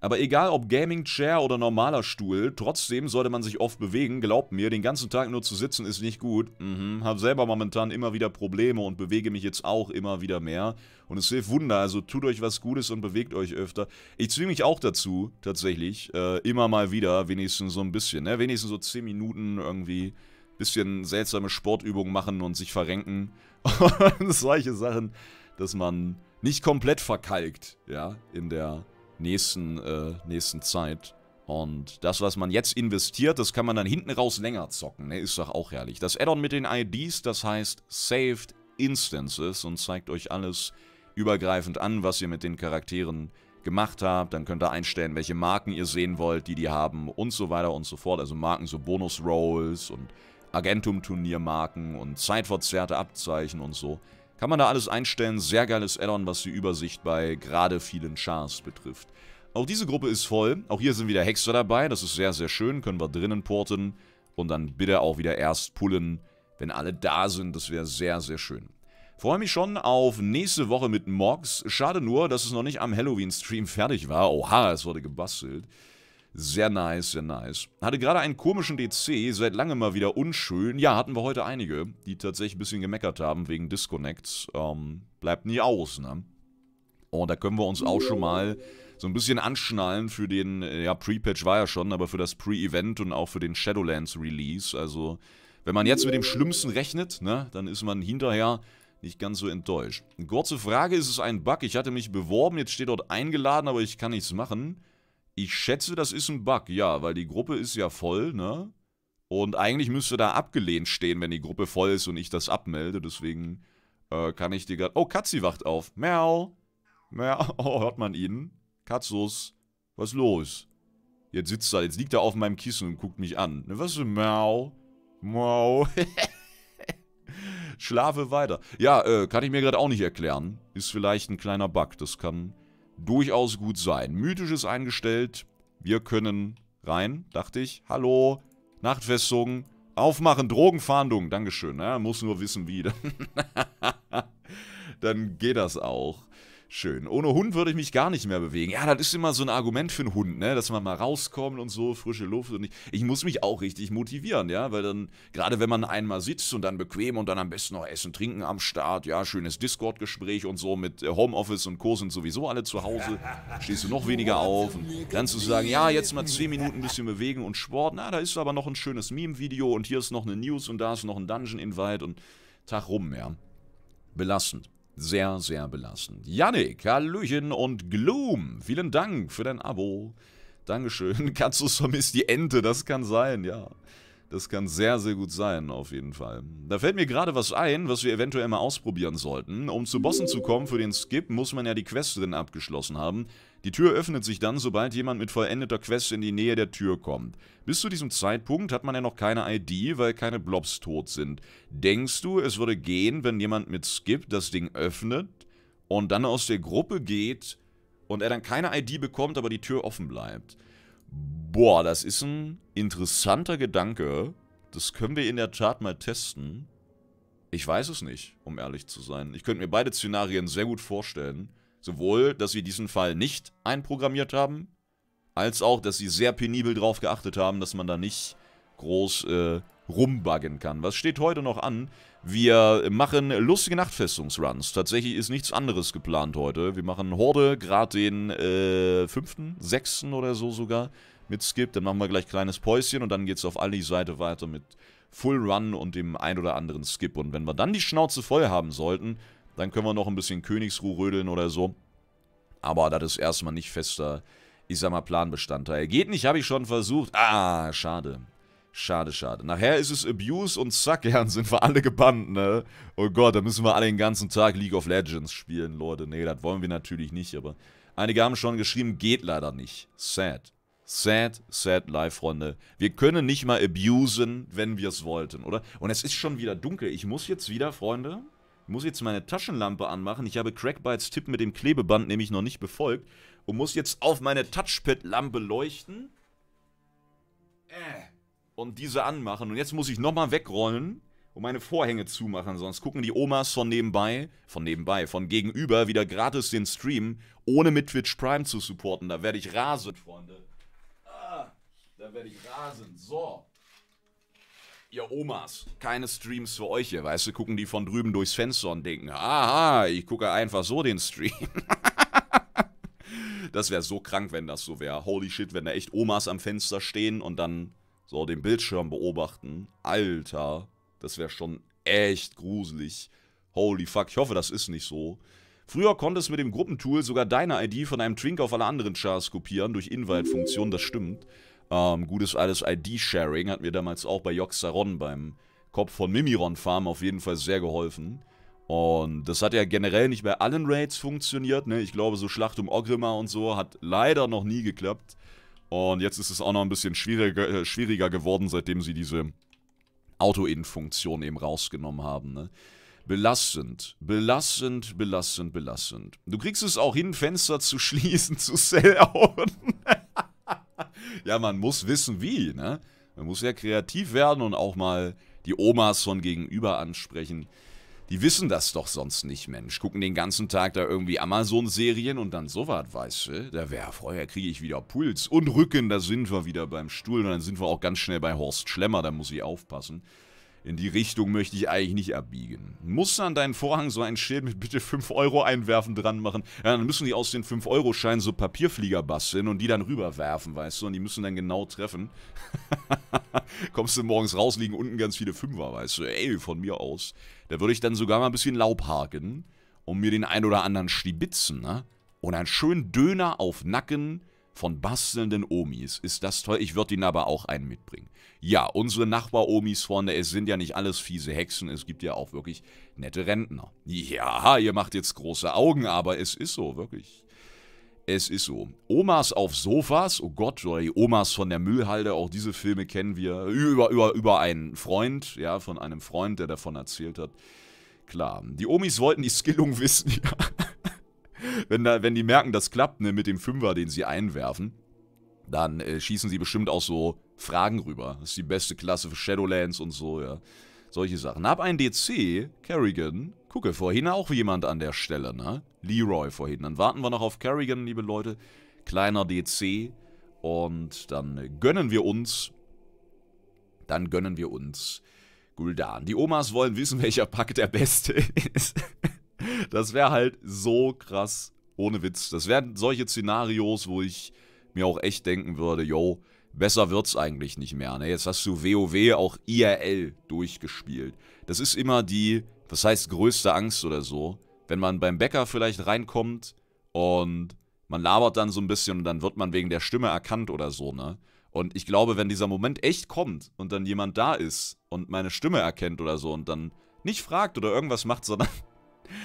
Aber egal ob Gaming Chair oder normaler Stuhl, trotzdem sollte man sich oft bewegen. Glaubt mir, den ganzen Tag nur zu sitzen ist nicht gut. Mhm, hab selber momentan immer wieder Probleme und bewege mich jetzt auch immer wieder mehr. Und es hilft Wunder, also tut euch was Gutes und bewegt euch öfter. Ich zwinge mich auch dazu, tatsächlich, äh, immer mal wieder, wenigstens so ein bisschen, ne? wenigstens so 10 Minuten irgendwie bisschen seltsame Sportübungen machen und sich verrenken. Und *laughs* solche Sachen, dass man nicht komplett verkalkt, ja, in der nächsten, äh, nächsten Zeit. Und das, was man jetzt investiert, das kann man dann hinten raus länger zocken, ne? Ist doch auch herrlich. Das Addon mit den IDs, das heißt Saved Instances und zeigt euch alles übergreifend an, was ihr mit den Charakteren gemacht habt. Dann könnt ihr einstellen, welche Marken ihr sehen wollt, die die haben und so weiter und so fort. Also Marken, so Bonus-Rolls und Agentum-Turniermarken und zeitverzerrte Abzeichen und so. Kann man da alles einstellen. Sehr geiles Addon, was die Übersicht bei gerade vielen Chars betrifft. Auch diese Gruppe ist voll. Auch hier sind wieder Hexer dabei. Das ist sehr, sehr schön. Können wir drinnen porten. Und dann bitte auch wieder erst pullen, wenn alle da sind. Das wäre sehr, sehr schön. Freue mich schon auf nächste Woche mit Mox. Schade nur, dass es noch nicht am Halloween-Stream *laughs* fertig war. Oha, es wurde gebastelt. Sehr nice, sehr nice. Hatte gerade einen komischen DC, seit langem mal wieder unschön. Ja, hatten wir heute einige, die tatsächlich ein bisschen gemeckert haben wegen Disconnects. Ähm, bleibt nie aus, ne? Und da können wir uns auch schon mal so ein bisschen anschnallen für den, ja, Pre-Patch war ja schon, aber für das Pre-Event und auch für den Shadowlands-Release. Also, wenn man jetzt mit dem Schlimmsten rechnet, ne, dann ist man hinterher nicht ganz so enttäuscht. Kurze Frage, ist es ein Bug? Ich hatte mich beworben, jetzt steht dort eingeladen, aber ich kann nichts machen. Ich schätze, das ist ein Bug, ja, weil die Gruppe ist ja voll, ne? Und eigentlich müsste da abgelehnt stehen, wenn die Gruppe voll ist und ich das abmelde. Deswegen äh, kann ich dir gerade... Oh, Katzi wacht auf. Miau. Miau. *laughs* Oh, hört man ihn? Katzus, was los? Jetzt sitzt er, jetzt liegt er auf meinem Kissen und guckt mich an. Ne, was ist denn? Miau? Miau. *laughs* Schlafe weiter. Ja, äh, kann ich mir gerade auch nicht erklären. Ist vielleicht ein kleiner Bug. Das kann durchaus gut sein. Mythisch ist eingestellt. Wir können rein, dachte ich. Hallo, Nachtfestung. Aufmachen, Drogenfahndung. Dankeschön. Ja, ne? muss nur wissen, wie. *laughs* Dann geht das auch. Schön. Ohne Hund würde ich mich gar nicht mehr bewegen. Ja, das ist immer so ein Argument für einen Hund, ne? Dass man mal rauskommt und so, frische Luft und ich, ich muss mich auch richtig motivieren, ja? Weil dann, gerade wenn man einmal sitzt und dann bequem und dann am besten noch Essen, Trinken am Start, ja, schönes Discord-Gespräch und so mit äh, Homeoffice und Co. sind sowieso alle zu Hause, stehst du noch weniger auf und dann zu sagen, ja, jetzt mal 10 Minuten ein bisschen bewegen und Sport, na, da ist aber noch ein schönes Meme-Video und hier ist noch eine News und da ist noch ein Dungeon-Invite und Tag rum, ja. Belastend sehr, sehr belastend. Yannick, Hallöchen und Gloom, vielen Dank für dein Abo. Dankeschön. *laughs* Katzus vermisst die Ente, das kann sein, ja. Das kann sehr, sehr gut sein, auf jeden Fall. Da fällt mir gerade was ein, was wir eventuell mal ausprobieren sollten. Um zu Bossen zu kommen für den Skip, muss man ja die Quest drin abgeschlossen haben. Die Tür öffnet sich dann, sobald jemand mit vollendeter Quest in die Nähe der Tür kommt. Bis zu diesem Zeitpunkt hat man ja noch keine ID, weil keine Blobs tot sind. Denkst du, es würde gehen, wenn jemand mit Skip das Ding öffnet und dann aus der Gruppe geht und er dann keine ID bekommt, aber die Tür offen bleibt? Boah, das ist ein interessanter Gedanke. Das können wir in der Tat mal testen. Ich weiß es nicht, um ehrlich zu sein. Ich könnte mir beide Szenarien sehr gut vorstellen. Sowohl, dass sie diesen Fall nicht einprogrammiert haben, als auch, dass sie sehr penibel darauf geachtet haben, dass man da nicht groß äh, rumbuggen kann. Was steht heute noch an? Wir machen lustige Nachtfestungsruns. Tatsächlich ist nichts anderes geplant heute. Wir machen Horde, gerade den äh, fünften, sechsten oder so sogar mit Skip. Dann machen wir gleich kleines Päuschen und dann geht's auf alle Seite weiter mit Full Run und dem ein oder anderen Skip. Und wenn wir dann die Schnauze voll haben sollten, dann können wir noch ein bisschen Königsruh rödeln oder so. Aber das ist erstmal nicht fester, ich sag mal, Planbestandteil. Geht nicht, habe ich schon versucht. Ah, schade. Schade, schade. Nachher ist es Abuse und zack, *laughs* ja, sind wir alle gebannt, ne? Oh Gott, da müssen wir alle den ganzen Tag League of Legends spielen, Leute. Nee, das wollen wir natürlich nicht, aber einige haben schon geschrieben, geht leider nicht. Sad. Sad, sad life, Freunde. Wir können nicht mal abusen, wenn wir es wollten, oder? Und es ist schon wieder dunkel. Ich muss jetzt wieder, Freunde, ich muss jetzt meine Taschenlampe anmachen. Ich habe Crackbites Tipp mit dem Klebeband nämlich noch nicht befolgt und muss jetzt auf meine Touchpad-Lampe leuchten. Äh und diese anmachen. Und jetzt muss ich nochmal wegrollen und meine Vorhänge zumachen, sonst gucken die Omas von nebenbei, von nebenbei, von gegenüber wieder gratis den Stream, ohne mit Twitch Prime zu supporten. Da werde ich rasend, Freunde. Ah, da werde ich rasend. So. Ihr Omas, keine Streams für euch hier, weißt du, gucken die von drüben durchs Fenster und denken, aha, ich gucke einfach so den Stream. *laughs* das wäre so krank, wenn das so wäre. Holy shit, wenn da echt Omas am Fenster stehen und dann so, den Bildschirm beobachten. Alter, das wäre schon echt gruselig. Holy fuck, ich hoffe, das ist nicht so. Früher konnte es mit dem Gruppentool sogar deine ID von einem Trink auf alle anderen Chars kopieren durch Invite-Funktion, das stimmt. Ähm, gutes altes ID-Sharing hat mir damals auch bei Joxaron beim Kopf von Mimiron Farm auf jeden Fall sehr geholfen. Und das hat ja generell nicht bei allen Raids funktioniert, ne? Ich glaube, so Schlacht um Ogrimmar und so hat leider noch nie geklappt. Und jetzt ist es auch noch ein bisschen schwieriger, äh, schwieriger geworden, seitdem sie diese Auto-In-Funktion eben rausgenommen haben. Ne? Belastend, belastend, belastend, belastend. Du kriegst es auch hin, Fenster zu *laughs* schließen, zu sell sellouten. *laughs* ja, man muss wissen wie, ne? Man muss ja kreativ werden und auch mal die Omas von gegenüber ansprechen. Die wissen das doch sonst nicht, Mensch. Gucken den ganzen Tag da irgendwie Amazon-Serien und dann sowas, weißt du? Da wäre vorher kriege ich wieder Puls und Rücken, da sind wir wieder beim Stuhl und dann sind wir auch ganz schnell bei Horst Schlemmer, da muss ich aufpassen. In die Richtung möchte ich eigentlich nicht abbiegen. Muss an deinen Vorhang so ein Schild mit bitte 5 Euro einwerfen dran machen? Ja, dann müssen die aus den 5-Euro-Scheinen so Papierflieger basteln und die dann rüberwerfen, weißt du? Und die müssen dann genau treffen. *laughs* Kommst du morgens raus, liegen unten ganz viele Fünfer, weißt du? Ey, von mir aus. Da würde ich dann sogar mal ein bisschen Laub haken und mir den ein oder anderen stibitzen, ne? Und einen schönen Döner auf Nacken von bastelnden Omis. Ist das toll? Ich würde Ihnen aber auch einen mitbringen. Ja, unsere Nachbar-Omis Freunde, es sind ja nicht alles fiese Hexen, es gibt ja auch wirklich nette Rentner. Ja, ihr macht jetzt große Augen, aber es ist so, wirklich. Es ist so. Omas auf Sofas, oh Gott, oder die Omas von der Müllhalde, auch diese Filme kennen wir über, über, über einen Freund, ja, von einem Freund, der davon erzählt hat. Klar, die Omis wollten die Skillung wissen, *laughs* ja wenn, da, wenn die merken, das klappt ne, mit dem Fünfer, den sie einwerfen, dann äh, schießen sie bestimmt auch so Fragen rüber. Das ist die beste Klasse für Shadowlands und so, ja. Solche Sachen. Hab ein DC, Kerrigan. Gucke, vorhin auch jemand an der Stelle, ne? Leroy vorhin. Dann warten wir noch auf Kerrigan, liebe Leute. Kleiner DC. Und dann äh, gönnen wir uns. Dann gönnen wir uns Guldan. Die Omas wollen wissen, *laughs* welcher Pack der beste ist. Das wäre halt so krass, ohne Witz. Das wären solche Szenarios, wo ich mir auch echt denken würde, yo, besser wird's eigentlich nicht mehr. Ne? Jetzt hast du WoW auch IRL durchgespielt. Das ist immer die, was heißt größte Angst oder so, wenn man beim Bäcker vielleicht reinkommt und man labert dann so ein bisschen und dann wird man wegen der Stimme erkannt oder so, ne? Und ich glaube, wenn dieser Moment echt kommt und dann jemand da ist und meine Stimme erkennt oder so und dann nicht fragt oder irgendwas macht, sondern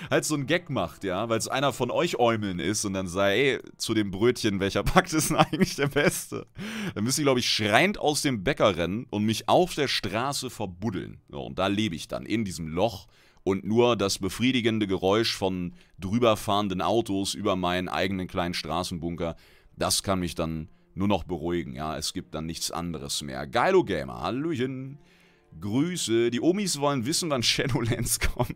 halt so einen Gag macht, ja, weil es einer von euch Äumeln ist und dann sei, ey, zu dem Brötchen, welcher Pakt *laughs* ist denn eigentlich der beste? Dann müsste ich, glaube ich, schreiend aus dem Bäcker rennen und mich auf der Straße verbuddeln. Ja, und da lebe ich dann, in diesem Loch und nur das befriedigende Geräusch von drüberfahrenden Autos über meinen eigenen kleinen Straßenbunker, das kann mich dann nur noch beruhigen, ja, es gibt dann nichts anderes mehr. Geilo Gamer, Hallöchen. Grüße. Die Omis wollen wissen, wann Shadowlands *laughs* kommt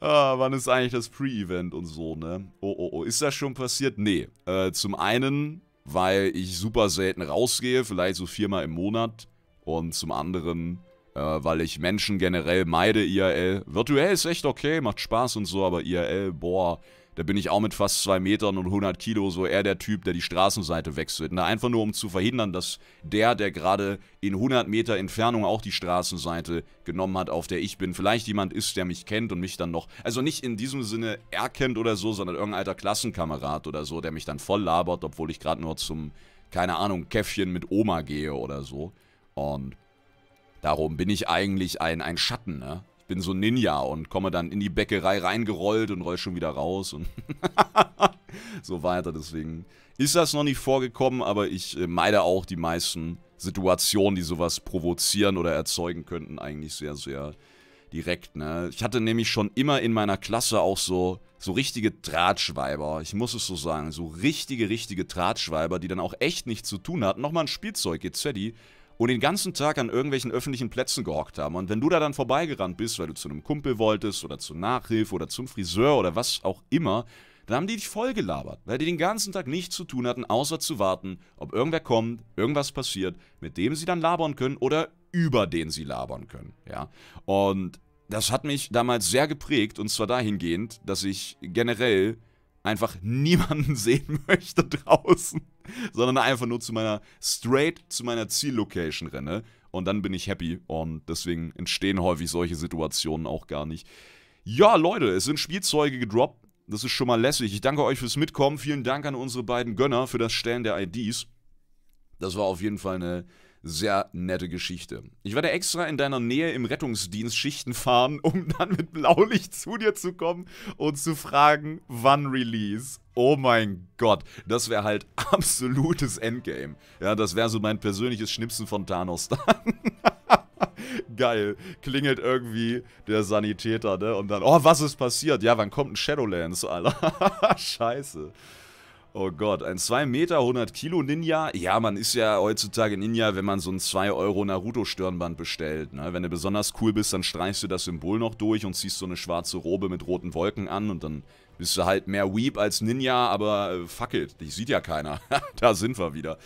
ah, wann ist eigentlich das Pre-Event und so, ne? Oh, oh, oh. Ist das schon passiert? Nee. Äh, zum einen, weil ich super selten rausgehe, vielleicht so viermal im Monat. Und zum anderen, äh, weil ich Menschen generell meide, IRL. Virtuell ist echt okay, macht Spaß und so, aber IRL, boah, da bin ich auch mit fast zwei Metern und 100 Kilo so eher der Typ, der die Straßenseite wechselt. Na, ne? einfach nur, um zu verhindern, dass der, der gerade in 100 Meter Entfernung auch die Straßenseite genommen hat, auf der ich bin, vielleicht jemand ist, der mich kennt und mich dann noch, also nicht in diesem Sinne erkennt oder so, sondern irgendein alter Klassenkamerad oder so, der mich dann voll labert, obwohl ich gerade nur zum, keine Ahnung, Käffchen mit Oma gehe oder so. Und darum bin ich eigentlich ein, ein Schatten, ne? bin so ein Ninja und komme dann in die Bäckerei reingerollt und roll schon wieder raus und *laughs* so weiter. Deswegen ist das noch nicht vorgekommen, aber ich äh, meide auch die meisten Situationen, die sowas provozieren oder erzeugen könnten, eigentlich sehr, sehr direkt, ne? Ich hatte nämlich schon immer in meiner Klasse auch so, so richtige Drahtschweiber, ich muss es so sagen, so richtige, richtige Drahtschweiber, die dann auch echt nichts zu tun hatten. Nochmal ein Spielzeug, jetzt Zeddy, und den ganzen Tag an irgendwelchen öffentlichen Plätzen gehockt haben. Und wenn du da dann vorbeigerannt bist, weil du zu einem Kumpel wolltest oder zur Nachhilfe oder zum Friseur oder was auch immer, dann haben die dich voll gelabert, weil die den ganzen Tag nichts zu tun hatten, außer zu warten, ob irgendwer kommt, irgendwas passiert, mit dem sie dann labern können oder über den sie labern können. Ja? Und das hat mich damals sehr geprägt und zwar dahingehend, dass ich generell einfach *laughs* niemanden sehen *laughs* möchte draußen. *laughs* sondern einfach nur zu meiner, straight zu meiner Ziellocation renne und dann bin ich happy und deswegen entstehen häufig solche Situationen auch gar nicht. Ja, Leute, es sind Spielzeuge gedroppt. Das ist schon mal lässig. Ich danke euch fürs Mitkommen. Vielen Dank an unsere beiden Gönner für das Stellen der IDs. Das war auf jeden Fall eine sehr nette Geschichte. Ich werde extra in deiner Nähe im Rettungsdienst Schichten fahren, *laughs* um dann mit Blaulicht zu dir zu kommen und zu fragen, wann Release. Oh mein Gott, das wäre halt *laughs* absolutes Endgame. Ja, das wäre so mein persönliches Schnipsen von Thanos dann. *laughs* Geil. Klingelt irgendwie der Sanitäter, ne? Und dann, oh, was ist passiert? Ja, wann kommt ein Shadowlands, Alter? Scheiße. Oh Gott, ein 2 Meter, 100 Kilo Ninja. Ja, man ist ja heutzutage Ninja, wenn man so ein 2 Euro Naruto-Stirnband bestellt. Ne? Wenn du besonders cool bist, dann streichst du das Symbol noch durch und ziehst so eine schwarze Robe mit roten Wolken an und dann bist du halt mehr Weep als Ninja, aber äh, fuck it, dich sieht ja keiner. *laughs* da sind wir wieder.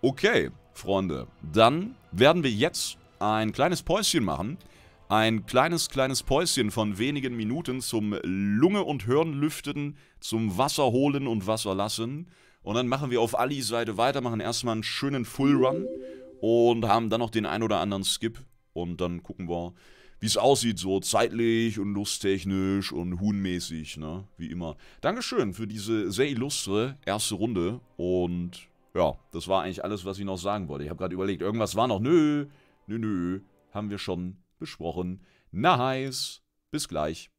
Okay, Freunde, dann werden wir jetzt ein kleines Päuschen machen. Ein kleines, kleines Päuschen von wenigen Minuten zum Lunge- und Hirnlüften zum Wasser holen und Wasser lassen. Und dann machen wir auf Alis Seite weiter, machen erstmal einen schönen Full Run und haben dann noch den ein oder anderen Skip. Und dann gucken wir, wie es aussieht, so zeitlich und lusttechnisch und huhnmäßig, ne? Wie immer. Dankeschön für diese sehr illustre erste Runde. Und ja, das war eigentlich alles, was ich noch sagen wollte. Ich habe gerade überlegt, irgendwas war noch. Nö, nö, nö. Haben wir schon besprochen. Nice. Bis gleich.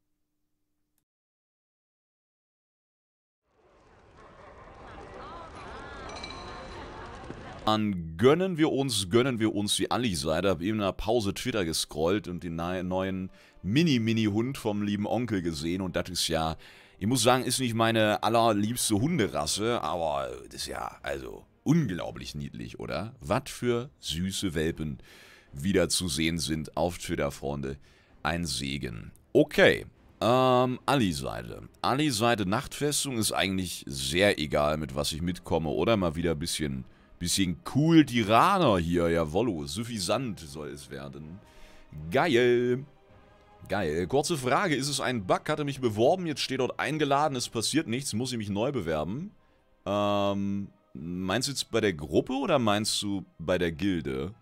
an gönnen wir uns, gönnen wir uns die Ali-Seite. Hab eben in einer Pause Twitter gescrollt und den neuen Mini-Mini-Hund vom lieben Onkel gesehen und das ist ja, ich muss sagen, ist nicht meine allerliebste Hunderasse, aber das ist ja, also, unglaublich niedlich, oder? Was für süße Welpen wieder zu sehen sind auf Twitter, Freunde. Ein Segen. Okay, ähm, Ali-Seite. Ali-Seite Nachtfestung ist eigentlich sehr egal, mit was ich mitkomme, oder? Mal wieder ein bisschen Bisschen cool Tiraner hier, jawollo. Suffisant soll es werden. Geil. Geil. Kurze Frage, ist es ein Bug? Hatte mich beworben, jetzt steht dort eingeladen, es passiert nichts, muss ich mich neu bewerben? Ähm, meinst du jetzt bei der Gruppe oder meinst du bei der Gilde?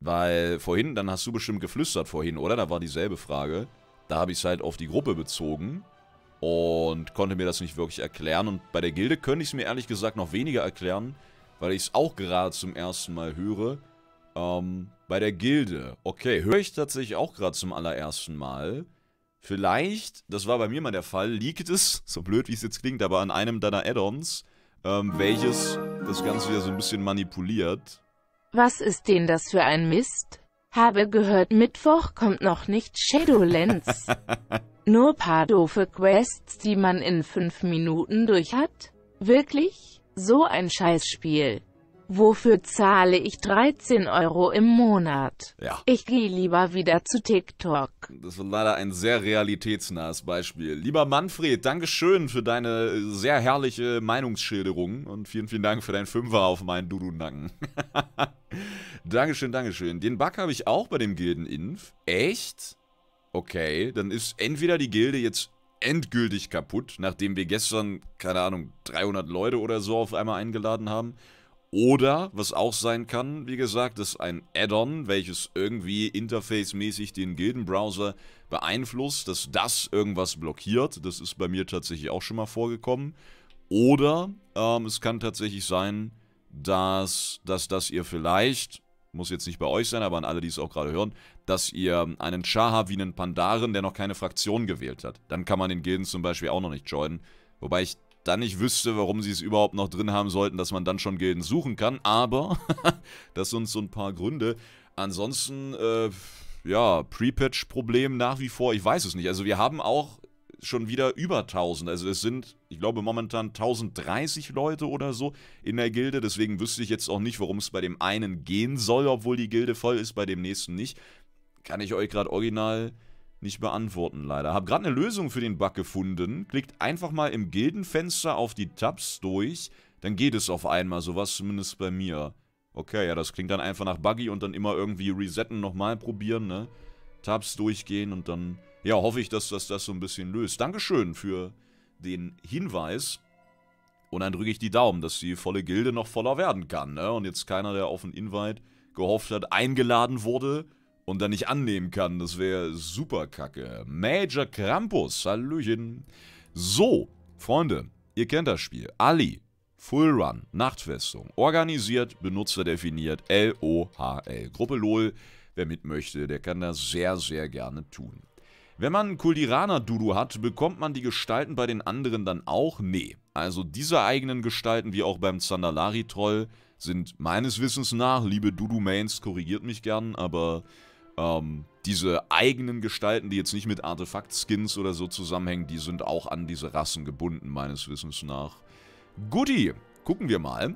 Weil vorhin, dann hast du bestimmt geflüstert vorhin, oder? Da war dieselbe Frage. Da habe ich es halt auf die Gruppe bezogen und konnte mir das nicht wirklich erklären. Und bei der Gilde könnte ich es mir ehrlich gesagt noch weniger erklären, weil ich es auch gerade zum ersten Mal höre. Ähm, bei der Gilde, okay, höre ich tatsächlich auch gerade zum allerersten Mal. Vielleicht, das war bei mir mal der Fall, liegt es, *laughs* so blöd wie es jetzt klingt, aber an einem deiner Add-ons, ähm, welches das Ganze wieder so ein bisschen manipuliert. Was ist denn das für ein Mist? Habe gehört, Mittwoch kommt noch nicht Shadowlands. *laughs* Nur paar doofe Quests, die man in fünf Minuten durch hat? Wirklich? So ein Scheißspiel. Wofür zahle ich 13 Euro im Monat? Ja. Ich gehe lieber wieder zu TikTok. Das war leider ein sehr realitätsnahes Beispiel. Lieber Manfred, Dankeschön für deine sehr herrliche Meinungsschilderung und vielen, vielen Dank für deinen Fünfer auf meinen Dudunacken. *laughs* Dankeschön, Dankeschön. Den Bug habe ich auch bei dem Gildeninf. Echt? Okay, dann ist entweder die Gilde jetzt endgültig kaputt, nachdem wir gestern, keine Ahnung, 300 Leute oder so auf einmal eingeladen haben oder, was auch sein kann, wie gesagt, ist ein Add-on, welches irgendwie interface-mäßig den Gildenbrowser beeinflusst, dass das irgendwas blockiert. Das ist bei mir tatsächlich auch schon mal vorgekommen. Oder ähm, es kann tatsächlich sein, dass, dass, dass ihr vielleicht, muss jetzt nicht bei euch sein, aber an alle, die es auch gerade hören, dass ihr einen Shaha wie einen Pandaren, der noch keine Fraktion gewählt hat. Dann kann man den Gilden zum Beispiel auch noch nicht joinen. Wobei ich dann nicht wüsste, warum sie es überhaupt noch drin haben sollten, dass man dann schon Gilden suchen kann. Aber *laughs* das sind so ein paar Gründe. Ansonsten, äh, ja, Pre-Patch-Problem nach wie vor, ich weiß es nicht. Also wir haben auch schon wieder über 1000. Also es sind, ich glaube, momentan 1030 Leute oder so in der Gilde. Deswegen wüsste ich jetzt auch nicht, warum es bei dem einen gehen soll, obwohl die Gilde voll ist, bei dem nächsten nicht. Kann ich euch gerade original nicht beantworten, leider. Hab gerade eine Lösung für den Bug gefunden. Klickt einfach mal im Gildenfenster auf die Tabs durch, dann geht es auf einmal, sowas zumindest bei mir. Okay, ja, das klingt dann einfach nach Buggy und dann immer irgendwie resetten, nochmal probieren, ne? Tabs durchgehen und dann, ja, hoffe ich, dass das das so ein bisschen löst. Dankeschön für den Hinweis. Und dann drücke ich die Daumen, dass die volle Gilde noch voller werden kann, ne? Und jetzt keiner, der auf den Invite gehofft hat, eingeladen wurde und dann nicht annehmen kann. Das wäre super kacke. Major Krampus, Hallöchen. So, Freunde, ihr kennt das Spiel. Ali, Full Run, Nachtfestung. Organisiert, Benutzer definiert, L-O-H-L. Gruppe LOL, wer mit möchte, der kann das sehr, sehr gerne tun. Wenn man einen Kuldiraner-Dudu hat, bekommt man die Gestalten bei den anderen dann auch? Nee. Also diese eigenen Gestalten, wie auch beim Zandalari-Troll, sind meines Wissens nach, liebe Dudu-Mains, korrigiert mich gern, aber ähm, diese eigenen Gestalten, die jetzt nicht mit Artefakt-Skins oder so zusammenhängen, die sind auch an diese Rassen gebunden, meines Wissens nach. Guti, gucken wir mal,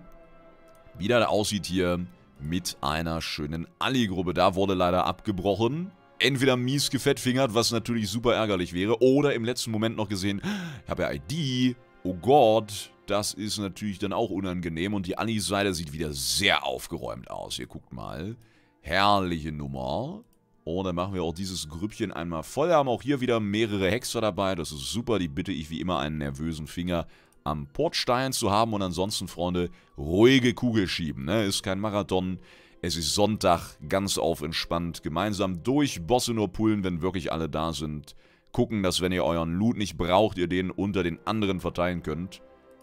wie das aussieht hier mit einer schönen Ali-Gruppe. Da wurde leider abgebrochen. Entweder mies gefettfingert, was natürlich super ärgerlich wäre, oder im letzten Moment noch gesehen, ich habe ja ID, oh Gott, das ist natürlich dann auch unangenehm. Und die Ali-Seite sieht wieder sehr aufgeräumt aus. Ihr guckt mal. Herrliche Nummer. Und dann machen wir auch dieses Grüppchen einmal voll. Wir haben auch hier wieder mehrere Hexer dabei. Das ist super. Die bitte ich wie immer einen nervösen Finger am Portstein zu haben. Und ansonsten, Freunde, ruhige Kugel schieben. Ne? Ist kein Marathon. Es ist Sonntag, ganz auf entspannt. Gemeinsam durch Bosse nur pullen, wenn wirklich alle da sind. Gucken, dass wenn ihr euren Loot nicht braucht, ihr den unter den anderen verteilen könnt.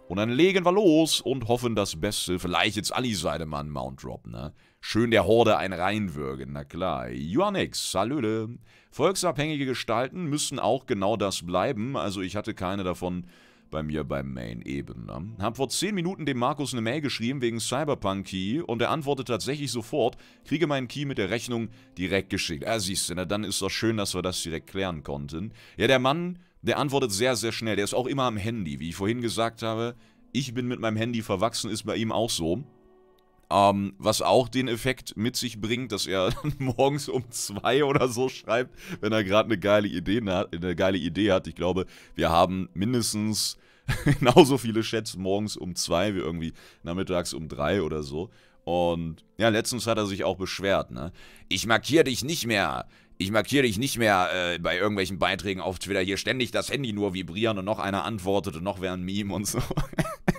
Und dann legen wir los und hoffen das Beste. Vielleicht jetzt Ali Seidemann Mount Drop, ne? schön der Horde ein reinwürgen. Na klar. Joannix, hallöle. Volksabhängige Gestalten müssen auch genau das bleiben. Also ich hatte keine davon bei mir beim Main eben. Ne? Hab vor 10 Minuten dem Markus eine Mail geschrieben wegen Cyberpunk Key und er antwortet tatsächlich sofort, kriege meinen Key mit der Rechnung direkt geschickt. Ah, siehst du, na ne, dann ist doch schön, dass wir das direkt klären konnten. Ja, der Mann, der antwortet sehr, sehr schnell. Der ist auch immer am Handy, wie ich vorhin gesagt habe. Ich bin mit meinem Handy verwachsen, ist bei ihm auch so. Ähm, was auch den Effekt mit sich bringt, dass er *laughs* morgens um zwei oder so schreibt, wenn er gerade eine geile Idee hat, eine geile Idee hat. Ich glaube, wir haben mindestens *laughs* genauso viele Chats morgens um zwei wie irgendwie nachmittags um drei oder so. Und ja, letztens hat er sich auch beschwert, ne? Ich markiere dich nicht mehr. Ich markiere dich nicht mehr äh, bei irgendwelchen Beiträgen auf Twitter. Hier ständig das Handy nur vibrieren und noch einer antwortet und noch wäre ein Meme und so.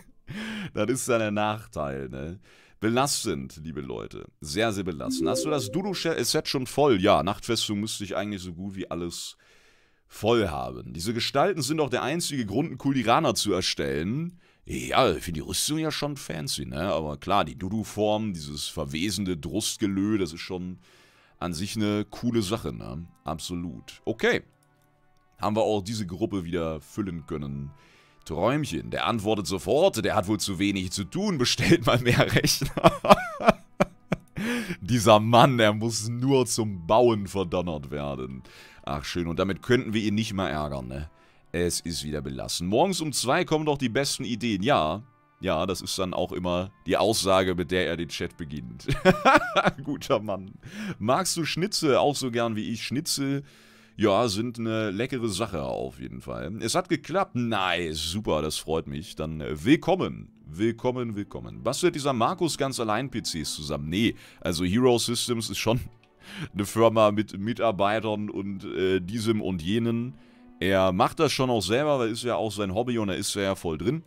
*laughs* das ist dann der Nachteil, ne? Belastend, liebe Leute. Sehr, sehr belastend. Hast du das Dudu-Set schon voll? Ja, Nachtfestung müsste ich eigentlich so gut wie alles voll haben. Diese Gestalten sind auch der einzige Grund, einen Kuliraner zu erstellen. Ja, ich finde die Rüstung ja schon fancy, ne? Aber klar, die Dudu-Form, dieses verwesende Drustgelö, das ist schon an sich eine coole Sache, ne? Absolut. Okay. Haben wir auch diese Gruppe wieder füllen können. Träumchen, der antwortet sofort, der hat wohl zu wenig zu tun, bestellt mal mehr *laughs* Rechner. Dieser Mann, der muss nur zum Bauen verdonnert werden. Ach schön, und damit könnten wir ihn nicht mal ärgern, ne? Es ist wieder belassen. Morgens um zwei kommen doch die besten Ideen. Ja, ja, das ist dann auch immer die Aussage, mit der er den Chat beginnt. *laughs* Guter Mann. Magst du Schnitzel auch so gern wie ich? Schnitzel ja, sind eine leckere Sache auf jeden Fall. Es hat geklappt. Nice, super, das freut mich. Dann äh, willkommen. Willkommen, willkommen. Bastelt dieser Markus ganz allein PCs zusammen? Nee, also Hero Systems ist schon *laughs* eine Firma mit Mitarbeitern und äh, diesem und jenen. Er macht das schon auch selber, weil ist ja auch sein Hobby und er ist ja voll drin.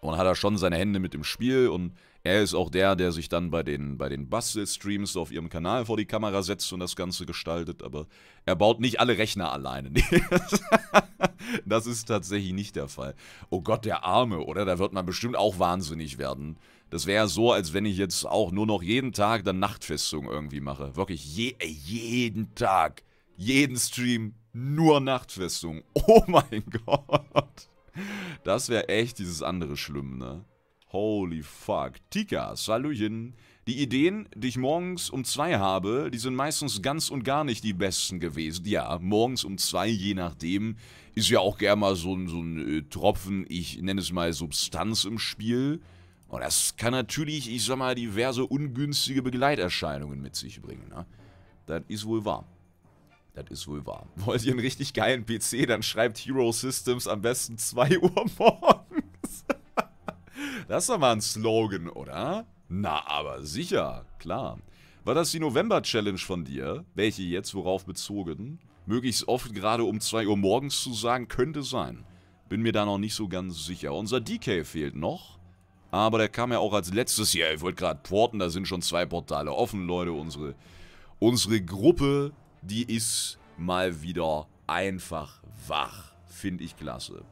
Und hat er schon seine Hände mit dem Spiel und er ist auch der, der sich dann bei den, bei den Bastel-Streams auf ihrem Kanal vor die Kamera setzt und das Ganze gestaltet, aber er baut nicht alle Rechner alleine. *laughs* das ist tatsächlich nicht der Fall. Oh Gott, der Arme, oder? Da wird man bestimmt auch wahnsinnig werden. Das wäre so, als wenn ich jetzt auch nur noch jeden Tag dann Nachtfestung irgendwie mache. Wirklich je, jeden Tag, jeden Stream, nur Nachtfestung. Oh *laughs* mein Gott. Das wäre echt dieses andere Schlimm, ne? Holy fuck. Tika, Hallöchen. Die Ideen, die ich morgens um zwei habe, die sind meistens ganz und gar nicht die besten gewesen. Ja, morgens um zwei, je nachdem, ist ja auch gerne mal so ein, so ein äh, Tropfen, ich nenne es mal Substanz im Spiel. Und das kann natürlich, ich sag mal, diverse ungünstige Begleiterscheinungen mit sich bringen. Ne? Das ist wohl wahr. Das ist wohl wahr. *laughs* Wollt ihr einen richtig geilen PC, dann schreibt Hero Systems am besten 2 Uhr morgens. *laughs* Das ist doch mal ein Slogan, oder? Na, aber sicher, klar. War das die November-Challenge von dir? Welche jetzt, worauf bezogen? Möglichst oft gerade um 2 Uhr morgens zu sagen, könnte sein. Bin mir da noch nicht so ganz sicher. Unser DK fehlt noch. Aber der kam ja auch als letztes hier. Ich wollte gerade porten, da sind schon zwei Portale offen, Leute. Unsere, unsere Gruppe, die ist mal wieder einfach wach. Finde ich klasse.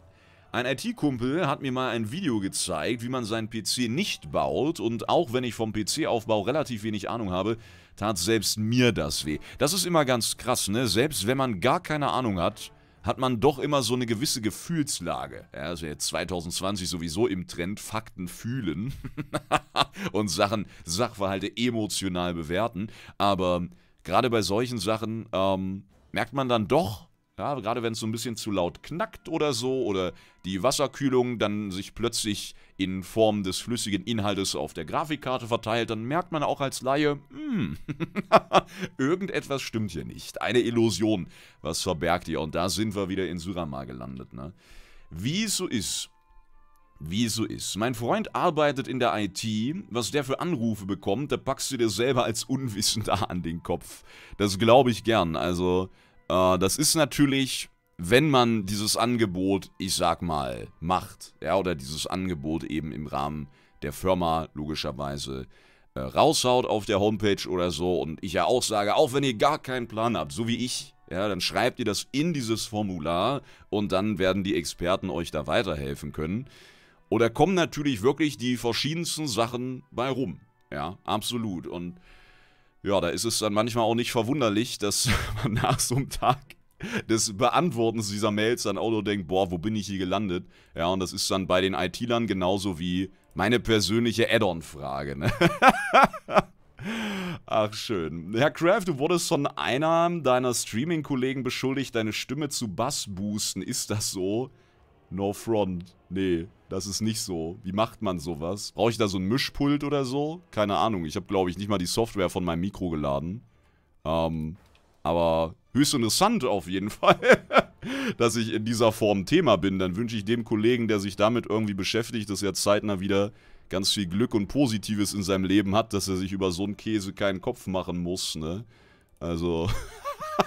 Ein IT-Kumpel hat mir mal ein Video gezeigt, wie man seinen PC nicht baut und auch wenn ich vom PC-Aufbau relativ wenig Ahnung habe, tat selbst mir das weh. Das ist immer ganz krass, ne? Selbst wenn man gar keine Ahnung hat, hat man doch immer so eine gewisse Gefühlslage. Ja, also jetzt 2020 sowieso im Trend Fakten fühlen *laughs* und Sachen, Sachverhalte emotional bewerten. Aber gerade bei solchen Sachen ähm, merkt man dann doch, ja, gerade wenn es so ein bisschen zu laut knackt oder so oder die Wasserkühlung dann sich plötzlich in Form des flüssigen Inhaltes auf der Grafikkarte verteilt, dann merkt man auch als Laie, hm, *laughs* irgendetwas stimmt hier nicht. Eine Illusion, was verbergt ihr? Und da sind wir wieder in Surama gelandet. Ne? Wie es so ist, wie es so ist. Mein Freund arbeitet in der IT. Was der für Anrufe bekommt, da packst du dir selber als Unwissender an den Kopf. Das glaube ich gern. Also, äh, das ist natürlich, wenn man dieses Angebot, ich sag mal, macht, ja, oder dieses Angebot eben im Rahmen der Firma logischerweise äh, raushaut auf der Homepage oder so und ich ja auch sage, auch wenn ihr gar keinen Plan habt, so wie ich, ja, dann schreibt ihr das in dieses Formular und dann werden die Experten euch da weiterhelfen können. Oder kommen natürlich wirklich die verschiedensten Sachen bei rum. Ja, absolut. Und ja, da ist es dann manchmal auch nicht verwunderlich, dass *laughs* man nach so einem Tag des Beantwortens dieser Mails dann auch nur denkt, boah, wo bin ich hier gelandet? Ja, und das ist dann bei den IT-Lern genauso wie meine persönliche Add-on-Frage. Ne? *laughs* Ach schön. Herr Kraft, du wurdest von einer deiner Streaming-Kollegen beschuldigt, deine Stimme zu Bass boosten. Ist das so? No front. Nee, das ist nicht so. Wie macht man sowas? Brauche ich da so ein Mischpult oder so? Keine Ahnung. Ich habe, glaube ich, nicht mal die Software von meinem Mikro geladen. Ähm, aber höchst interessant auf jeden *laughs* Fall, dass ich in dieser Form Thema bin. Dann wünsche ich dem Kollegen, der sich damit irgendwie beschäftigt, dass er zeitnah wieder ganz viel Glück und Positives in seinem Leben hat, dass er sich über so einen Käse keinen Kopf machen muss, ne? Also,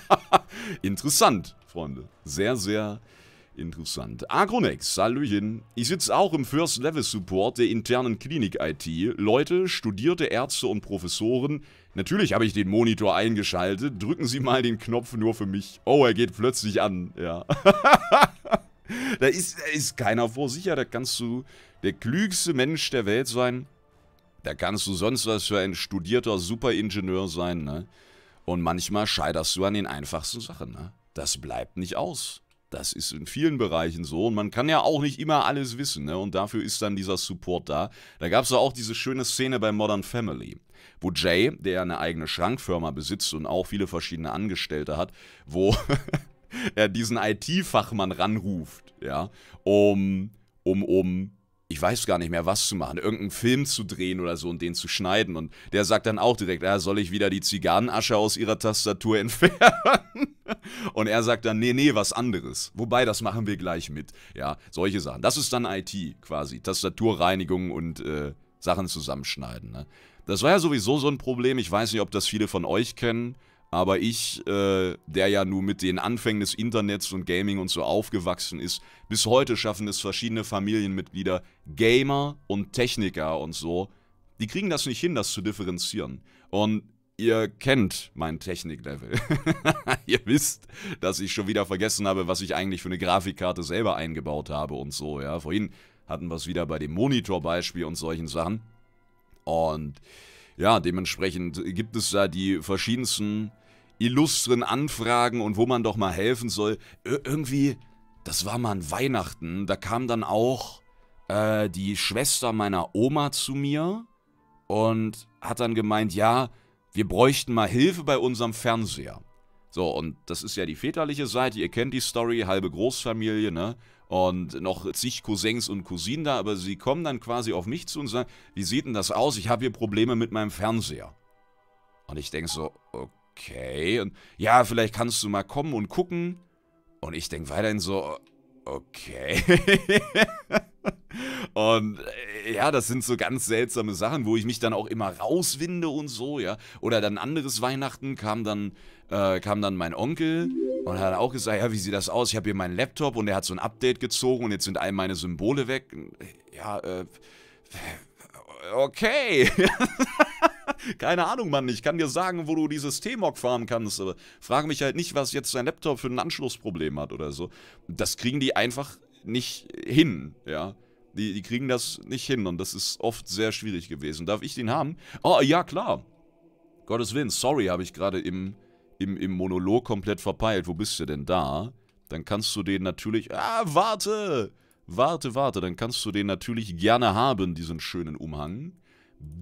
*laughs* interessant, Freunde. Sehr, sehr interessant. Interessant. Agronex, Hallöchen. Ich sitze auch im First Level Support der internen Klinik-IT. Leute, studierte Ärzte und Professoren. Natürlich habe ich den Monitor eingeschaltet. Drücken Sie mal den Knopf nur für mich. Oh, er geht plötzlich an. Ja. *laughs* da, ist, da ist keiner vor sicher. Da kannst du der klügste Mensch der Welt sein. Da kannst du sonst was für ein studierter Superingenieur sein, ne? Und manchmal scheiterst du an den einfachsten Sachen, ne? Das bleibt nicht aus. Das ist in vielen Bereichen so und man kann ja auch nicht immer alles wissen ne? und dafür ist dann dieser Support da. Da gab es ja auch diese schöne Szene bei Modern Family, wo Jay, der eine eigene Schrankfirma besitzt und auch viele verschiedene Angestellte hat, wo *laughs* er diesen IT-Fachmann ranruft, ja, um, um, um ich weiß gar nicht mehr, was zu machen, irgendeinen Film zu drehen oder so und den zu schneiden. Und der sagt dann auch direkt, ja, ah, soll ich wieder die Zigarrenasche aus ihrer Tastatur *laughs* entfernen? Und er sagt dann, nee, nee, was anderes. Wobei, das machen wir gleich mit. Ja, solche Sachen. Das ist dann IT quasi. Tastaturreinigung und äh, Sachen zusammenschneiden. Ne? Das war ja sowieso so ein Problem. Ich weiß nicht, ob das viele von euch kennen. Aber ich, äh, der ja nur mit den Anfängen des Internets und Gaming und so aufgewachsen ist, bis heute schaffen es verschiedene Familienmitglieder, Gamer und Techniker und so, die kriegen das nicht hin, das zu differenzieren. Und ihr kennt mein Techniklevel. *laughs* ihr wisst, dass ich schon wieder vergessen habe, was ich eigentlich für eine Grafikkarte selber eingebaut habe und so, ja. Vorhin hatten wir es wieder bei dem Monitorbeispiel und solchen Sachen. Und ja, dementsprechend gibt es da die verschiedensten illustren Anfragen und wo man doch mal helfen soll. irgendwie, das war mal an Weihnachten, da kam dann auch äh, die Schwester meiner Oma zu mir und hat dann gemeint, ja, wir bräuchten mal Hilfe bei unserem Fernseher. So, und das ist ja die väterliche Seite, ihr kennt die Story, halbe Großfamilie, ne? Und noch zig Cousins und Cousinen da, aber sie kommen dann quasi auf mich zu und sagen, wie sieht denn das aus? Ich habe hier Probleme mit meinem Fernseher. Und ich denke so, okay okay. Und ja, vielleicht kannst du mal kommen und gucken. Und ich denke weiterhin so, okay. *laughs* und äh, ja, das sind so ganz seltsame Sachen, wo ich mich dann auch immer rauswinde und so, ja. Oder dann anderes Weihnachten kam dann, äh, kam dann mein Onkel und hat auch gesagt, ja, wie sieht das aus? Ich habe hier meinen Laptop und er hat so ein Update gezogen und jetzt sind all meine Symbole weg. Äh, ja, äh, okay. *laughs* *laughs* Keine Ahnung, Mann. Ich kann dir sagen, wo du dieses T-Mog fahren kannst. Aber frage mich halt nicht, was jetzt dein Laptop für ein Anschlussproblem hat oder so. Das kriegen die einfach nicht hin, ja. Die, die kriegen das nicht hin und das ist oft sehr schwierig gewesen. Darf ich den haben? Oh, ja, klar. Gottes Willen, sorry, habe ich gerade im, im, im Monolog komplett verpeilt. Wo bist du denn da? Dann kannst du den natürlich... Ah, warte! Warte, warte, dann kannst du den natürlich gerne haben, diesen schönen Umhang.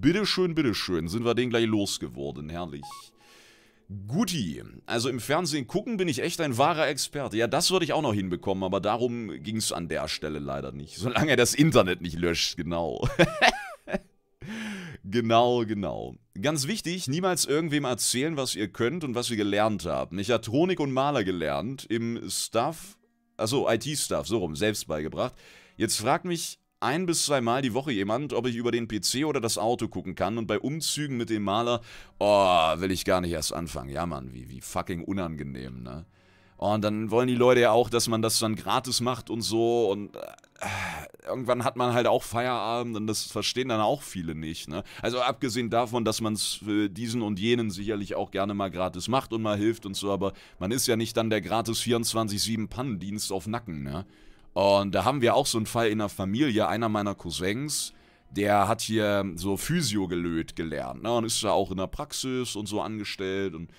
Bitteschön, bitteschön, sind wir den gleich losgeworden, herrlich. Guti, also im Fernsehen gucken bin ich echt ein wahrer Experte. Ja, das würde ich auch noch hinbekommen, aber darum ging es an der Stelle leider nicht. Solange er das Internet nicht löscht, genau. *laughs* genau, genau. Ganz wichtig, niemals irgendwem erzählen, was ihr könnt und was ihr gelernt habt. Ich habe Mechatronik und Maler gelernt, im Stuff, also IT-Stuff, so rum, selbst beigebracht. Jetzt fragt mich ein bis zweimal die Woche jemand, ob ich über den PC oder das Auto gucken kann und bei Umzügen mit dem Maler, oh, will ich gar nicht erst anfangen. Ja, Mann, wie, wie fucking unangenehm, ne? Oh, und dann wollen die Leute ja auch, dass man das dann gratis macht und so. Und äh, irgendwann hat man halt auch Feierabend und das verstehen dann auch viele nicht. Ne? Also abgesehen davon, dass man es für diesen und jenen sicherlich auch gerne mal gratis macht und mal hilft und so, aber man ist ja nicht dann der gratis 24-7-Pannendienst auf Nacken. Ne? Und da haben wir auch so einen Fall in der Familie. Einer meiner Cousins, der hat hier so Physio gelöt gelernt. Ne? Und ist ja auch in der Praxis und so angestellt. Und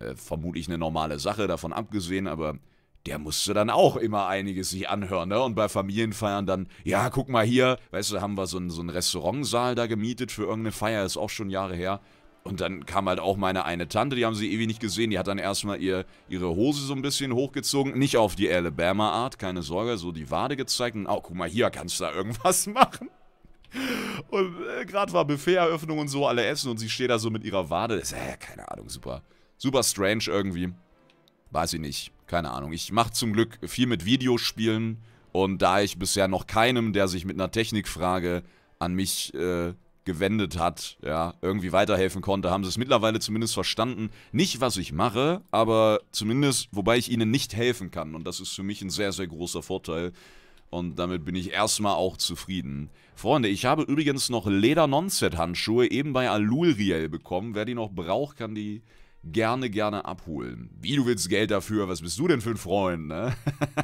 äh, vermutlich eine normale Sache, davon abgesehen. Aber der musste dann auch immer einiges sich anhören. Ne? Und bei Familienfeiern dann, ja, guck mal hier. Weißt du, haben wir so einen, so einen Restaurantsaal da gemietet für irgendeine Feier. Ist auch schon Jahre her. Und dann kam halt auch meine eine Tante, die haben sie ewig nicht gesehen. Die hat dann erstmal ihr, ihre Hose so ein bisschen hochgezogen. Nicht auf die Alabama-Art, keine Sorge, so die Wade gezeigt. Und oh, guck mal, hier kannst du da irgendwas *laughs* machen. Und äh, gerade war Buffet-Eröffnung und so, alle essen und sie steht da so mit ihrer Wade. Das ist, äh, keine Ahnung, super. Super strange irgendwie. Weiß ich nicht, keine Ahnung. Ich mache zum Glück viel mit Videospielen. Und da ich bisher noch keinem, der sich mit einer Technikfrage an mich äh, gewendet hat, ja, irgendwie weiterhelfen konnte, haben sie es mittlerweile zumindest verstanden. Nicht, was ich mache, aber zumindest, wobei ich ihnen nicht helfen kann. Und das ist für mich ein sehr, sehr großer Vorteil. Und damit bin ich erstmal auch zufrieden. Freunde, ich habe übrigens noch Leder nonset handschuhe eben bei Alulriel bekommen. Wer die noch braucht, kann die gerne, gerne abholen. Wie, du willst Geld dafür? Was bist du denn für ein Freund, ne?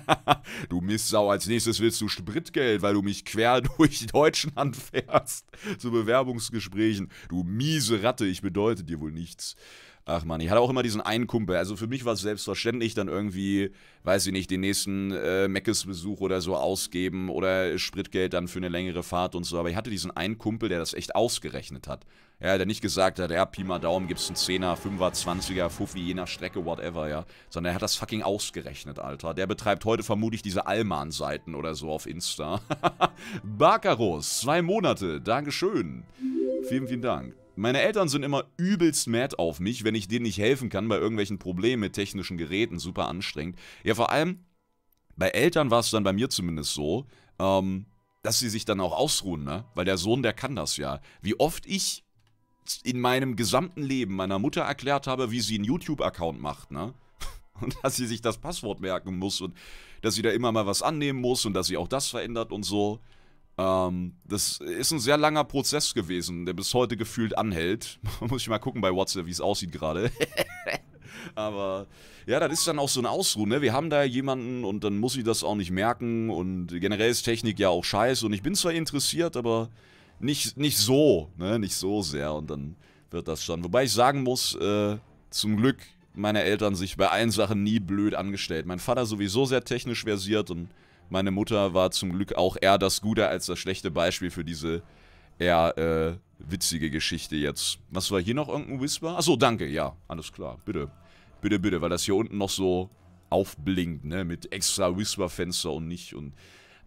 *laughs* du Mistsau, als nächstes willst du Spritgeld, weil du mich quer *laughs* durch Deutschland fährst zu Bewerbungsgesprächen. Du miese Ratte, ich bedeute dir wohl nichts. Ach man, ich hatte auch immer diesen einen Kumpel. Also für mich war es selbstverständlich, dann irgendwie, weiß ich nicht, den nächsten äh, Meckes-Besuch oder so ausgeben oder Spritgeld dann für eine längere Fahrt und so. Aber ich hatte diesen einen Kumpel, der das echt ausgerechnet hat. Ja, der nicht gesagt hat, ja, Pi mal Daumen gibt's einen 10er, 5er, 20er, Fuffi, je nach Strecke, whatever, ja. Sondern er hat das fucking ausgerechnet, Alter. Der betreibt heute vermutlich diese Alman-Seiten oder so auf Insta. *laughs* Barcaros, zwei Monate, Dankeschön. Vielen, vielen Dank. Meine Eltern sind immer übelst mad auf mich, wenn ich denen nicht helfen kann bei irgendwelchen Problemen mit technischen Geräten, super anstrengend. Ja, vor allem, bei Eltern war es dann bei mir zumindest so, ähm, dass sie sich dann auch ausruhen, ne? Weil der Sohn, der kann das ja. Wie oft ich in meinem gesamten Leben meiner Mutter erklärt habe, wie sie einen YouTube-Account macht, ne? *laughs* Und dass sie sich das Passwort merken muss und dass sie da immer mal was annehmen muss und dass sie auch das verändert und so. Ähm, das ist ein sehr langer Prozess gewesen, der bis heute gefühlt anhält. *laughs* muss ich mal gucken bei WhatsApp, wie es aussieht gerade. *laughs* Aber ja, das ist dann auch so ein Ausruhen, ne? Wir haben da jemanden und dann muss ich das auch nicht merken und generell ist Technik ja auch scheiße und ich bin zwar interessiert, aber nicht, nicht so, ne? Nicht so sehr und dann wird das schon. Wobei ich sagen muss, äh, zum Glück meine Eltern sich bei allen Sachen nie blöd angestellt. Mein Vater sowieso sehr technisch versiert und meine Mutter war zum Glück auch eher das gute als das schlechte Beispiel für diese eher äh, witzige Geschichte jetzt. Was war hier noch irgendein Whisper? Achso, danke, ja, alles klar, bitte. Bitte, bitte, weil das hier unten noch so aufblinkt, ne, mit extra Whisper-Fenster und nicht und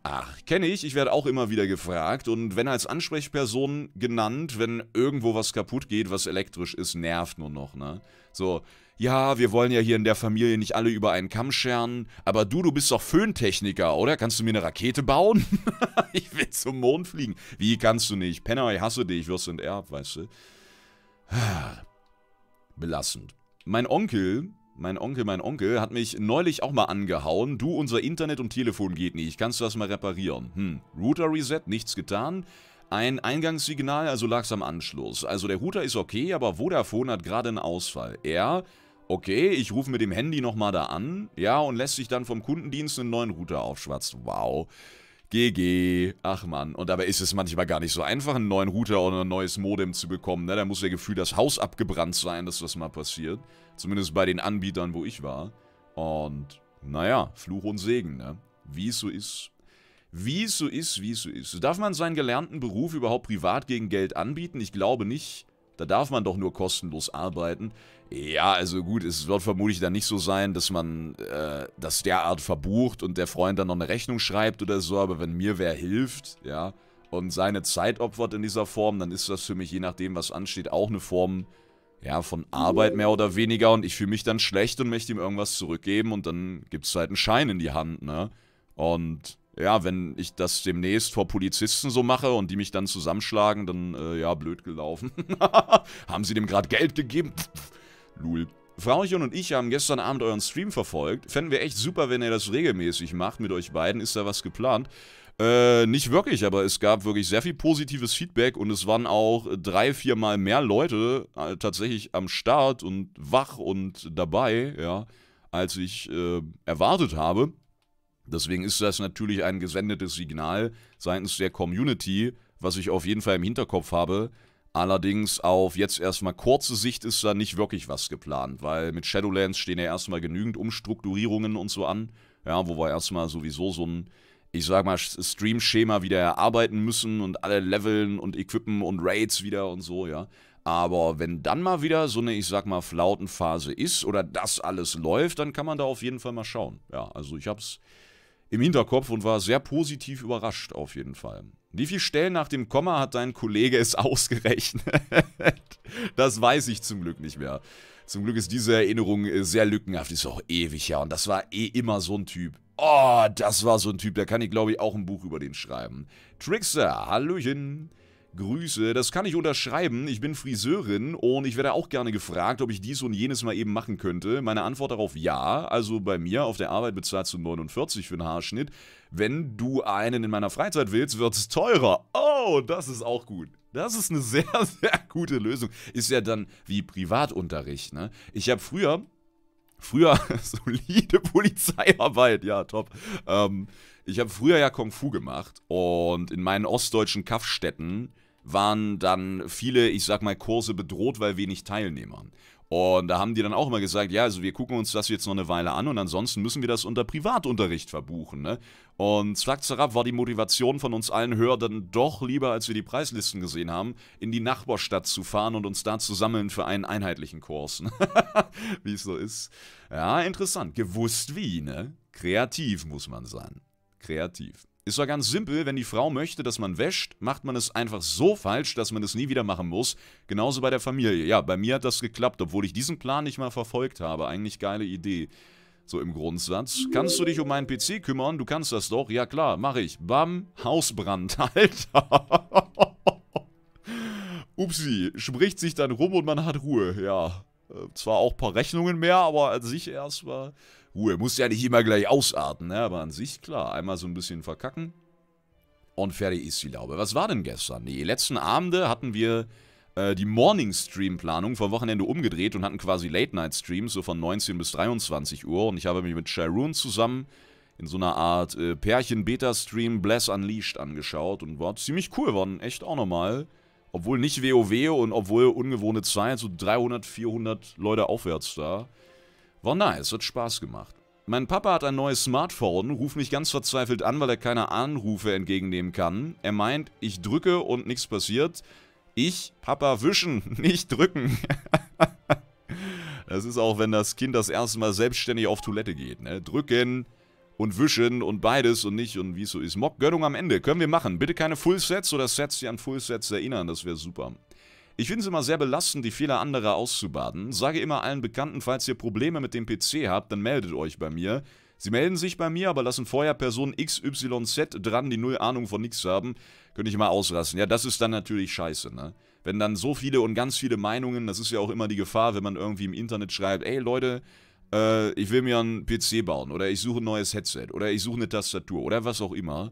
Ach, kenne ich. Ich werde auch immer wieder gefragt und wenn als Ansprechperson genannt, wenn irgendwo was kaputt geht, was elektrisch ist, nervt nur noch, ne? So, ja, wir wollen ja hier in der Familie nicht alle über einen Kamm scheren, aber du, du bist doch Föhntechniker, oder? Kannst du mir eine Rakete bauen? *laughs* ich will zum Mond fliegen. Wie kannst du nicht? Penner, ich hasse dich, wirst du enterbt, weißt du? Ah, Belassend. Mein Onkel, mein Onkel, mein Onkel hat mich neulich auch mal angehauen. Du, unser Internet und Telefon geht nicht. Kannst du das mal reparieren? Hm, Router Reset, nichts getan. Ein Eingangssignal, also lag's am Anschluss. Also der Router ist okay, aber Vodafone hat gerade einen Ausfall. Er, okay, ich rufe mit dem Handy nochmal da an. Ja, und lässt sich dann vom Kundendienst einen neuen Router aufschwatzen. Wow. GG. Ach man. Und dabei ist es manchmal gar nicht so einfach, einen neuen Router oder ein neues Modem zu bekommen. Ne? Da muss ja gefühlt das Haus abgebrannt sein, dass das mal passiert. Zumindest bei den Anbietern, wo ich war. Und naja, Fluch und Segen, ne? Wie es so ist. Wie es so ist, wie es so ist. Darf man seinen gelernten Beruf überhaupt privat gegen Geld anbieten? Ich glaube nicht. Da darf man doch nur kostenlos arbeiten. Ja, also gut, es wird vermutlich dann nicht so sein, dass man äh, das derart verbucht und der Freund dann noch eine Rechnung schreibt oder so, aber wenn mir wer hilft, ja, und seine Zeit opfert in dieser Form, dann ist das für mich, je nachdem, was ansteht, auch eine Form, ja, von Arbeit mehr oder weniger und ich fühle mich dann schlecht und möchte ihm irgendwas zurückgeben und dann gibt es halt einen Schein in die Hand, ne? Und ja, wenn ich das demnächst vor Polizisten so mache und die mich dann zusammenschlagen, dann, äh, ja, blöd gelaufen. *laughs* Haben sie dem gerade Geld gegeben? Pff, Lul. Frauchen und ich haben gestern Abend euren Stream verfolgt. Fänden wir echt super, wenn ihr das regelmäßig macht mit euch beiden. Ist da was geplant? Äh, nicht wirklich, aber es gab wirklich sehr viel positives Feedback und es waren auch drei, viermal mehr Leute äh, tatsächlich am Start und wach und dabei, ja, als ich äh, erwartet habe. Deswegen ist das natürlich ein gesendetes Signal seitens der Community, was ich auf jeden Fall im Hinterkopf habe, Allerdings auf jetzt erstmal kurze Sicht ist da nicht wirklich was geplant, weil mit Shadowlands stehen ja erstmal genügend Umstrukturierungen und so an. Ja, wo wir erstmal sowieso so ein, ich sag mal, Stream-Schema wieder erarbeiten müssen und alle leveln und equippen und Raids wieder und so, ja. Aber wenn dann mal wieder so eine, ich sag mal, Flautenphase ist oder das alles läuft, dann kann man da auf jeden Fall mal schauen. Ja, also ich hab's im Hinterkopf und war sehr positiv überrascht auf jeden Fall. Wie viele Stellen nach dem Komma hat dein Kollege es *laughs* ausgerechnet? das weiß ich zum Glück nicht mehr. Zum Glück ist diese Erinnerung äh, sehr lückenhaft. Ist auch ewig her. Und das war eh immer so ein Typ. Oh, das war so ein Typ. Da kann ich, glaube ich, auch ein Buch über den schreiben. Trickster, Hallöchen. Grüße. Das kann ich unterschreiben. Ich bin Friseurin und ich werde auch gerne gefragt, ob ich dies und jenes mal eben machen könnte. Meine Antwort darauf ja. Also bei mir auf der Arbeit bezahlst du 49 für einen Haarschnitt. Wenn du einen in meiner Freizeit willst, wird es teurer. Oh, das ist auch gut. Das ist eine *laughs* sehr, sehr gute Lösung. Ist ja dann wie Privatunterricht, ne? Ich habe früher, früher *laughs* solide Polizeiarbeit, ja, top. Ähm, ich habe früher ja Kung Fu gemacht und in meinen ostdeutschen Kaffstätten waren dann viele, ich sag mal, Kurse bedroht, weil wenig Teilnehmer. Und da haben die dann auch immer gesagt, ja, also wir gucken uns das jetzt noch eine Weile an und ansonsten müssen wir das unter Privatunterricht verbuchen. Ne? Und zack, zack, war die Motivation von uns allen höher, dann doch lieber, als wir die Preislisten gesehen haben, in die Nachbarstadt zu fahren und uns da zu sammeln für einen einheitlichen Kurs. Ne? *laughs* wie es so ist. Ja, interessant. Gewusst wie, ne? Kreativ muss man sein. Kreativ. Ist doch ganz simpel, wenn die Frau möchte, dass man wäscht, macht man es einfach so falsch, dass man es nie wieder machen muss. Genauso bei der Familie. Ja, bei mir hat das geklappt, obwohl ich diesen Plan nicht mal verfolgt habe. Eigentlich geile Idee. So im Grundsatz. Kannst du dich um meinen PC kümmern? Du kannst das doch. Ja klar, mache ich. Bam, Hausbrand. *laughs* Alter. Upsi, spricht sich dann rum und man hat Ruhe. Ja, äh, zwar auch ein paar Rechnungen mehr, aber an sich erstmal Ruhe. Muss ja nicht immer gleich ausarten, ne? aber an sich, klar, einmal so ein bisschen verkacken und fertig ist die Laube. Was war denn gestern? Die letzten Abende hatten wir äh, die Morning-Stream-Planung vom Wochenende umgedreht und hatten quasi Late-Night-Streams, so von 19 bis 23 Uhr. Und ich habe mich mit Sharon zusammen in so einer Art äh, Pärchen-Beta-Stream Bless Unleashed angeschaut und war ziemlich cool, waren echt auch nochmal. Obwohl nicht WoW und obwohl ungewohnte Zeit, so 300, 400 Leute aufwärts da. War nice, hat Spaß gemacht. Mein Papa hat ein neues Smartphone, ruft mich ganz verzweifelt an, weil er keine Anrufe entgegennehmen kann. Er meint, ich drücke und nichts passiert. Ich, Papa, wischen, *laughs* nicht drücken. das ist auch, wenn das Kind das erste Mal selbstständig auf Toilette geht. Ne? Drücken und wischen und beides und nicht und wie es so ist. Mock Gönnung am Ende, können wir machen. Bitte keine Full-Sets oder Sets, die an Full-Sets erinnern, das wäre super. Ich finde es immer sehr belastend, die Fehler anderer auszubaden. Sage immer allen Bekannten, falls ihr Probleme mit dem PC habt, dann meldet euch bei mir. Sie melden sich bei mir, aber lassen vorher Person XYZ dran, die null Ahnung von nichts haben. Könnte ich mal auslassen. Ja, das ist dann natürlich scheiße, ne? Wenn dann so viele und ganz viele Meinungen, das ist ja auch immer die Gefahr, wenn man irgendwie im Internet schreibt, ey Leute, äh, ich will mir einen PC bauen oder ich suche ein neues Headset oder ich suche eine Tastatur oder was auch immer.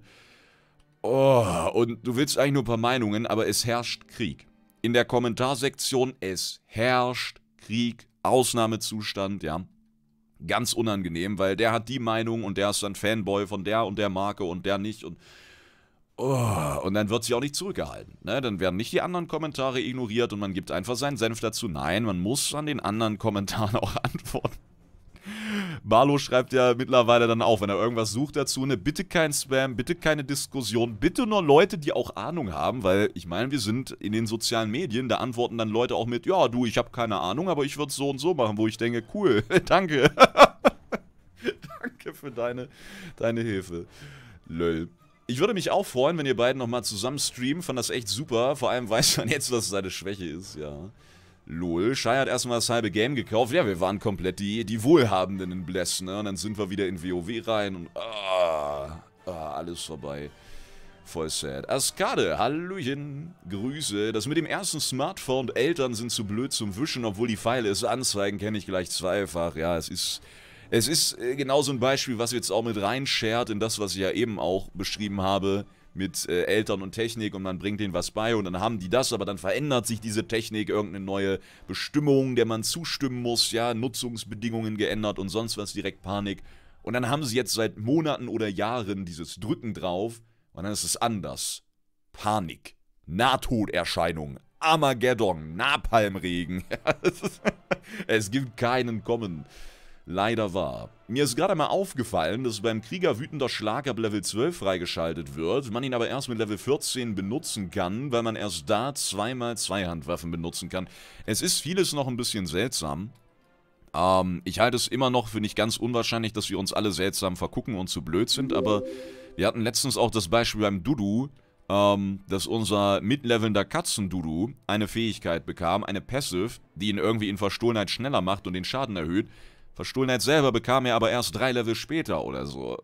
Oh, und du willst eigentlich nur ein paar Meinungen, aber es herrscht Krieg in der Kommentarsektion, es herrscht Krieg, Ausnahmezustand, ja. Ganz unangenehm, weil der hat die Meinung und der ist dann Fanboy von der und der Marke und der nicht und Oh, und dann wird sie auch nicht zurückgehalten. Ne? Dann werden nicht die anderen Kommentare ignoriert und man gibt einfach seinen Senf dazu. Nein, man muss an den anderen Kommentaren *laughs* auch antworten. Marlo schreibt ja mittlerweile dann auch, wenn er irgendwas sucht dazu, ne, bitte kein Spam, bitte keine Diskussion, bitte nur Leute, die auch Ahnung haben, weil ich meine, wir sind in den sozialen Medien, da antworten dann Leute auch mit, ja, du, ich habe keine Ahnung, aber ich würde es so und so machen, wo ich denke, cool, *laughs* danke. *laughs* danke für deine, deine Hilfe. Löll. Ich würde mich auch freuen, wenn ihr beiden nochmal zusammen streamen. Fand das echt super. Vor allem weiß man jetzt, was seine Schwäche ist, ja. Lol, Shai hat erstmal das halbe Game gekauft. Ja, wir waren komplett die, die Wohlhabenden in Bless, ne? Und dann sind wir wieder in WoW rein und... Ah, ah, alles vorbei. Voll sad. Askade, Hallöchen, Grüße. Das mit dem ersten Smartphone und Eltern sind zu blöd zum Wischen, obwohl die Pfeile es anzeigen, kenne ich gleich zweifach. Ja, es ist... Es ist äh, genau so ein Beispiel, was jetzt auch mit reinschert in das, was ich ja eben auch beschrieben habe mit äh, Eltern und Technik und man bringt denen was bei und dann haben die das, aber dann verändert sich diese Technik, irgendeine neue Bestimmung, der man zustimmen muss, ja, Nutzungsbedingungen geändert und sonst was, direkt Panik. Und dann haben sie jetzt seit Monaten oder Jahren dieses Drücken drauf und dann ist es anders. Panik, Nahtoderscheinung, Armageddon, Napalmregen. *laughs* es gibt keinen Kommen leider wahr. Mir ist gerade mal aufgefallen, dass beim Krieger wütender Schlag ab Level 12 freigeschaltet wird, man ihn aber erst mit Level 14 benutzen kann, weil man erst da zweimal Zweihandwaffen benutzen kann. Es ist vieles noch ein bisschen seltsam, ähm, ich halte es immer noch für nicht ganz unwahrscheinlich, dass wir uns alle seltsam vergucken und zu blöd sind, aber wir hatten letztens auch das Beispiel beim Dudu, ähm, dass unser mitlevelnder Katzen-Dudu eine Fähigkeit bekam, eine Passive, die ihn irgendwie in Verstohlenheit schneller macht und den Schaden erhöht. Verstohlenheit selber bekam er aber erst drei Level später oder so.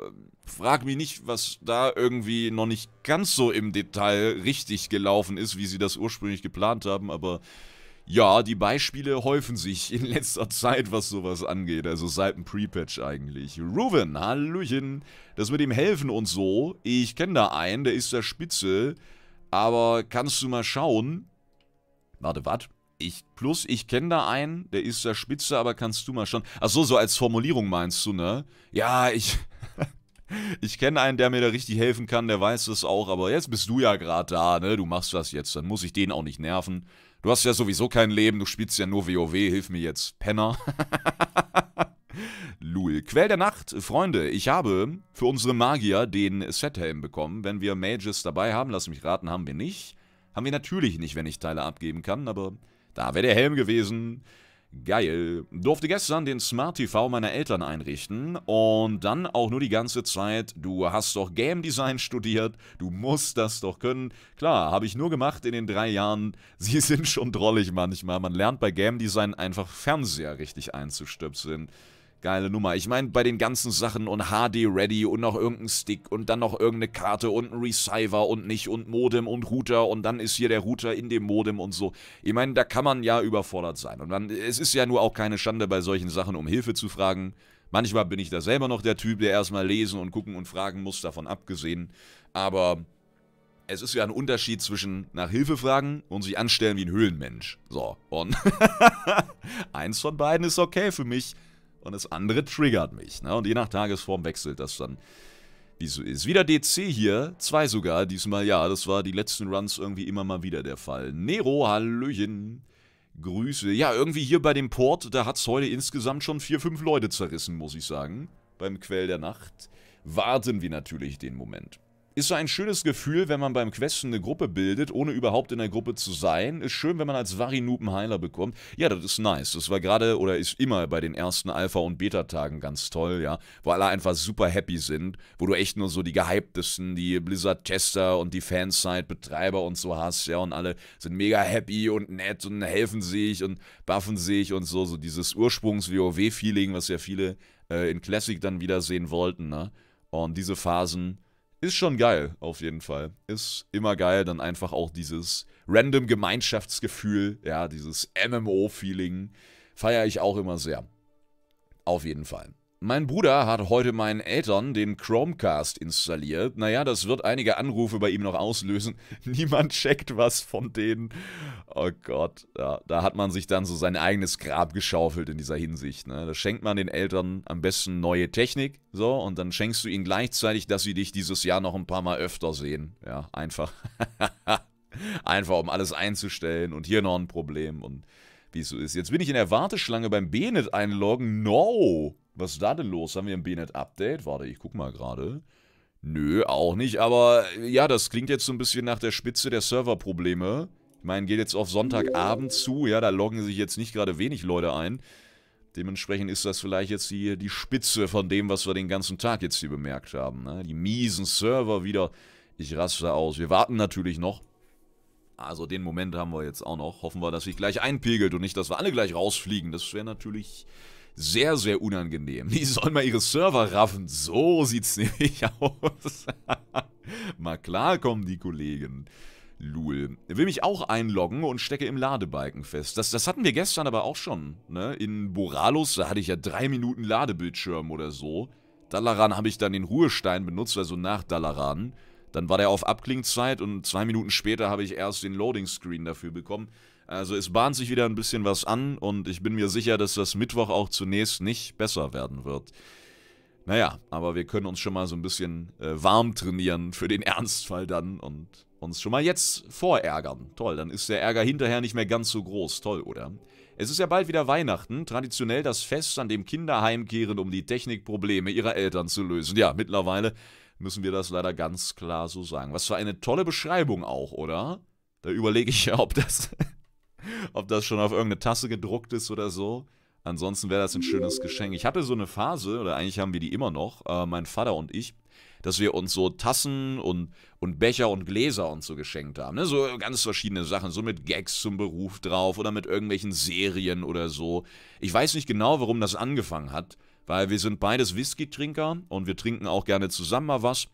Frag mich nicht, was da irgendwie noch nicht ganz so im Detail richtig gelaufen ist, wie sie das ursprünglich geplant haben, aber ja, die Beispiele häufen sich in letzter Zeit, was sowas angeht, also seit dem Pre-Patch eigentlich. Ruven, Hallöchen, das mit dem Helfen und so, ich kenne da einen, der ist der Spitze, aber kannst du mal schauen? Warte, was? Ich, plus, ich kenne da einen, der ist der Spitze, aber kannst du mal schon. Ach so, so als Formulierung meinst du, ne? Ja, ich. *laughs* ich kenne einen, der mir da richtig helfen kann, der weiß das auch, aber jetzt bist du ja gerade da, ne? Du machst das jetzt, dann muss ich den auch nicht nerven. Du hast ja sowieso kein Leben, du spielst ja nur WoW, hilf mir jetzt, Penner. *laughs* Lul. Quell der Nacht, Freunde, ich habe für unsere Magier den Sethelm bekommen. Wenn wir Mages dabei haben, lass mich raten, haben wir nicht. Haben wir natürlich nicht, wenn ich Teile abgeben kann, aber da wäre der Helm gewesen. Geil. Durfte gestern den Smart TV meiner Eltern einrichten und dann auch nur die ganze Zeit, du hast doch Game Design studiert, du musst das doch können. Klar, habe ich nur gemacht in den drei Jahren. *laughs* Sie sind schon drollig manchmal. Man lernt bei Game Design einfach Fernseher richtig einzustöpseln geile Nummer. Ich meine, bei den ganzen Sachen und HD Ready und noch irgendein Stick und dann noch irgendeine Karte und ein Receiver und nicht und Modem und Router und dann ist hier der Router in dem Modem und so. Ich meine, da kann man ja überfordert sein. Und man, es ist ja nur auch keine Schande bei solchen Sachen, um Hilfe zu fragen. Manchmal bin ich da selber noch der Typ, der erstmal lesen und gucken und fragen muss, davon abgesehen. Aber es ist ja ein Unterschied zwischen nach Hilfe fragen und sich anstellen wie ein Höhlenmensch. So, und *laughs* eins von beiden ist okay für mich und das andere triggert mich. Ne? Und je nach Tagesform wechselt das dann, wie so ist. Wieder DC hier, zwei sogar diesmal, ja, das war die letzten Runs irgendwie immer mal wieder der Fall. Nero, Hallöchen. Grüße. Ja, irgendwie hier bei dem Port, da hat es heute insgesamt schon vier, fünf Leute zerrissen, muss ich sagen. Beim Quell der Nacht. Warten wir natürlich den Moment. Ist so ein schönes Gefühl, wenn man beim Questen eine Gruppe bildet, ohne überhaupt in der Gruppe zu sein. Ist schön, wenn man als Varinupen Heiler bekommt. Ja, das ist nice. Das war gerade oder ist immer bei den ersten Alpha- und Beta-Tagen ganz toll, ja. Wo alle einfach super happy sind. Wo du echt nur so die Gehyptesten, die Blizzard-Tester und die Fanside-Betreiber und so hast, ja. Und alle sind mega happy und nett und helfen sich und buffen sich und so. So dieses Ursprungs-WoW-Feeling, was ja viele äh, in Classic dann wiedersehen wollten, ne? Und diese Phasen ist schon geil, auf jeden Fall. Ist immer geil, dann einfach auch dieses random Gemeinschaftsgefühl, ja, dieses MMO-Feeling feiere ich auch immer sehr. Auf jeden Fall. Mein Bruder hat heute meinen Eltern den Chromecast installiert. Naja, das wird einige Anrufe bei ihm noch auslösen. *laughs* Niemand checkt was von denen. Oh Gott, ja, da hat man sich dann so sein eigenes Grab geschaufelt in dieser Hinsicht. Ne? Da schenkt man den Eltern am besten neue Technik, so, und dann schenkst du ihnen gleichzeitig, dass sie dich dieses Jahr noch ein paar Mal öfter sehen. Ja, einfach. *laughs* einfach, um alles einzustellen und hier noch ein Problem und wie es so ist. Jetzt bin ich in der Warteschlange beim Benet einloggen. No! Was ist da denn los? Haben wir ein BNet-Update? Warte, ich guck mal gerade. Nö, auch nicht, aber ja, das klingt jetzt so ein bisschen nach der Spitze der Serverprobleme. Ich meine, geht jetzt auf Sonntagabend zu, ja, da loggen sich jetzt nicht gerade wenig Leute ein. Dementsprechend ist das vielleicht jetzt die, die Spitze von dem, was wir den ganzen Tag jetzt hier bemerkt haben. Ne? Die miesen Server wieder. Ich raste aus. Wir warten natürlich noch. Also den Moment haben wir jetzt auch noch. Hoffen wir, dass sich gleich einpegelt und nicht, dass wir alle gleich rausfliegen. Das wäre natürlich sehr, sehr unangenehm. Die sollen mal ihre Server raffen. So sieht's *laughs* nämlich aus. *laughs* mal klarkommen, die Kollegen. Lul. Will mich auch einloggen und stecke im Ladebalken fest. Das, das hatten wir gestern aber auch schon, ne? In Boralos, da hatte ich ja drei Minuten Ladebildschirm oder so. Dalaran habe ich dann den Ruhestein benutzt, also nach Dalaran. Dann war der auf Abklingzeit und zwei Minuten später habe ich erst den Loading-Screen dafür bekommen. Also es bahnt sich wieder ein bisschen was an und ich bin mir sicher, dass das Mittwoch auch zunächst nicht besser werden wird. Naja, aber wir können uns schon mal so ein bisschen äh, warm trainieren für den *laughs* Ernstfall dann und uns schon mal jetzt vorärgern. Toll, dann ist der Ärger hinterher nicht mehr ganz so groß. Toll, oder? Es ist ja bald wieder Weihnachten, traditionell das Fest, an dem Kinder heimkehren, um die Technikprobleme ihrer Eltern zu lösen. Ja, mittlerweile müssen wir das leider ganz klar so sagen. Was für eine tolle Beschreibung auch, oder? Da überlege ich ja, ob das ob das schon auf irgendeine Tasse gedruckt ist oder so. Ansonsten wäre das ein schönes Geschenk. Ich hatte so eine Phase, oder eigentlich haben wir die immer noch, äh, mein Vater und ich, dass wir uns so Tassen und, und Becher und Gläser und so geschenkt haben. Ne? So ganz verschiedene Sachen, so mit Gags zum Beruf drauf oder mit irgendwelchen Serien oder so. Ich weiß nicht genau, warum das angefangen hat, weil wir sind beides Whisky-Trinker und wir trinken auch gerne zusammen mal was.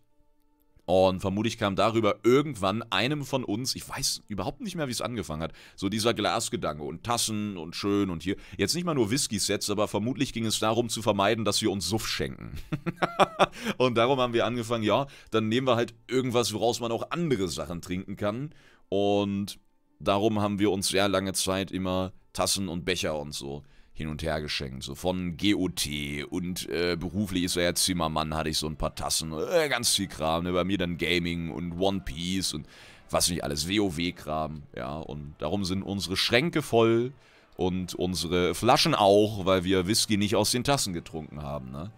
Und vermutlich kam darüber irgendwann einem von uns, ich weiß überhaupt nicht mehr, wie es angefangen hat, so dieser Glasgedanke und Tassen und schön und hier. Jetzt nicht mal nur Whisky-Sets, aber vermutlich ging es darum zu vermeiden, dass wir uns Suff schenken. *laughs* und darum haben wir angefangen, ja, dann nehmen wir halt irgendwas, woraus man auch andere Sachen trinken kann. Und darum haben wir uns sehr lange Zeit immer Tassen und Becher und so hin und her geschenkt. So von GOT und äh, beruflich ist er ja Zimmermann, hatte ich so ein paar Tassen, äh, ganz viel Kram. Ne? Bei mir dann Gaming und One Piece und was nicht alles, WoW-Kram. Ja, und darum sind unsere Schränke voll und unsere Flaschen auch, weil wir Whisky nicht aus den Tassen getrunken haben. Ne?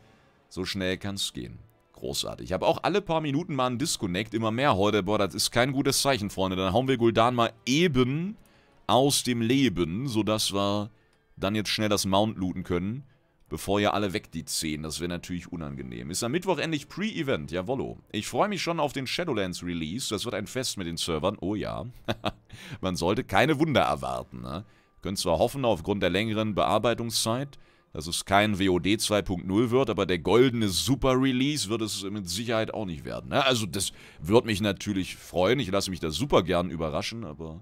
So schnell kann's gehen. Großartig. Ich habe auch alle paar Minuten mal einen Disconnect, immer mehr heute. Boah, das ist kein gutes Zeichen, Freunde. Dann hauen wir Guldan mal eben aus dem Leben, sodass wir dann jetzt schnell das Mount looten können, bevor ihr alle weg die 10. Das wäre natürlich unangenehm. Ist am Mittwoch endlich Pre-Event, jawollo. Ich freue mich schon auf den Shadowlands Release. Das wird ein Fest mit den Servern, oh ja. *laughs* Man sollte keine Wunder erwarten, ne? Könnt zwar hoffen, aufgrund der längeren Bearbeitungszeit, dass es kein WOD 2.0 wird, aber der goldene Super-Release wird es mit Sicherheit auch nicht werden. Ne? Also das würde mich natürlich freuen. Ich lasse mich da super gern überraschen, aber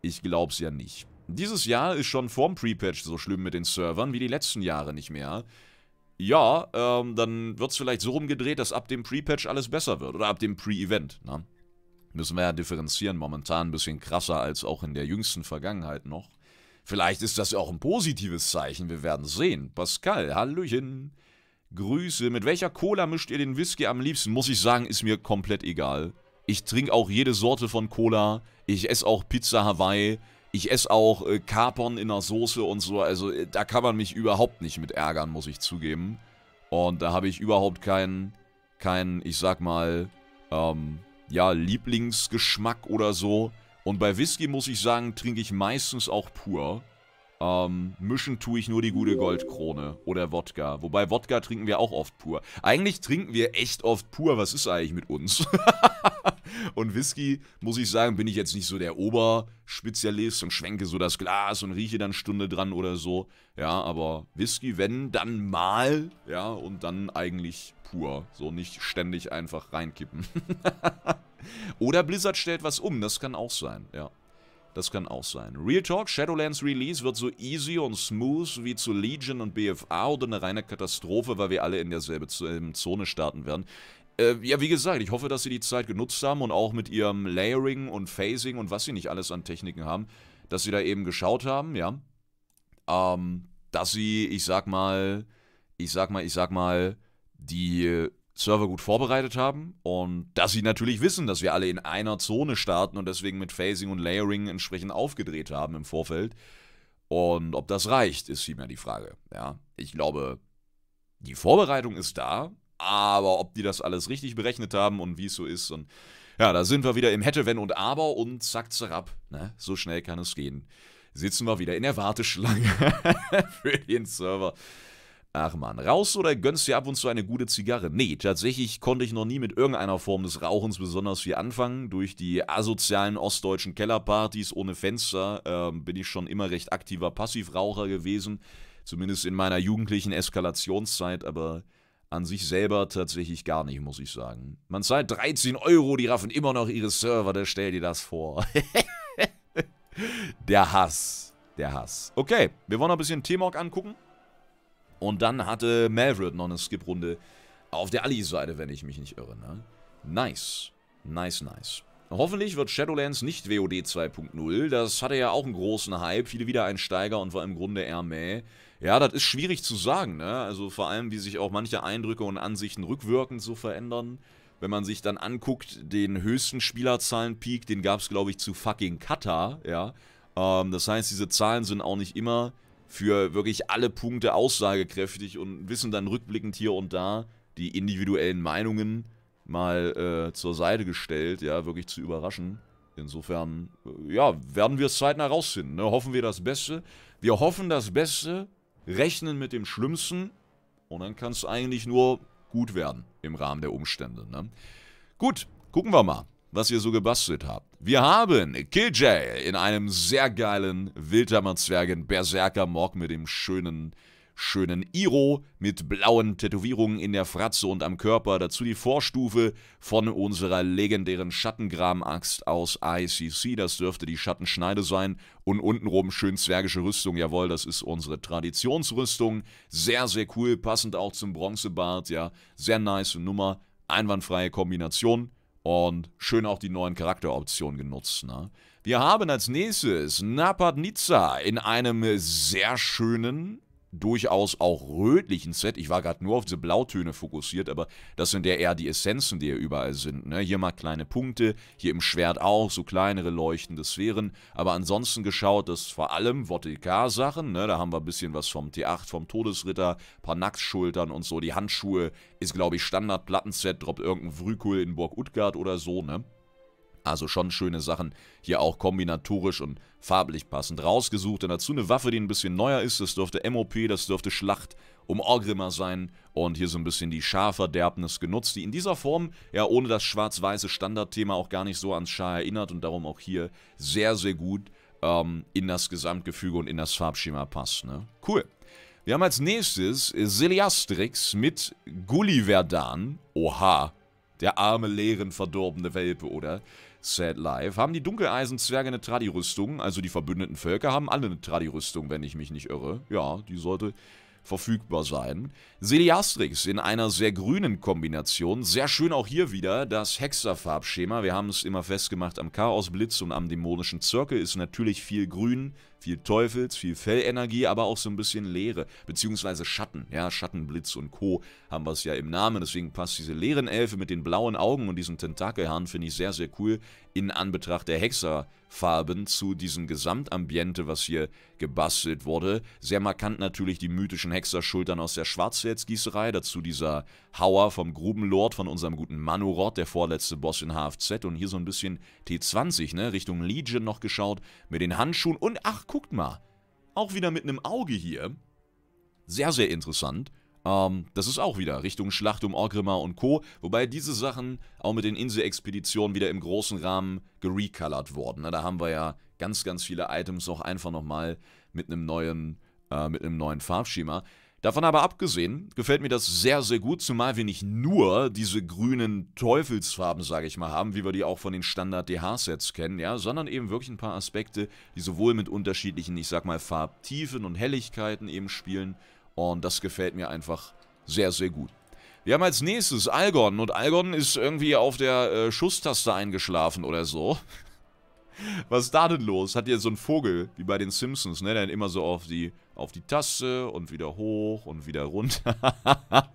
ich glaube es ja nicht. Dieses Jahr ist schon vorm Pre-Patch so schlimm mit den Servern wie die letzten Jahre nicht mehr. Ja, ähm, dann wird es vielleicht so rumgedreht, dass ab dem Pre-Patch alles besser wird. Oder ab dem Pre-Event, ne? Müssen wir ja differenzieren, momentan ein bisschen krasser als auch in der jüngsten Vergangenheit noch. Vielleicht ist das ja auch ein positives Zeichen, wir werden sehen. Pascal, Hallöchen. Grüße. Mit welcher Cola mischt ihr den Whisky am liebsten? Muss ich sagen, ist mir komplett egal. Ich trinke auch jede Sorte von Cola. Ich esse auch Pizza Hawaii. Ich esse auch äh, Kapern in der Soße und so. Also äh, da kann man mich überhaupt nicht mit ärgern, muss ich zugeben. Und da habe ich überhaupt keinen, keinen, ich sag mal, ähm, ja, Lieblingsgeschmack oder so. Und bei Whisky muss ich sagen, trinke ich meistens auch pur. Ähm, mischen tue ich nur die gute Goldkrone oder Wodka. Wobei Wodka trinken wir auch oft pur. Eigentlich trinken wir echt oft pur. Was ist eigentlich mit uns? *laughs* und Whisky, muss ich sagen, bin ich jetzt nicht so der Oberspezialist und schwenke so das Glas und rieche dann Stunde dran oder so. Ja, aber Whisky, wenn, dann mal. Ja, und dann eigentlich pur. So nicht ständig einfach reinkippen. *laughs* oder Blizzard stellt was um. Das kann auch sein, ja. Das kann auch sein. Real Talk, Shadowlands Release wird so easy und smooth wie zu Legion und BFA oder eine reine Katastrophe, weil wir alle in derselben Zone starten werden. Äh, ja, wie gesagt, ich hoffe, dass sie die Zeit genutzt haben und auch mit ihrem Layering und Phasing und was sie nicht alles an Techniken haben, dass sie da eben geschaut haben, ja. Ähm, dass sie, ich sag mal, ich sag mal, ich sag mal, die Server gut vorbereitet haben und dass sie natürlich wissen, dass wir alle in einer Zone starten und deswegen mit Phasing und Layering entsprechend aufgedreht haben im Vorfeld. Und ob das reicht, ist vielmehr die Frage. Ja, ich glaube, die Vorbereitung ist da, aber ob die das alles richtig berechnet haben und wie es so ist und ja, da sind wir wieder im Hätte, Wenn und Aber und zack, zerab. Ne? So schnell kann es gehen. Sitzen wir wieder in der Warteschlange *laughs* für den Server. Ach man, raus oder gönnst dir ab und zu eine gute Zigarre? Nee, tatsächlich konnte ich noch nie mit irgendeiner Form des Rauchens besonders viel anfangen. Durch die asozialen ostdeutschen Kellerpartys ohne Fenster ähm, bin ich schon immer recht aktiver Passivraucher gewesen. Zumindest in meiner jugendlichen Eskalationszeit, aber an sich selber tatsächlich gar nicht, muss ich sagen. Man zahlt 13 Euro, die raffen immer noch ihre Server, da stell dir das vor. *laughs* der Hass. Der Hass. Okay, wir wollen noch ein bisschen T-Mog angucken. Und dann hatte Maverick noch eine Skip-Runde auf der Ali-Seite, wenn ich mich nicht irre. Ne? Nice. Nice, nice. Hoffentlich wird Shadowlands nicht WOD 2.0. Das hatte ja auch einen großen Hype. Viele Wiedereinsteiger und war im Grunde eher mäh. Ja, das ist schwierig zu sagen, ne? Also vor allem, wie sich auch manche Eindrücke und Ansichten rückwirkend so verändern. Wenn man sich dann anguckt, den höchsten Spielerzahlen-Peak, den gab es, glaube ich, zu fucking Qatar, ja. Ähm, das heißt, diese Zahlen sind auch nicht immer für wirklich alle Punkte aussagekräftig und wissen dann rückblickend hier und da die individuellen Meinungen mal äh, zur Seite gestellt, ja, wirklich zu überraschen. Insofern, äh, ja, werden wir es zeitnah rausfinden. Ne? Hoffen wir das Beste. Wir hoffen das Beste, rechnen mit dem Schlimmsten und dann kann es eigentlich nur gut werden im Rahmen der Umstände. Ne? Gut, gucken wir mal was wir so gebastelt haben. Wir haben Killjay in einem sehr geilen Wildhammerzwergen Berserker Morg mit dem schönen schönen Iro mit blauen Tätowierungen in der Fratze und am Körper, dazu die Vorstufe von unserer legendären Schattengraben-Axt aus ICC, das dürfte die Schattenschneide sein und untenrum schön zwergische Rüstung, jawohl, das ist unsere Traditionsrüstung, sehr, sehr cool, passend auch zum Bronzebart, ja, sehr nice Nummer, einwandfreie Kombination, und schön auch die neuen Charakteroptionen genutzt. Ne? Wir haben als nächstes Napad in einem sehr schönen durchaus auch rötlichen Set. Ich war gerade nur auf diese Blautöne fokussiert, aber das sind ja eher die Essenzen, die ja überall sind. Ne? Hier mal kleine Punkte, hier im Schwert auch, so kleinere leuchtende Sphären. Aber ansonsten geschaut, dass vor allem Vottelkar-Sachen, ne? da haben wir ein bisschen was vom T8, vom Todesritter, paar Nacktschultern und so. Die Handschuhe ist, glaube ich, Standard-Plattenset, droppt irgendein Vrykul in Burg Utgard oder so, ne? Also schon schöne Sachen, hier auch kombinatorisch und farblich passend rausgesucht. Und dazu eine Waffe, die ein bisschen neuer ist, das dürfte MOP, das dürfte Schlacht um Orgrimmar sein. Und hier so ein bisschen die Scharverderbnis genutzt, die in dieser Form, ja ohne das schwarz-weiße Standardthema auch gar nicht so ans Schar erinnert und darum auch hier sehr, sehr gut ähm, in das Gesamtgefüge und in das Farbschema passt. Ne? Cool. Wir haben als nächstes Seliastrix mit Gulliverdan. Oha, der arme, leeren, verdorbene Welpe, oder? Sad Life. Haben die Dunkeleisenzwerge eine Tradi-Rüstung? Also die verbündeten Völker haben alle eine Tradi-Rüstung, wenn ich mich nicht irre. Ja, die sollte verfügbar sein. Seliastrix in einer sehr grünen Kombination. Sehr schön auch hier wieder das Hexerfarbschema. Wir haben es immer festgemacht am Chaosblitz und am dämonischen Zirkel ist natürlich viel grün, viel Teufels, viel Fellenergie, aber auch so ein bisschen Leere. Beziehungsweise Schatten. Ja, Schattenblitz und Co. haben wir es ja im Namen. Deswegen passt diese leeren Elfe mit den blauen Augen und diesem Tentakelhahn, finde ich sehr, sehr cool. In Anbetracht der Hexerfarben zu diesem Gesamtambiente, was hier gebastelt wurde. Sehr markant natürlich die mythischen Hexerschultern aus der Schwarzwälzgießerei. Dazu dieser Hauer vom Grubenlord von unserem guten Manurod, der vorletzte Boss in HFZ. Und hier so ein bisschen T20, ne? Richtung Legion noch geschaut. Mit den Handschuhen und ach, guckt mal. Auch wieder mit einem Auge hier. Sehr, sehr interessant. Ähm, das ist auch wieder Richtung Schlacht um Orgrimmar und Co. Wobei diese Sachen auch mit den insel wieder im großen Rahmen gerecolored wurden. Na, da haben wir ja ganz, ganz viele Items auch einfach nochmal mit einem neuen, äh, mit einem neuen Farbschema. Davon aber abgesehen, gefällt mir das sehr, sehr gut, zumal wir nicht nur diese grünen Teufelsfarben, sage ich mal, haben, wie wir die auch von den Standard-DH-Sets kennen, ja, sondern eben wirklich ein paar Aspekte, die sowohl mit unterschiedlichen, ich sag mal, Farbtiefen und Helligkeiten eben spielen. Und das gefällt mir einfach sehr, sehr gut. Wir haben als nächstes Algon und Algon ist irgendwie auf der äh, Schusstaste eingeschlafen oder so. Was ist da denn los? Hat ihr so einen Vogel, wie bei den Simpsons, ne? Der immer so auf die, auf die Taste und wieder hoch und wieder runter.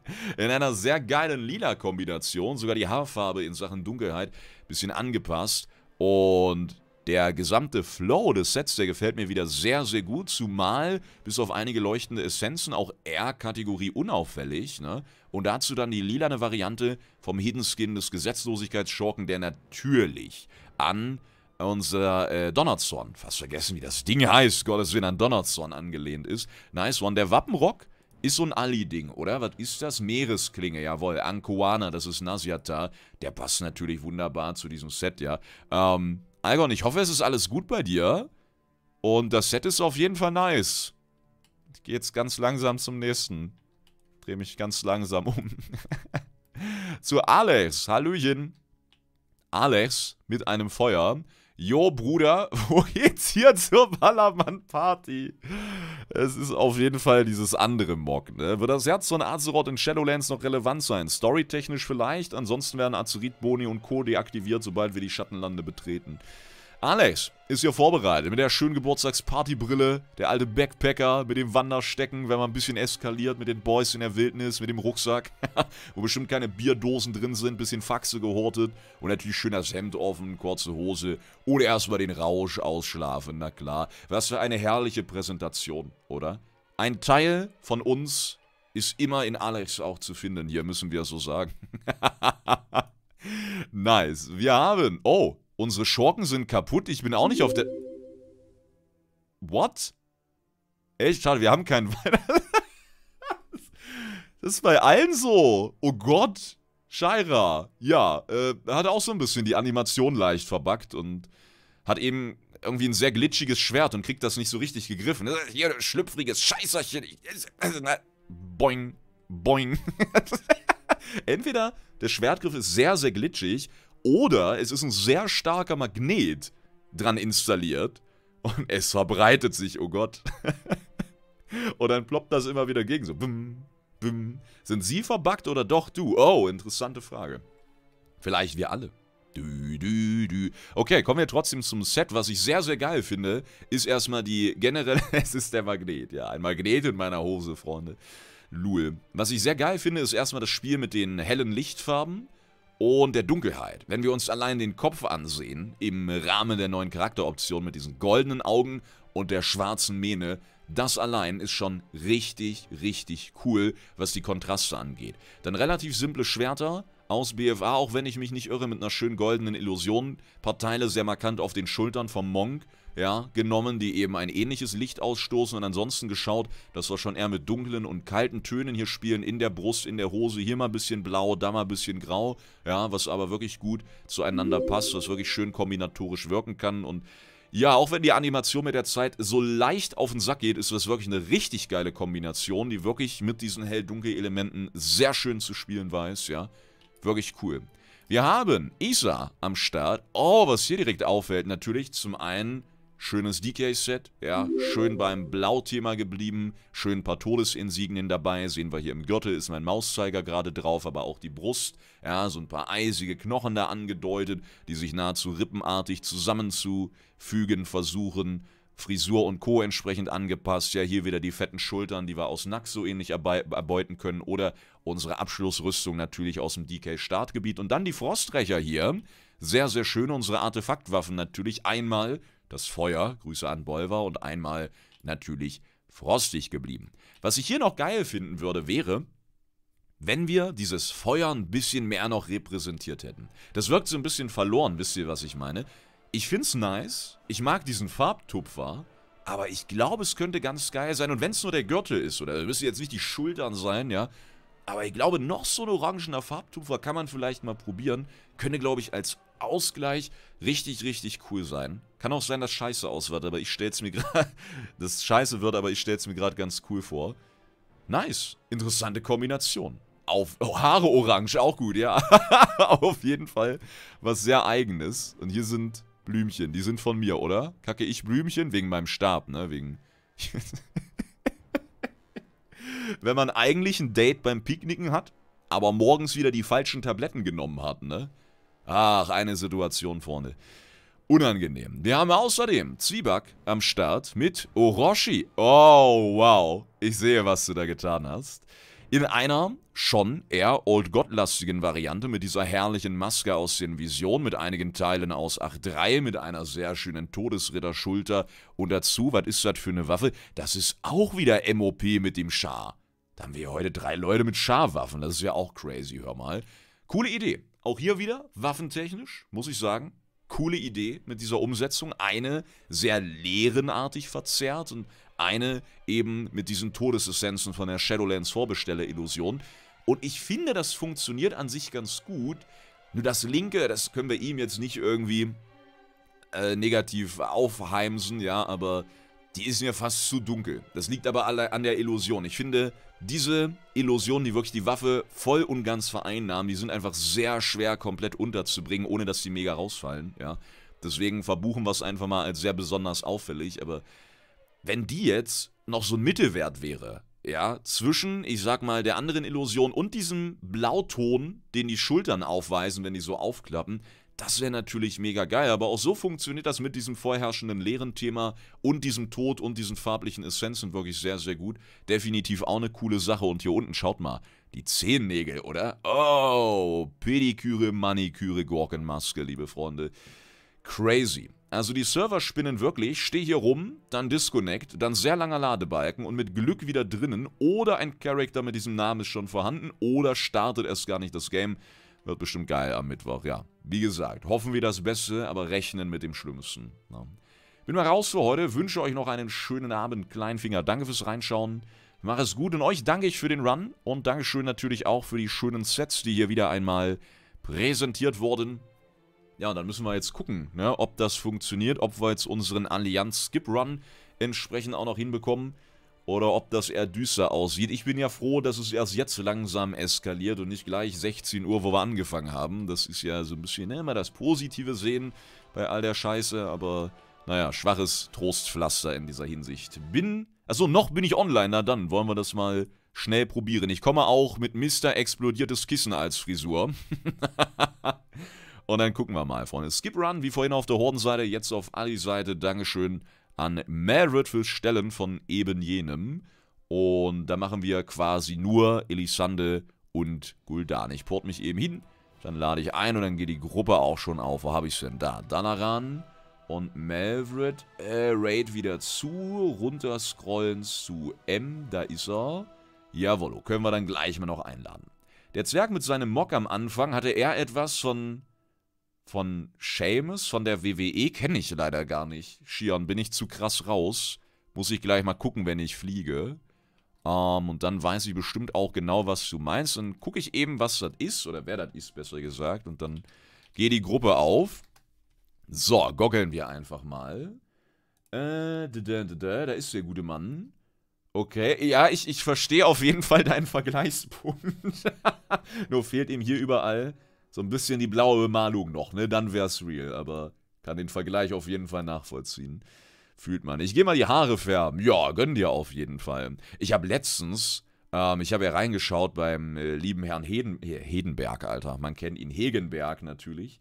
*laughs* in einer sehr geilen lila Kombination, sogar die Haarfarbe in Sachen Dunkelheit, bisschen angepasst. Und der gesamte Flow des Sets, der gefällt mir wieder sehr, sehr gut, zumal bis auf einige leuchtende Essenzen auch R-Kategorie unauffällig, ne? Und dazu dann die lilane Variante vom Hidden Skin des Gesetzlosigkeitsschorken, der natürlich an unser äh, Donnerzorn, fast vergessen, wie das Ding heißt, Gottes Willen, an Donnerzorn angelehnt ist. Nice one. Der Wappenrock ist so ein Ali-Ding, oder? Was ist das? Meeresklinge, jawohl. Ankuana, das ist Nasiata. Der passt natürlich wunderbar zu diesem Set, ja. Ähm, Algon, ich hoffe, es ist alles gut bei dir. Und das Set ist auf jeden Fall nice. Ich gehe jetzt ganz langsam zum nächsten. Dreh mich ganz langsam um. *laughs* zu Alex. Hallöchen. Alex mit einem Feuer. Jo, Bruder, *laughs* wo geht's hier zur Ballermann-Party? Es ist auf jeden Fall dieses andere Mock. Ne? Wird das Herz von Azeroth in Shadowlands noch relevant sein? Storytechnisch vielleicht, ansonsten werden Azerit, Boni und Co. deaktiviert, sobald wir die Schattenlande betreten. Alex ist ja vorbereitet mit der schönen Geburtstagspartybrille, der alte Backpacker mit dem Wanderstecken, wenn man ein bisschen eskaliert, mit den Boys in der Wildnis, mit dem Rucksack, *laughs* wo bestimmt keine Bierdosen drin sind, bisschen Faxe gehortet und natürlich schön das Hemd offen, kurze Hose oder erstmal den Rausch ausschlafen, na klar. Was für eine herrliche Präsentation, oder? Ein Teil von uns ist immer in Alex auch zu finden, hier müssen wir so sagen. *laughs* nice, wir haben, oh, Unsere Schorken sind kaputt. Ich bin auch nicht auf der... What? Echt schade, wir haben keinen... *laughs* das ist bei allen so. Oh Gott. Shaira. Ja, äh, hat auch so ein bisschen die Animation leicht verbuggt und hat eben irgendwie ein sehr glitschiges Schwert und kriegt das nicht so richtig gegriffen. Hier, schlüpfriges Scheißerchen. Boing. Boing. *laughs* Entweder der Schwertgriff ist sehr, sehr glitschig oder es ist ein sehr starker Magnet dran installiert und es verbreitet sich, oh Gott. *laughs* und dann ploppt das immer wieder gegen, so bim, bim. Sind sie verbuggt oder doch du? Oh, interessante Frage. Vielleicht wir alle. Du, du, du. Okay, kommen wir trotzdem zum Set. Was ich sehr, sehr geil finde, ist erstmal die generelle... *laughs* es ist der Magnet, ja. Ein Magnet in meiner Hose, Freunde. Lul. Was ich sehr geil finde, ist erstmal das Spiel mit den hellen Lichtfarben und der Dunkelheit. Wenn wir uns allein den Kopf ansehen, im Rahmen der neuen Charakteroption mit diesen goldenen Augen und der schwarzen Mähne, das allein ist schon richtig, richtig cool, was die Kontraste angeht. Dann relativ simple Schwerter aus BFA, auch wenn ich mich nicht irre, mit einer schön goldenen Illusion. Paar Teile sehr markant auf den Schultern vom Monk ja, genommen, die eben ein ähnliches Licht ausstoßen und ansonsten geschaut, dass wir schon eher mit dunklen und kalten Tönen hier spielen, in der Brust, in der Hose, hier mal ein bisschen blau, da mal ein bisschen grau, ja, was aber wirklich gut zueinander passt, was wirklich schön kombinatorisch wirken kann und ja, auch wenn die Animation mit der Zeit so leicht auf den Sack geht, ist das wirklich eine richtig geile Kombination, die wirklich mit diesen hell-dunkel-Elementen sehr schön zu spielen weiß, ja. Wirklich cool. Wir haben Isa am Start. Oh, was hier direkt auffällt, natürlich zum einen schönes DK-Set, ja, schön beim Blau-Thema geblieben, schön ein paar Todesinsignien dabei, sehen wir hier im Gürtel ist mein Mauszeiger gerade drauf, aber auch die Brust, ja, so ein paar eisige Knochen da angedeutet, die sich nahezu rippenartig zusammenzufügen versuchen, Frisur und Co. entsprechend angepasst. Ja, hier wieder die fetten Schultern, die wir aus Nack so ähnlich erbeuten können. Oder unsere Abschlussrüstung natürlich aus dem DK-Startgebiet. Und dann die Frostrecher hier. Sehr, sehr schön. Unsere Artefaktwaffen natürlich. Einmal das Feuer, Grüße an Bolver, und einmal natürlich frostig geblieben. Was ich hier noch geil finden würde, wäre, wenn wir dieses Feuer ein bisschen mehr noch repräsentiert hätten. Das wirkt so ein bisschen verloren, wisst ihr, was ich meine? Ich find's nice, ich mag diesen Farbtupfer, aber ich glaube, es könnte ganz geil sein. Und wenn es nur der Gürtel ist, oder müsste jetzt nicht die Schultern sein, ja, aber ich glaube, noch so ein orangener Farbtufer kann man vielleicht mal probieren. Könnte, glaube ich, als Ausgleich richtig, richtig cool sein. Kann auch sein, dass Scheiße aus wird, aber ich stell's mir gerade... *laughs* das Scheiße wird, aber ich stell's mir gerade ganz cool vor. Nice. Interessante Kombination. Auf oh, Haare orange, auch gut, ja. *laughs* Auf jeden Fall was sehr Eigenes. Und hier sind Blümchen. Die sind von mir, oder? Kacke ich Blümchen? Wegen meinem Stab, ne? Wegen... *laughs* wenn man eigentlich ein Date beim Picknicken hat, aber morgens wieder die falschen Tabletten genommen hat, ne? Ach, eine Situation, vorne. Unangenehm. Wir haben außerdem Zwieback am Start mit Orochi. Oh, wow. Ich sehe, was du da getan hast. In einer schon eher Old God-lastigen Variante mit dieser herrlichen Maske aus den Visionen, mit einigen Teilen aus 8.3, mit einer sehr schönen Todesritter-Schulter und dazu, was ist das für eine Waffe? Das ist auch wieder MOP mit dem Schar. Da haben wir heute drei Leute mit Scharwaffen. Das ist ja auch crazy, hör mal. Coole Idee. Auch hier wieder, waffentechnisch, muss ich sagen. Coole Idee mit dieser Umsetzung. Eine sehr lehrenartig verzerrt und eine eben mit diesen Todesessenzen von der Shadowlands Vorbesteller-Illusion. Und ich finde, das funktioniert an sich ganz gut. Nur das linke, das können wir ihm jetzt nicht irgendwie äh, negativ aufheimsen, ja, aber die ist mir fast zu dunkel. Das liegt aber an der Illusion. Ich finde, diese Illusionen, die wirklich die Waffe voll und ganz vereinnahmen, die sind einfach sehr schwer komplett unterzubringen, ohne dass die mega rausfallen, ja. Deswegen verbuchen wir es einfach mal als sehr besonders auffällig, aber wenn die jetzt noch so ein Mittelwert wäre, ja, zwischen, ich sag mal, der anderen Illusion und diesem Blauton, den die Schultern aufweisen, wenn die so aufklappen, das wäre natürlich mega geil, aber auch so funktioniert das mit diesem vorherrschenden leeren Thema und diesem Tod und diesen farblichen Essenzen wirklich sehr, sehr gut. Definitiv auch eine coole Sache. Und hier unten, schaut mal, die Zehennägel, oder? Oh, Pediküre, Maniküre, Gorkenmaske, liebe Freunde. Crazy. Also die Server spinnen wirklich, stehe hier rum, dann Disconnect, dann sehr langer Ladebalken und mit Glück wieder drinnen oder ein Character mit diesem Namen ist schon vorhanden oder startet erst gar nicht das Game. Wird bestimmt geil am Mittwoch, ja. Wie gesagt, hoffen wir das Beste, aber rechnen mit dem Schlimmsten. Ja. Ne? Bin mal raus für heute, wünsche euch noch einen schönen Abend, Kleinfinger. Danke fürs Reinschauen. Mach es gut und euch danke ich für den Run und Dankeschön natürlich auch für die schönen Sets, die hier wieder einmal präsentiert wurden. Ja, und dann müssen wir jetzt gucken, ne, ob das funktioniert, ob wir jetzt unseren Allianz-Skip-Run entsprechend auch noch hinbekommen oder ob das eher düster aussieht. Ich bin ja froh, dass es erst jetzt langsam eskaliert und nicht gleich 16 Uhr, wo wir angefangen haben. Das ist ja so ein bisschen ne, immer das Positive sehen bei all der Scheiße, aber naja, schwaches Trostpflaster in dieser Hinsicht. Bin, achso, noch bin ich online, na dann wollen wir das mal schnell probieren. Ich komme auch mit Mr. Explodiertes Kissen als Frisur. *laughs* und dann gucken wir mal, Freunde. Skip Run, wie vorhin auf der Hordenseite, jetzt auf Ali-Seite. Dankeschön an Meredith Stellen von eben jenem. Und da machen wir quasi nur Elisande und Guldan. Ich port mich eben hin, dann lade ich ein und dann geht die Gruppe auch schon auf. Wo habe ich es denn? Da, Danaran und Melvred. Äh, Raid wieder zu, runterscrollen zu M, da ist er. Jawollo, können wir dann gleich mal noch einladen. Der Zwerg mit seinem Mock am Anfang hatte eher etwas von von Seamus, von der WWE kenne ich leider gar nicht. Shion, bin ich zu krass raus. Muss ich gleich mal gucken, wenn ich fliege. Um, ähm, und dann weiß ich bestimmt auch genau, was du meinst. Dann gucke ich eben, was das ist, oder wer das ist, besser gesagt. Und dann gehe die Gruppe auf. So, goggeln wir einfach mal. Äh, da, ist der gute Mann. Okay, ja, ich, ich verstehe auf jeden Fall deinen Vergleichspunkt. *laughs* Nur fehlt ihm hier überall so ein bisschen die blaue Bemalung noch, ne? Dann wär's real, aber kann den Vergleich auf jeden Fall nachvollziehen. Fühlt man. Ich gehe mal die Haare färben. Ja, gönn dir auf jeden Fall. Ich habe letztens, ähm, ich habe ja reingeschaut beim äh, lieben Herrn Heden, äh, Hedenberg, Alter. Man kennt ihn, Hegenberg natürlich.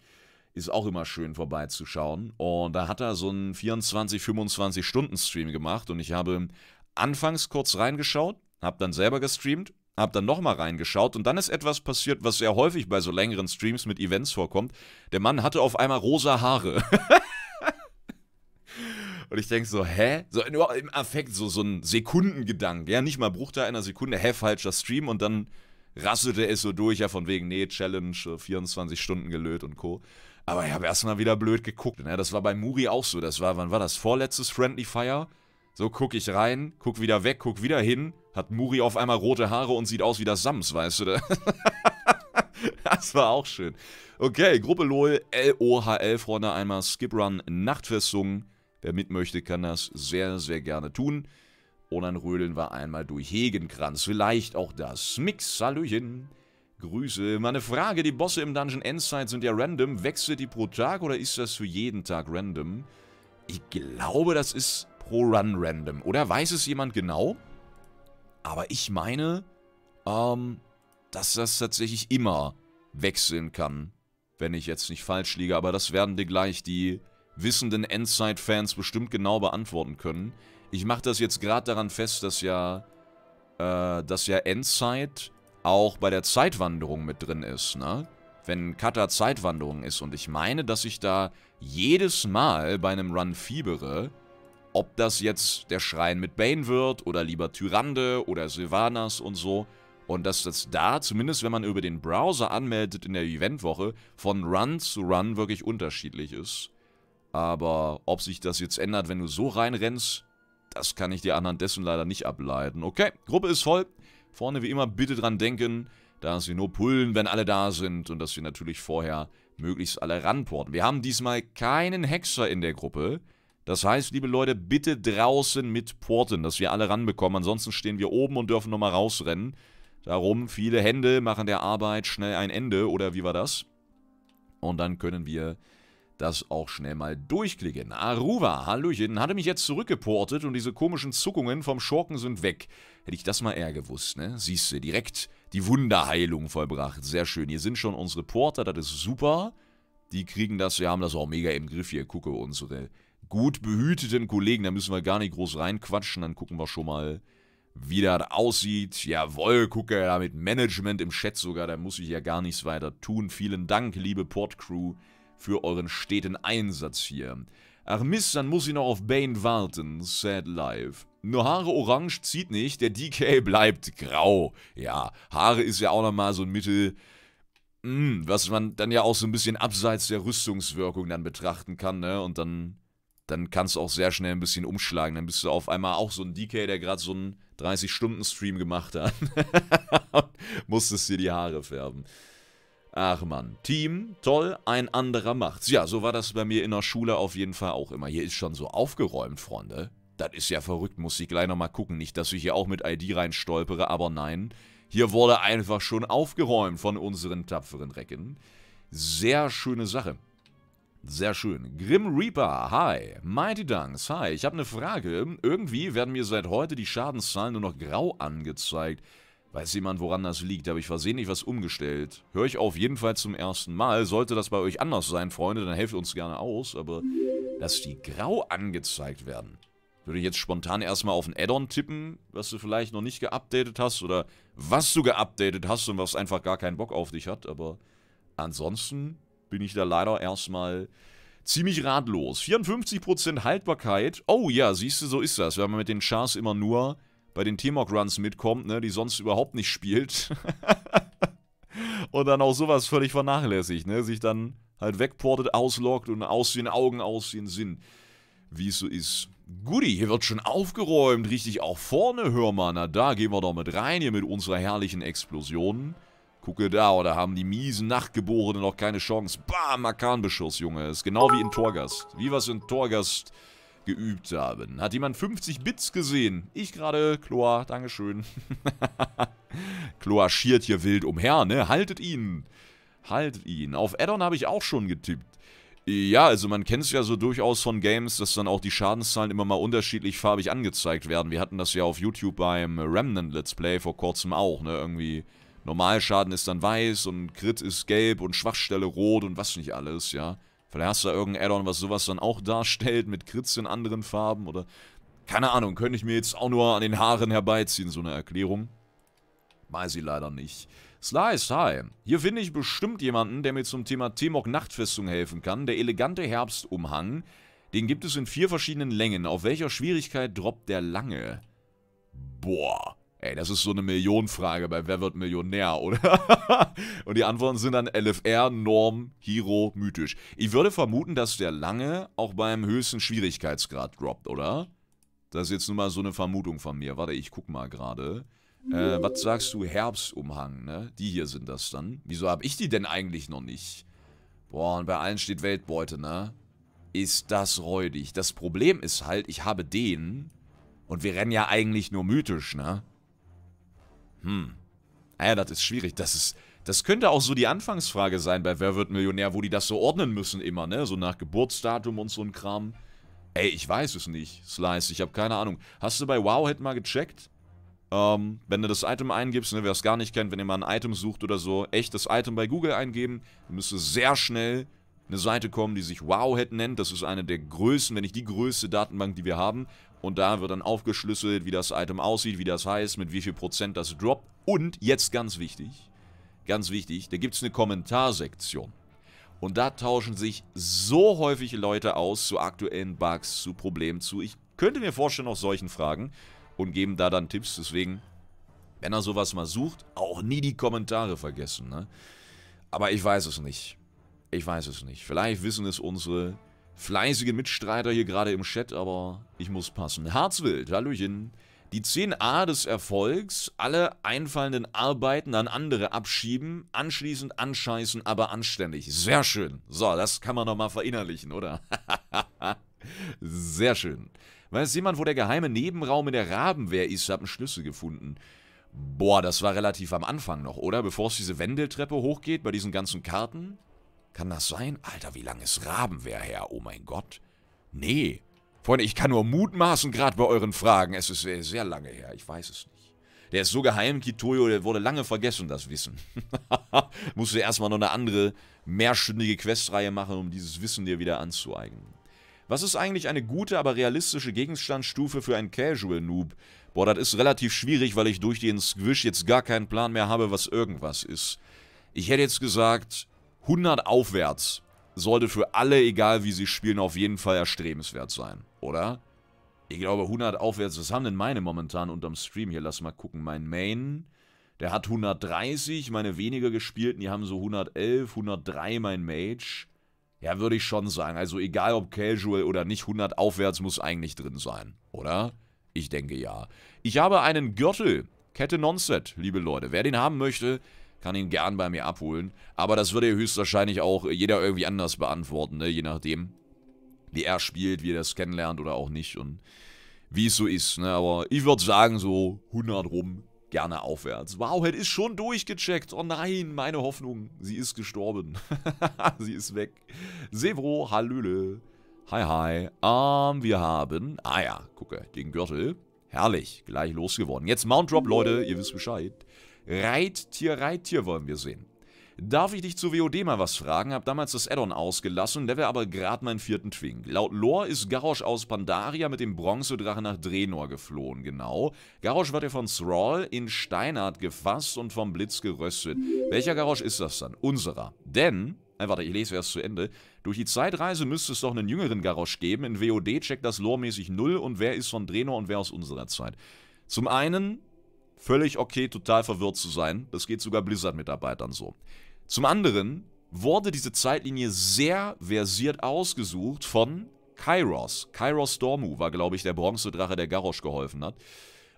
Ist auch immer schön vorbeizuschauen. Und da hat er so einen 24, 25 Stunden Stream gemacht und ich habe anfangs kurz reingeschaut, habe dann selber gestreamt habe dann nochmal reingeschaut und dann ist etwas passiert, was sehr häufig bei so längeren Streams mit Events vorkommt. Der Mann hatte auf einmal rosa Haare. *laughs* und ich denke so, hä? So im Affekt, so, so ein Sekundengedanke. Ja, nicht mal Bruchteil einer Sekunde, hä, falscher Stream und dann rasselte es so durch, ja, von wegen, nee, Challenge, 24 äh, Stunden gelöt und Co. Aber ich habe erstmal wieder blöd geguckt. Ne? Das war bei Muri auch so. Das war, wann war das? Vorletztes Friendly Fire? So, guck ich rein, guck wieder weg, guck wieder hin. Hat Muri auf einmal rote Haare und sieht aus wie das Sams, weißt du? *laughs* das war auch schön. Okay, Gruppe LOL, L-O-H-L, Freunde, einmal Skiprun Nachtfestung. Wer mit möchte, kann das sehr, sehr gerne tun. Und dann rödeln wir einmal durch Hegenkranz. Vielleicht auch das. Mix, Hallöchen. Grüße. Meine Frage, die Bosse im Dungeon Endside sind ja random. Wechselt die pro Tag oder ist das für jeden Tag random? Ich glaube, das ist pro Run random. Oder weiß es jemand genau? Aber ich meine, ähm, dass das tatsächlich immer wechseln kann. Wenn ich jetzt nicht falsch liege. Aber das werden dir gleich die wissenden endside fans bestimmt genau beantworten können. Ich mache das jetzt gerade daran fest, dass ja, äh, dass ja Endzeit auch bei der Zeitwanderung mit drin ist, ne? Wenn Kata Zeitwanderung ist und ich meine, dass ich da jedes Mal bei einem Run fiebere, ob das jetzt der Schrein mit Bane wird oder lieber Tyrande oder Sylvanas und so. Und dass das da, zumindest wenn man über den Browser anmeldet in der Eventwoche, von Run zu Run wirklich unterschiedlich ist. Aber ob sich das jetzt ändert, wenn du so reinrennst, das kann ich dir anhand dessen leider nicht ableiten. Okay, Gruppe ist voll. Vorne wie immer bitte dran denken, dass wir nur pullen, wenn alle da sind und dass wir natürlich vorher möglichst alle ranporten. Wir haben diesmal keinen Hexer in der Gruppe. Das heißt, liebe Leute, bitte draußen mit Porten, dass wir alle ranbekommen. Ansonsten stehen wir oben und dürfen nochmal rausrennen. Darum, viele Hände machen der Arbeit schnell ein Ende, oder wie war das? Und dann können wir das auch schnell mal durchklicken. Aruva, Hallöchen, hatte mich jetzt zurückgeportet und diese komischen Zuckungen vom Schurken sind weg. Hätte ich das mal eher gewusst, ne? Siehst du, direkt die Wunderheilung vollbracht. Sehr schön. Hier sind schon unsere Porter, das ist super. Die kriegen das, wir haben das auch mega im Griff hier. Gucke, unsere gut behüteten Kollegen. Da müssen wir gar nicht groß reinquatschen. Dann gucken wir schon mal, wie das aussieht. Jawohl, gucke da mit Management im Chat sogar. Da muss ich ja gar nichts weiter tun. Vielen Dank, liebe Portcrew, für euren steten Einsatz hier. Ach Mist, dann muss ich noch auf Bane warten. Sad life. Nur Haare orange zieht nicht, der DK bleibt grau. Ja, Haare ist ja auch nochmal so ein Mittel, hm, was man dann ja auch so ein bisschen abseits der Rüstungswirkung dann betrachten kann, ne? Und dann dann kannst du auch sehr schnell ein bisschen umschlagen. Dann bist du auf einmal auch so ein DK, der gerade so einen 30-Stunden-Stream gemacht hat. *laughs* Musstest dir die Haare färben. Ach man, Team, toll, ein anderer macht's. Ja, so war das bei mir in der Schule auf jeden Fall auch immer. Hier ist schon so aufgeräumt, Freunde. Das ist ja verrückt, muss ich gleich nochmal gucken. Nicht, dass ich hier auch mit ID reinstolpere, aber nein. Hier wurde einfach schon aufgeräumt von unseren tapferen Recken. Sehr schöne Sache. Sehr schön. Grim Reaper, hi. Mighty Dunks, hi. Ich habe eine Frage. Irgendwie werden mir seit heute die Schadenszahlen nur noch grau angezeigt. Weiß jemand, woran das liegt? Habe ich versehentlich was umgestellt? Höre ich auf jeden Fall zum ersten Mal. Sollte das bei euch anders sein, Freunde, dann helft uns gerne aus. Aber dass die grau angezeigt werden, würde ich jetzt spontan erstmal auf ein Add-on tippen, was du vielleicht noch nicht geupdatet hast oder was du geupdatet hast und was einfach gar keinen Bock auf dich hat. Aber ansonsten bin ich da leider erstmal ziemlich ratlos. 54% Haltbarkeit. Oh ja, siehst du, so ist das. Wenn man mit den Chars immer nur bei den T-Mog-Runs mitkommt, ne, die sonst überhaupt nicht spielt. *laughs* und dann auch sowas völlig vernachlässigt, ne? Sich dann halt wegportet, ausloggt und aus den Augen, aus den Sinn. Wie es so ist. Guti, hier wird schon aufgeräumt, richtig auch vorne, hör mal. Na da gehen wir doch mit rein hier mit unserer herrlichen Explosion. Gucke da, oder haben die miesen Nachtgeborenen noch keine Chance. Bam, Makanbeschuss, Junge. Ist genau wie in Torgast. Wie wir es in Torgast geübt haben. Hat jemand 50 Bits gesehen? Ich gerade, Chlor, Dankeschön. *laughs* Chlor schiert hier wild umher, ne? Haltet ihn. Haltet ihn. Auf Addon habe ich auch schon getippt. Ja, also man kennt es ja so durchaus von Games, dass dann auch die Schadenszahlen immer mal unterschiedlich farbig angezeigt werden. Wir hatten das ja auf YouTube beim Remnant Let's Play vor kurzem auch, ne? Irgendwie Normalschaden ist dann weiß und Crit ist gelb und Schwachstelle rot und was nicht alles, ja. Vielleicht hast du da irgendein Addon, was sowas dann auch darstellt mit Crits in anderen Farben oder... Keine Ahnung, könnte ich mir jetzt auch nur an den Haaren herbeiziehen, so eine Erklärung. Weiß ich leider nicht. Slice, hi. Hier finde ich bestimmt jemanden, der mir zum Thema Temok Nachtfestung helfen kann. Der elegante Herbstumhang. Den gibt es in vier verschiedenen Längen. Auf welcher Schwierigkeit droppt der lange? Boah. Ey, das ist so eine Millionenfrage bei Wer wird Millionär, *laughs* oder? und die Antworten sind dann LFR, Norm, Hero, mythisch. Ich würde vermuten, dass der lange auch beim höchsten Schwierigkeitsgrad droppt, oder? Das ist jetzt nur mal so eine Vermutung von mir. Warte, ich guck mal gerade. Äh, was sagst du, Herbstumhang, ne? Die hier sind das dann. Wieso hab ich die denn eigentlich noch nicht? Boah, und bei allen steht Weltbeute, ne? Ist das räudig. Das Problem ist halt, ich habe den und wir rennen ja eigentlich nur mythisch, ne? Hm. Naja, ah das ist schwierig. Das ist... Das könnte auch so die Anfangsfrage sein bei Wer wird Millionär, wo die das so ordnen müssen immer, ne? So nach Geburtsdatum und so ein Kram. Ey, ich weiß es nicht, Slice. Ich habe keine Ahnung. Hast du bei Wowhead mal gecheckt? Ähm, wenn du das Item eingibst, ne, wer es gar nicht kennt, wenn ihr mal ein Item sucht oder so, echt das Item bei Google eingeben, dann müsste sehr schnell eine Seite kommen, die sich Wowhead nennt. Das ist eine der größten, wenn nicht die größte Datenbank, die wir haben. Und da wird dann aufgeschlüsselt, wie das Item aussieht, wie das heißt, mit wie viel Prozent das droppt. Und jetzt ganz wichtig, ganz wichtig, da gibt es eine Kommentarsektion. Und da tauschen sich so häufig Leute aus zu aktuellen Bugs, zu Problemen, zu, ich könnte mir vorstellen, auch solchen Fragen und geben da dann Tipps. Deswegen, wenn er sowas mal sucht, auch nie die Kommentare vergessen. Ne? Aber ich weiß es nicht. Ich weiß es nicht. Vielleicht wissen es unsere fleißige Mitstreiter hier gerade im Chat, aber ich muss passen. Harzwild, Hallöchen. Die 10a des Erfolgs, alle einfallenden Arbeiten an andere abschieben, anschließend anscheißen, aber anständig. Sehr schön. So, das kann man nochmal verinnerlichen, oder? *laughs* Sehr schön. Weiß jemand, wo der geheime Nebenraum in der Rabenwehr ist? Hab einen Schlüssel gefunden. Boah, das war relativ am Anfang noch, oder? Bevor es diese Wendeltreppe hochgeht bei diesen ganzen Karten? Kann das sein? Alter, wie lang ist Rabenwehr her? Oh mein Gott. Nee. Freunde, ich kann nur mutmaßen, gerade bei euren Fragen. Es ist sehr, sehr lange her. Ich weiß es nicht. Der ist so geheim, Kitoyo, der wurde lange vergessen, das Wissen. *laughs* Musste erstmal noch eine andere, mehrstündige Questreihe machen, um dieses Wissen dir wieder anzueignen. Was ist eigentlich eine gute, aber realistische Gegenstandsstufe für einen Casual Noob? Boah, das ist relativ schwierig, weil ich durch den Squish jetzt gar keinen Plan mehr habe, was irgendwas ist. Ich hätte jetzt gesagt, 100 aufwärts sollte für alle, egal wie sie spielen, auf jeden Fall erstrebenswert sein, oder? Ich glaube, 100 aufwärts, was haben denn meine momentan unterm Stream hier? Lass mal gucken, mein Main, der hat 130, meine weniger gespielten, die haben so 111, 103 mein Mage. Ja, würde ich schon sagen. Also egal ob Casual oder nicht, 100 aufwärts muss eigentlich drin sein, oder? Ich denke ja. Ich habe einen Gürtel, Kette Nonset, liebe Leute. Wer den haben möchte, kann ihn gern bei mir abholen. Aber das würde höchstwahrscheinlich auch jeder irgendwie anders beantworten, ne? je nachdem, wie er spielt, wie er das kennenlernt oder auch nicht und wie es so ist. Ne? Aber ich würde sagen, so 100 rum, gerne aufwärts. Wowhead ist schon durchgecheckt. Oh nein, meine Hoffnung, sie ist gestorben. *laughs* sie ist weg. Sevro, Hallöle. Hi, hi. um, ähm, wir haben, ah ja, gucke, den Gürtel. Herrlich, gleich losgeworden. Jetzt Mount Drop, Leute, ihr wisst Bescheid. Reittier, Reittier wollen wir sehen. Darf ich dich zu WoD mal was fragen? Hab damals das Addon ausgelassen, level aber grad meinen vierten Twink. Laut Lore ist Garrosh aus Pandaria mit dem Bronzedrache nach Drenor geflohen, genau. Garrosh wird ja von Thrall in Steinart gefasst und vom Blitz geröstet. Welcher Garrosh ist das dann? Unserer. Denn... Äh, warte, ich lese erst zu Ende. Durch die Zeitreise müsste es doch einen jüngeren Garrosh geben. In WoD checkt das Lore-mäßig null und wer ist von Drenor und wer aus unserer Zeit. Zum einen völlig okay, total verwirrt zu sein. Das geht sogar Blizzard-Mitarbeitern so. Zum anderen wurde diese Zeitlinie sehr versiert ausgesucht von Kairos. Kairos Dormu war, glaube ich, der Bronzedrache, der Garrosh geholfen hat.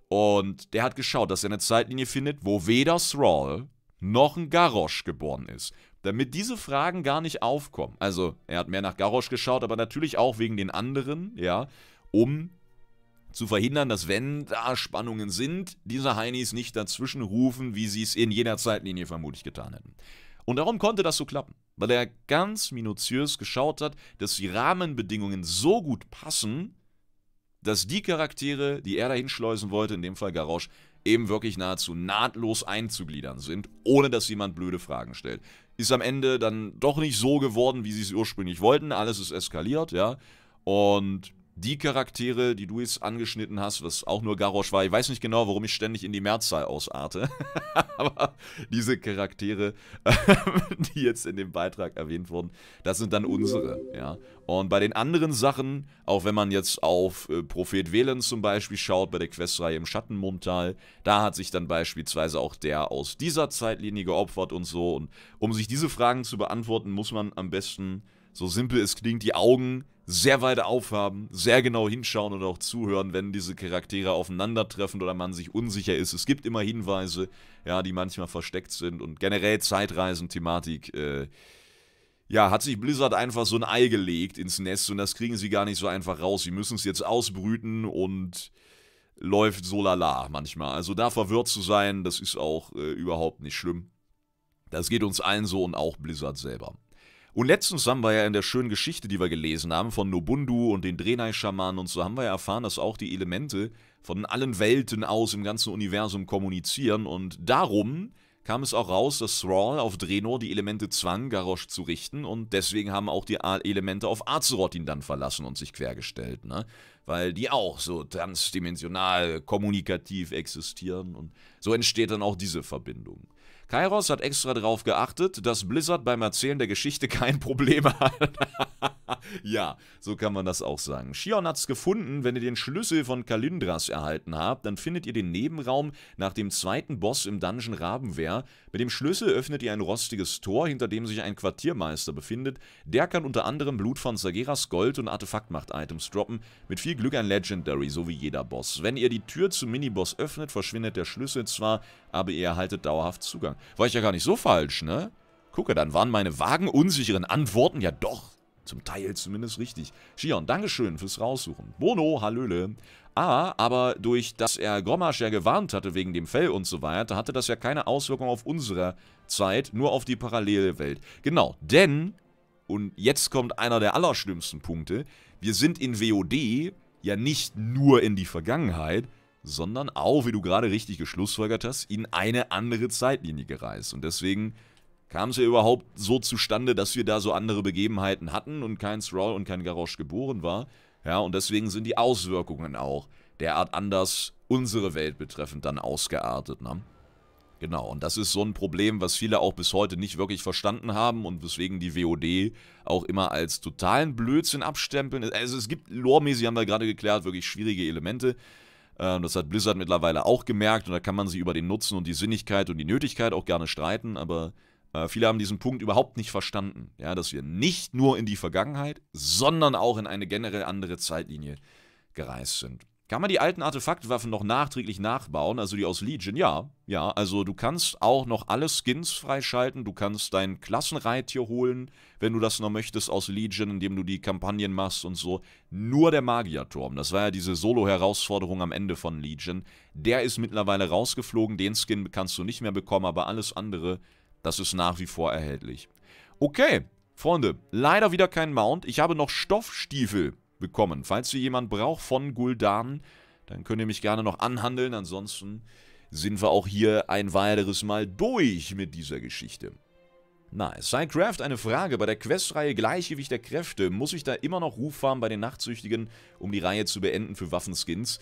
Und der hat geschaut, dass er eine Zeitlinie findet, wo weder Thrall noch ein Garrosh geboren ist. Damit diese Fragen gar nicht aufkommen. Also, er hat mehr nach Garrosh geschaut, aber natürlich auch wegen den anderen, ja, um zu verhindern, dass wenn da Spannungen sind, diese Heinis nicht dazwischen rufen, wie sie es in jener Zeitlinie vermutlich getan hätten. Und darum konnte das so klappen, weil er ganz minutiös geschaut hat, dass die Rahmenbedingungen so gut passen, dass die Charaktere, die er dahin schleusen wollte, in dem Fall Garrosh, eben wirklich nahezu nahtlos einzugliedern sind, ohne dass jemand blöde Fragen stellt. Ist am Ende dann doch nicht so geworden, wie sie es ursprünglich wollten. Alles ist eskaliert, ja. Und die Charaktere, die du jetzt angeschnitten hast, was auch nur Garrosh war, ich weiß nicht genau, warum ich ständig in die Mehrzahl ausarte, *laughs* aber diese Charaktere, *laughs* die jetzt in dem Beitrag erwähnt wurden, das sind dann unsere, ja. Und bei den anderen Sachen, auch wenn man jetzt auf äh, Prophet Velen zum Beispiel schaut, bei der Questreihe im Schattenmundtal, da hat sich dann beispielsweise auch der aus dieser Zeitlinie geopfert und so. Und um sich diese Fragen zu beantworten, muss man am besten, so simpel es klingt, die Augen sehr weit aufhaben, sehr genau hinschauen und auch zuhören, wenn diese Charaktere aufeinandertreffen oder man sich unsicher ist. Es gibt immer Hinweise, ja, die manchmal versteckt sind und generell Zeitreisen-Thematik, äh, ja, hat sich Blizzard einfach so ein Ei gelegt ins Nest und das kriegen sie gar nicht so einfach raus. Sie müssen es jetzt ausbrüten und läuft so lala manchmal. Also da verwirrt zu sein, das ist auch äh, überhaupt nicht schlimm. Das geht uns allen so und auch Blizzard selber. Und letztens haben wir ja in der schönen Geschichte, die wir gelesen haben, von Nobundu und den Drenai-Schamanen und so, haben wir ja erfahren, dass auch die Elemente von allen Welten aus im ganzen Universum kommunizieren und darum kam es auch raus, dass Thrall auf Drenor die Elemente zwang, Garrosh zu richten und deswegen haben auch die Elemente auf Azeroth ihn dann verlassen und sich quergestellt, ne? Weil die auch so transdimensional kommunikativ existieren und so entsteht dann auch diese Verbindung. Kairos hat extra darauf geachtet, dass Blizzard beim Erzählen der Geschichte kein Problem hat. *laughs* ja, so kann man das auch sagen. Shion hat's gefunden, wenn ihr den Schlüssel von Kalindras erhalten habt, dann findet ihr den Nebenraum nach dem zweiten Boss im Dungeon Rabenwehr. Mit dem Schlüssel öffnet ihr ein rostiges Tor, hinter dem sich ein Quartiermeister befindet. Der kann unter anderem Blut von Sageras Gold und Artefaktmacht-Items droppen. Mit viel Glück ein Legendary, so wie jeder Boss. Wenn ihr die Tür zum Miniboss öffnet, verschwindet der Schlüssel zwar, aber ihr erhaltet dauerhaft Zugang. War ich ja gar nicht so falsch, ne? Gucke, dann waren meine vagen, unsicheren Antworten ja doch zum Teil zumindest richtig. Shion, Dankeschön fürs Raussuchen. Bono, Hallöle. Ah, aber durch das er Gromasch ja gewarnt hatte wegen dem Fell und so weiter, hatte das ja keine Auswirkung auf unsere Zeit, nur auf die parallele Welt. Genau, denn, und jetzt kommt einer der allerschlimmsten Punkte, wir sind in WOD ja nicht nur in die Vergangenheit, sondern auch, wie du gerade richtig geschlussfolgert hast, in eine andere Zeitlinie gereist. Und deswegen kam es ja überhaupt so zustande, dass wir da so andere Begebenheiten hatten und kein Thrall und kein Garrosh geboren war. Ja, und deswegen sind die Auswirkungen auch derart anders unsere Welt betreffend dann ausgeartet. Ne? Genau, und das ist so ein Problem, was viele auch bis heute nicht wirklich verstanden haben und weswegen die WOD auch immer als totalen Blödsinn abstempeln. Also es gibt loremäßig, haben wir gerade geklärt, wirklich schwierige Elemente. Äh, das hat Blizzard mittlerweile auch gemerkt und da kann man sie über den Nutzen und die Sinnigkeit und die Nötigkeit auch gerne streiten, aber äh, viele haben diesen Punkt überhaupt nicht verstanden, ja, dass wir nicht nur in die Vergangenheit, sondern auch in eine generell andere Zeitlinie gereist sind. Kann man die alten Artefaktwaffen noch nachträglich nachbauen, also die aus Legion? Ja, ja, also du kannst auch noch alle Skins freischalten, du kannst deinen Klassenreit holen, wenn du das noch möchtest aus Legion, indem du die Kampagnen machst und so. Nur der Magierturm, das war ja diese Solo-Herausforderung am Ende von Legion, der ist mittlerweile rausgeflogen, den Skin kannst du nicht mehr bekommen, aber alles andere, das ist nach wie vor erhältlich. Okay, Freunde, leider wieder kein Mount, ich habe noch Stoffstiefel bekommen. Falls ihr jemand braucht von Guldan, dann könnt ihr mich gerne noch anhandeln. Ansonsten sind wir auch hier ein weiteres Mal durch mit dieser Geschichte. Nice. Sidecraft, eine Frage. Bei der Questreihe Gleichgewicht der Kräfte, muss ich da immer noch Ruf fahren bei den Nachtsüchtigen, um die Reihe zu beenden für Waffenskins?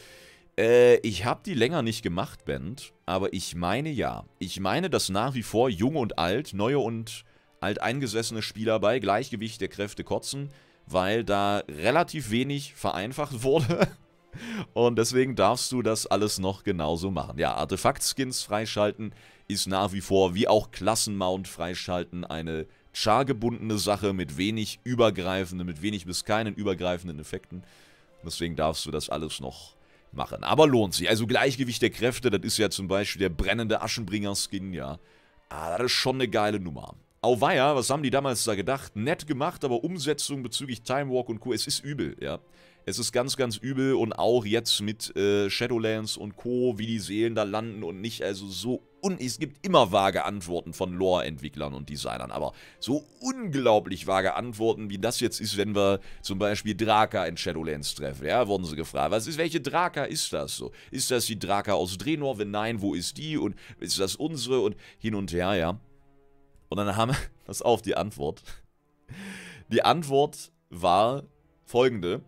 Äh, ich habe die länger nicht gemacht, Band, aber ich meine ja. Ich meine, dass nach wie vor Jung und Alt, neue und alteingesessene Spieler bei Gleichgewicht der Kräfte kotzen weil da relativ wenig vereinfacht *laughs* wurde. Und deswegen darfst du das alles noch genauso machen. Ja, Artefakt-Skins freischalten ist nach wie vor, wie auch Klassenmount freischalten, eine chargebundene Sache mit wenig übergreifenden, mit wenig bis keinen übergreifenden Effekten. Deswegen darfst du das alles noch machen. Aber lohnt sich. Also Gleichgewicht der Kräfte, das ist ja zum Beispiel der brennende Aschenbringer-Skin, ja. Ah, das ist schon eine geile Nummer auweia, was haben die damals da gedacht? Nett gemacht, aber Umsetzung bezüglich Time Walk und Co. Es ist übel, ja. Es ist ganz, ganz übel und auch jetzt mit äh, Shadowlands und Co., wie die Seelen da landen und nicht, also so und es gibt immer vage Antworten von Lore-Entwicklern und Designern, aber so unglaublich vage Antworten, wie das jetzt ist, wenn wir zum Beispiel Draka in Shadowlands treffen. Ja, wurden sie gefragt, was ist, welche Draka ist das so? Ist das die Draka aus Drenor? Wenn nein, wo ist die? Und ist das unsere? Und hin und her, ja. Und dann haben, *laughs* pass auf, die Antwort. Die Antwort war folgende.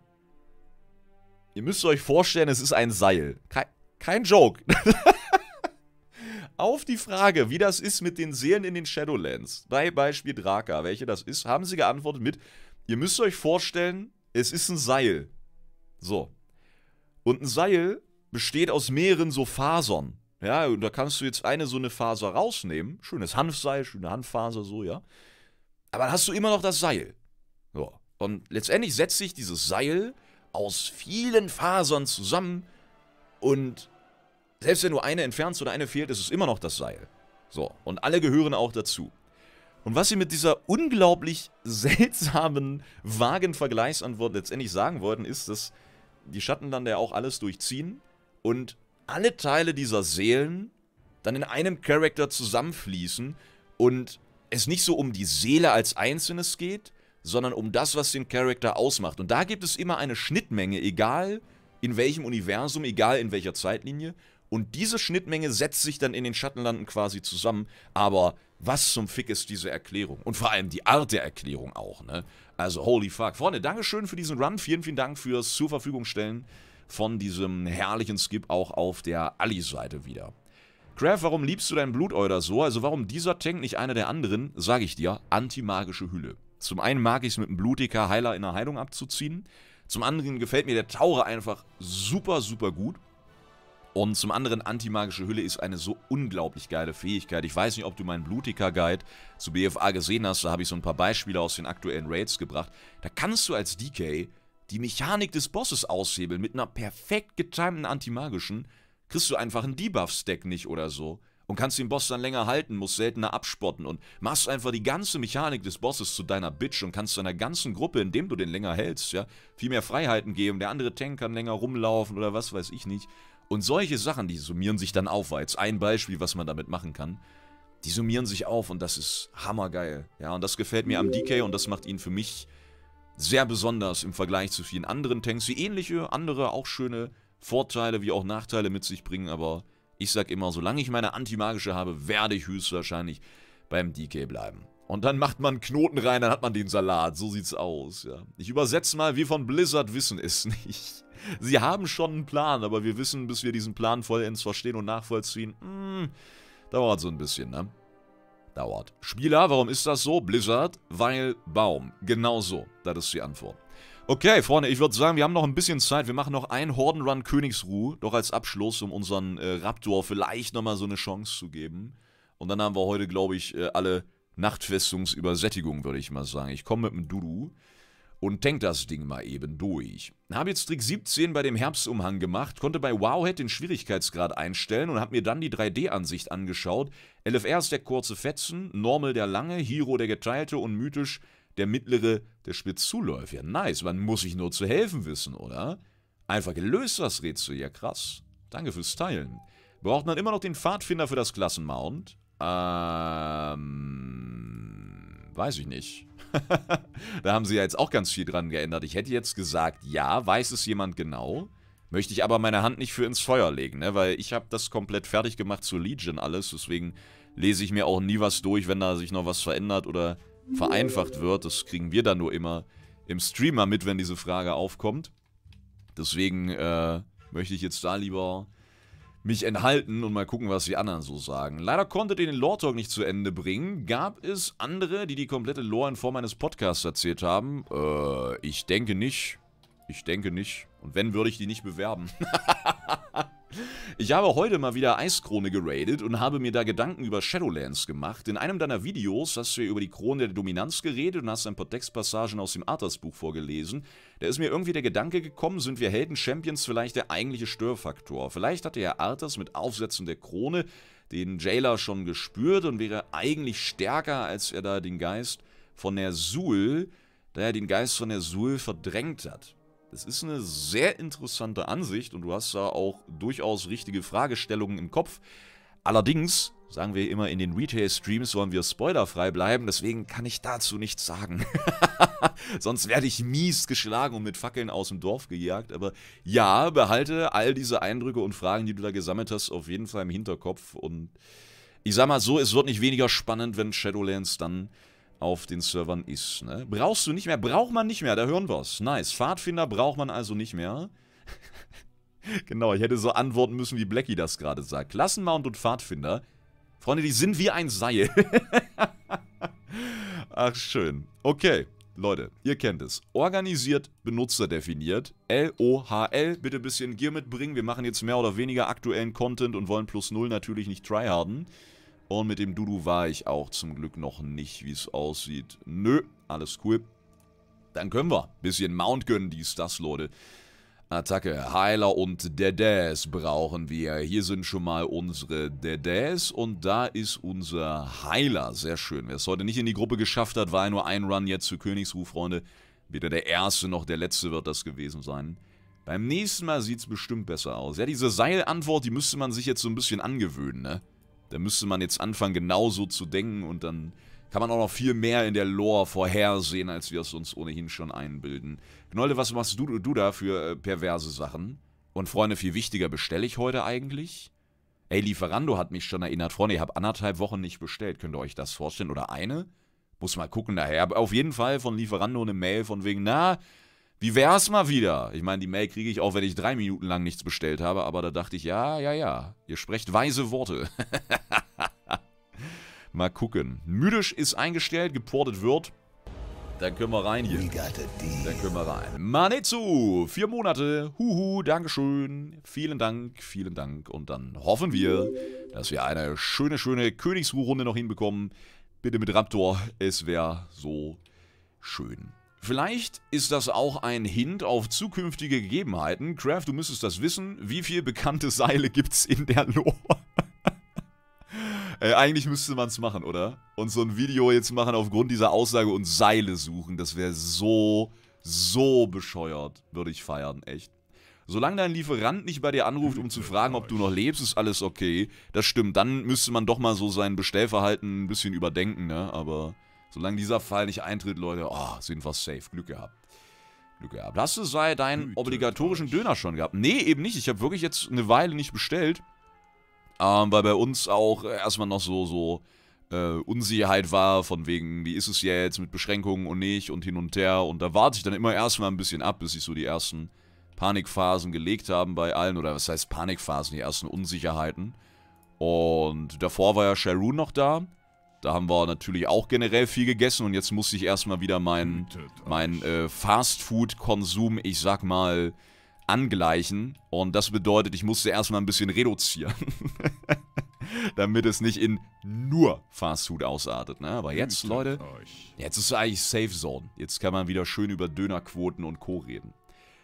Ihr müsst euch vorstellen, es ist ein Seil. Kein, kein Joke. *laughs* auf die Frage, wie das ist mit den Seelen in den Shadowlands, bei Beispiel Draka, welche das ist, haben sie geantwortet mit, ihr müsst euch vorstellen, es ist ein Seil. So. Und ein Seil besteht aus mehreren so Fasern. Ja, und da kannst du jetzt eine so eine Faser rausnehmen. Schönes Hanfseil, schöne Hanffaser, so, ja. Aber dann hast du immer noch das Seil. So. Und letztendlich setzt sich dieses Seil aus vielen Fasern zusammen und selbst wenn du eine entfernst oder eine fehlt, ist es immer noch das Seil. So, und alle gehören auch dazu. Und was sie mit dieser unglaublich *laughs* seltsamen, vagen Vergleichsantwort letztendlich sagen wollten, ist, dass die Schatten dann ja auch alles durchziehen und alle Teile dieser Seelen dann in einem Charakter zusammenfließen und es nicht so um die Seele als Einzelnes geht, sondern um das, was den Charakter ausmacht. Und da gibt es immer eine Schnittmenge, egal in welchem Universum, egal in welcher Zeitlinie. Und diese Schnittmenge setzt sich dann in den Schattenlanden quasi zusammen. Aber was zum Fick ist diese Erklärung? Und vor allem die Art der Erklärung auch, ne? Also, holy fuck. Freunde, Dankeschön für diesen Run. Vielen, vielen Dank fürs Zur Verfügung stellen von diesem herrlichen Skip auch auf der Ali-Seite wieder. Graf, warum liebst du deinen Bluteuder so? Also warum dieser Tank, nicht einer der anderen? Sage ich dir, antimagische Hülle. Zum einen mag ich es mit dem Blutiker Heiler in der Heilung abzuziehen. Zum anderen gefällt mir der Taure einfach super, super gut. Und zum anderen, antimagische Hülle ist eine so unglaublich geile Fähigkeit. Ich weiß nicht, ob du meinen Blutiker-Guide zu BFA gesehen hast. Da habe ich so ein paar Beispiele aus den aktuellen Raids gebracht. Da kannst du als DK die Mechanik des Bosses aushebeln mit einer perfekt getimten antimagischen, kriegst du einfach einen Debuff-Stack nicht oder so. Und kannst den Boss dann länger halten, musst seltener abspotten und machst einfach die ganze Mechanik des Bosses zu deiner Bitch und kannst deiner ganzen Gruppe, indem du den länger hältst, ja, viel mehr Freiheiten geben. Der andere Tank kann länger rumlaufen oder was weiß ich nicht. Und solche Sachen, die summieren sich dann auf. War jetzt ein Beispiel, was man damit machen kann. Die summieren sich auf und das ist hammergeil. Ja, und das gefällt mir am DK und das macht ihn für mich sehr besonders im Vergleich zu vielen anderen Tanks, die ähnliche, andere auch schöne Vorteile wie auch Nachteile mit sich bringen, aber ich sag immer, solange ich meine antimagische habe, werde ich höchstwahrscheinlich beim DK bleiben. Und dann macht man Knoten rein, dann hat man den Salat. So sieht's aus, ja. Ich übersetze mal, wir von Blizzard wissen es *laughs* nicht. Sie haben schon einen Plan, aber wir wissen, bis wir diesen Plan vollends verstehen und nachvollziehen, mh, hm, dauert so ein bisschen, ne? dauert. Spieler, warum ist das so? Blizzard, weil Baum. Genau so, das ist die Antwort. Okay, Freunde, ich würde sagen, wir haben noch ein bisschen Zeit. Wir machen noch einen Hordenrun Königsruh, doch als Abschluss, um unseren äh, Raptor vielleicht nochmal so eine Chance zu geben. Und dann haben wir heute, glaube ich, äh, alle Nachtfestungsübersättigung, würde ich mal sagen. Ich komme mit dem Dudu und tankt das Ding mal eben durch. Habe jetzt Trick 17 bei dem Herbstumhang gemacht, konnte bei Wowhead den Schwierigkeitsgrad einstellen und habe mir dann die 3D-Ansicht angeschaut. LFR ist der kurze Fetzen, Normal der lange, Hero der geteilte und mythisch der mittlere, der spitz zuläuft. Ja, nice, man muss sich nur zu helfen wissen, oder? Einfach gelöst das Rätsel, ja krass. Danke fürs Teilen. Braucht man immer noch den Pfadfinder für das Klassenmount? Ähm, weiß ich nicht. *laughs* da haben sie ja jetzt auch ganz viel dran geändert. Ich hätte jetzt gesagt, ja, weiß es jemand genau? Möchte ich aber meine Hand nicht für ins Feuer legen, ne? Weil ich habe das komplett fertig gemacht zu Legion alles, deswegen lese ich mir auch nie was durch, wenn da sich noch was verändert oder vereinfacht wird. Das kriegen wir dann nur immer im Streamer mit, wenn diese Frage aufkommt. Deswegen äh, möchte ich jetzt da lieber mich enthalten und mal gucken, was die anderen so sagen. Leider konnte den Lore Talk nicht zu Ende bringen. Gab es andere, die die komplette Lore in Form eines Podcasts erzählt haben? Äh, ich denke nicht. Ich denke nicht. Und wenn, würde ich die nicht bewerben. *laughs* Ich habe heute mal wieder Eiskrone geradet und habe mir da Gedanken über Shadowlands gemacht. In einem deiner Videos hast du ja über die Krone der Dominanz geredet und hast ein paar Textpassagen aus dem Arthas-Buch vorgelesen. Da ist mir irgendwie der Gedanke gekommen, sind wir Helden-Champions vielleicht der eigentliche Störfaktor. Vielleicht hatte ja Arthas mit Aufsetzen der Krone den Jailer schon gespürt und wäre eigentlich stärker, als er da den Geist von der Suhl, da er den Geist von der Sul verdrängt hat. Das ist eine sehr interessante Ansicht und du hast da auch durchaus richtige Fragestellungen im Kopf. Allerdings, sagen wir immer in den Retail-Streams, wollen wir spoilerfrei bleiben, deswegen kann ich dazu nichts sagen. *laughs* Sonst werde ich mies geschlagen und mit Fackeln aus dem Dorf gejagt. Aber ja, behalte all diese Eindrücke und Fragen, die du da gesammelt hast, auf jeden Fall im Hinterkopf. Und ich sag mal so, es wird nicht weniger spannend, wenn Shadowlands dann auf den Servern ist. Ne? Brauchst du nicht mehr, braucht man nicht mehr, da hören wir's. Nice, Pfadfinder braucht man also nicht mehr. *laughs* genau, ich hätte so antworten müssen, wie Blackie das gerade sagt. Klassenmount und Pfadfinder, Freunde, die sind wie ein Seil. *laughs* Ach, schön. Okay, Leute, ihr kennt es. Organisiert, benutzerdefiniert. l Bitte ein bisschen Gear mitbringen. Wir machen jetzt mehr oder weniger aktuellen Content und wollen plus null natürlich nicht tryharden. Und mit dem Dudu war ich auch zum Glück noch nicht, wie es aussieht. Nö, alles cool. Dann können wir. Bisschen Mount gönnen, dies, das, Leute. Attacke, Heiler und Dedes brauchen wir. Hier sind schon mal unsere Dedes und da ist unser Heiler. Sehr schön. Wer es heute nicht in die Gruppe geschafft hat, war nur ein Run jetzt zu Königsruh, Freunde. Weder der erste noch der letzte wird das gewesen sein. Beim nächsten Mal sieht es bestimmt besser aus. Ja, diese Seilantwort, die müsste man sich jetzt so ein bisschen angewöhnen, ne? Da müsste man jetzt anfangen, genauso zu denken und dann kann man auch noch viel mehr in der Lore vorhersehen, als wir es uns ohnehin schon einbilden. Gnolde, was machst du, du da für äh, perverse Sachen? Und Freunde, viel wichtiger, bestelle ich heute eigentlich? Ey, Lieferando hat mich schon erinnert. Freunde, ich habe anderthalb Wochen nicht bestellt. Könnt ihr euch das vorstellen? Oder eine? Muss mal gucken daher. Aber auf jeden Fall von Lieferando eine Mail von wegen, na, wie wär's mal wieder? Ich meine, die Mail kriege ich auch, wenn ich drei Minuten lang nichts bestellt habe, aber da dachte ich, ja, ja, ja, ihr sprecht weise Worte. *laughs* mal gucken. Müdisch ist eingestellt, geportet wird. Dann können wir rein hier. Dann können wir rein. Manetsu, vier Monate. Huhu, Dankeschön. Vielen Dank, vielen Dank. Und dann hoffen wir, dass wir eine schöne, schöne Königsruhrunde noch hinbekommen. Bitte mit Raptor, es wäre so schön. Vielleicht ist das auch ein Hint auf zukünftige Gegebenheiten. Craft, du müsstest das wissen. Wie viele bekannte Seile gibt's in der Lore? *laughs* Äh, eigentlich müsste man es machen, oder? Und so ein Video jetzt machen aufgrund dieser Aussage und Seile suchen. Das wäre so, so bescheuert. Würde ich feiern, echt. Solange dein Lieferant nicht bei dir anruft, um zu fragen, ob du noch lebst, ist alles okay. Das stimmt. Dann müsste man doch mal so sein Bestellverhalten ein bisschen überdenken, ne? Aber Solange dieser Fall nicht eintritt, Leute, oh, sind wir safe. Glück gehabt. Glück gehabt. Hast du sei deinen obligatorischen Döner schon gehabt? Nee, eben nicht. Ich habe wirklich jetzt eine Weile nicht bestellt. Ähm, weil bei uns auch erstmal noch so, so äh, Unsicherheit war, von wegen, wie ist es jetzt mit Beschränkungen und nicht und hin und her. Und da warte ich dann immer erstmal ein bisschen ab, bis sich so die ersten Panikphasen gelegt haben bei allen. Oder was heißt Panikphasen, die ersten Unsicherheiten. Und davor war ja Sharon noch da. Da haben wir natürlich auch generell viel gegessen und jetzt muss ich erstmal wieder meinen mein, äh, Fastfood-Konsum, ich sag mal, angleichen. Und das bedeutet, ich musste erstmal ein bisschen reduzieren. *laughs* damit es nicht in nur Fastfood ausartet. Ne? Aber jetzt, Leute, jetzt ist es eigentlich Safe Zone. Jetzt kann man wieder schön über Dönerquoten und Co. reden.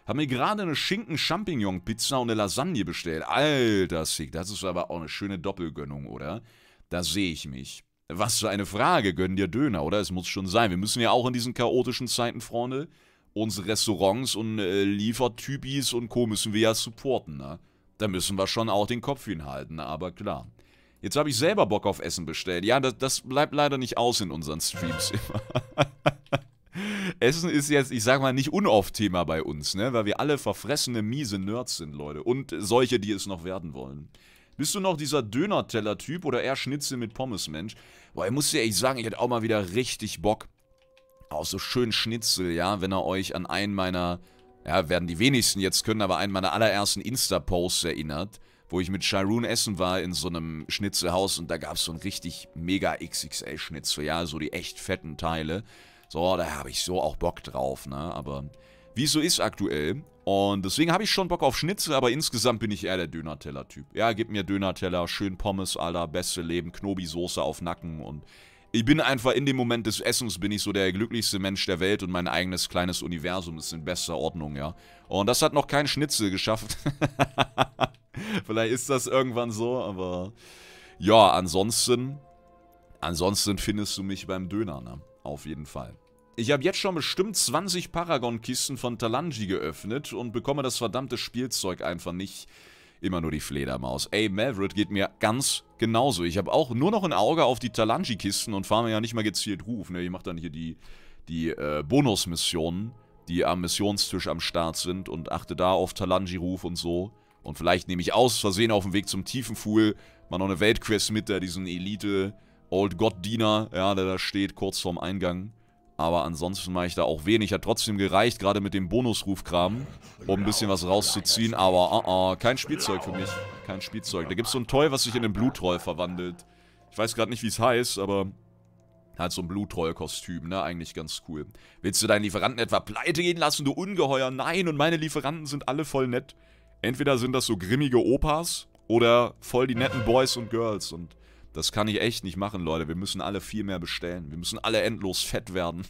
Haben mir gerade eine Schinken-Champignon-Pizza und eine Lasagne bestellt. Alter Sick, das ist aber auch eine schöne Doppelgönnung, oder? Da sehe ich mich. Was für eine Frage, gönn dir Döner, oder? Es muss schon sein. Wir müssen ja auch in diesen chaotischen Zeiten, Freunde, unsere Restaurants und äh, Liefertypis und Co. müssen wir ja supporten, ne? Da müssen wir schon auch den Kopf hinhalten, aber klar. Jetzt habe ich selber Bock auf Essen bestellt. Ja, das, das bleibt leider nicht aus in unseren Streams immer. *laughs* Essen ist jetzt, ich sag mal, nicht unoft Thema bei uns, ne? Weil wir alle verfressene, miese Nerds sind, Leute. Und solche, die es noch werden wollen. Bist du noch dieser Döner-Teller-Typ oder eher Schnitzel mit Pommes, Mensch? Boah, ich muss dir ehrlich sagen, ich hätte auch mal wieder richtig Bock. auf so schön Schnitzel, ja, wenn er euch an einen meiner, ja, werden die wenigsten jetzt können, aber einen meiner allerersten Insta-Posts erinnert, wo ich mit Shirun essen war in so einem Schnitzelhaus und da gab es so ein richtig mega XXL-Schnitzel, ja, so die echt fetten Teile. So, da habe ich so auch Bock drauf, ne, aber wie es so ist aktuell, und deswegen habe ich schon Bock auf Schnitzel, aber insgesamt bin ich eher der Döner-Teller-Typ. Ja, gib mir Döner-Teller, schön Pommes aller, beste Leben, Knobi-Soße auf Nacken und ich bin einfach in dem Moment des Essens bin ich so der glücklichste Mensch der Welt und mein eigenes kleines Universum ist in bester Ordnung, ja. Und das hat noch kein Schnitzel geschafft. *laughs* Vielleicht ist das irgendwann so, aber ja, ansonsten ansonsten findest du mich beim Döner, ne? Auf jeden Fall. Ich habe jetzt schon bestimmt 20 Paragon-Kisten von Talanji geöffnet und bekomme das verdammte Spielzeug einfach nicht. Immer nur die Fledermaus. Ey, Maverick geht mir ganz genauso. Ich habe auch nur noch ein Auge auf die Talanji-Kisten und fahre mir ja nicht mal gezielt Ruf. Ne? Ich mache dann hier die, die äh, Bonus-Missionen, die am Missionstisch am Start sind und achte da auf Talanji-Ruf und so. Und vielleicht nehme ich aus Versehen auf dem Weg zum Tiefenfuhl mal noch eine Weltquest mit, der diesen Elite Old God Diener, ja, der da steht, kurz vorm Eingang. Aber ansonsten mache ich da auch wenig. Hat trotzdem gereicht, gerade mit dem Bonusrufkram, um ein bisschen was rauszuziehen. Aber uh, uh, kein Spielzeug für mich. Kein Spielzeug. Da gibt es so ein Toy, was sich in einen Blutroll verwandelt. Ich weiß gerade nicht, wie es heißt, aber halt so ein Blutroll-Kostüm, ne? Eigentlich ganz cool. Willst du deinen Lieferanten etwa pleite gehen lassen, du Ungeheuer? Nein, und meine Lieferanten sind alle voll nett. Entweder sind das so grimmige Opas oder voll die netten Boys und Girls und das kann ich echt nicht machen, Leute. Wir müssen alle viel mehr bestellen. Wir müssen alle endlos fett werden.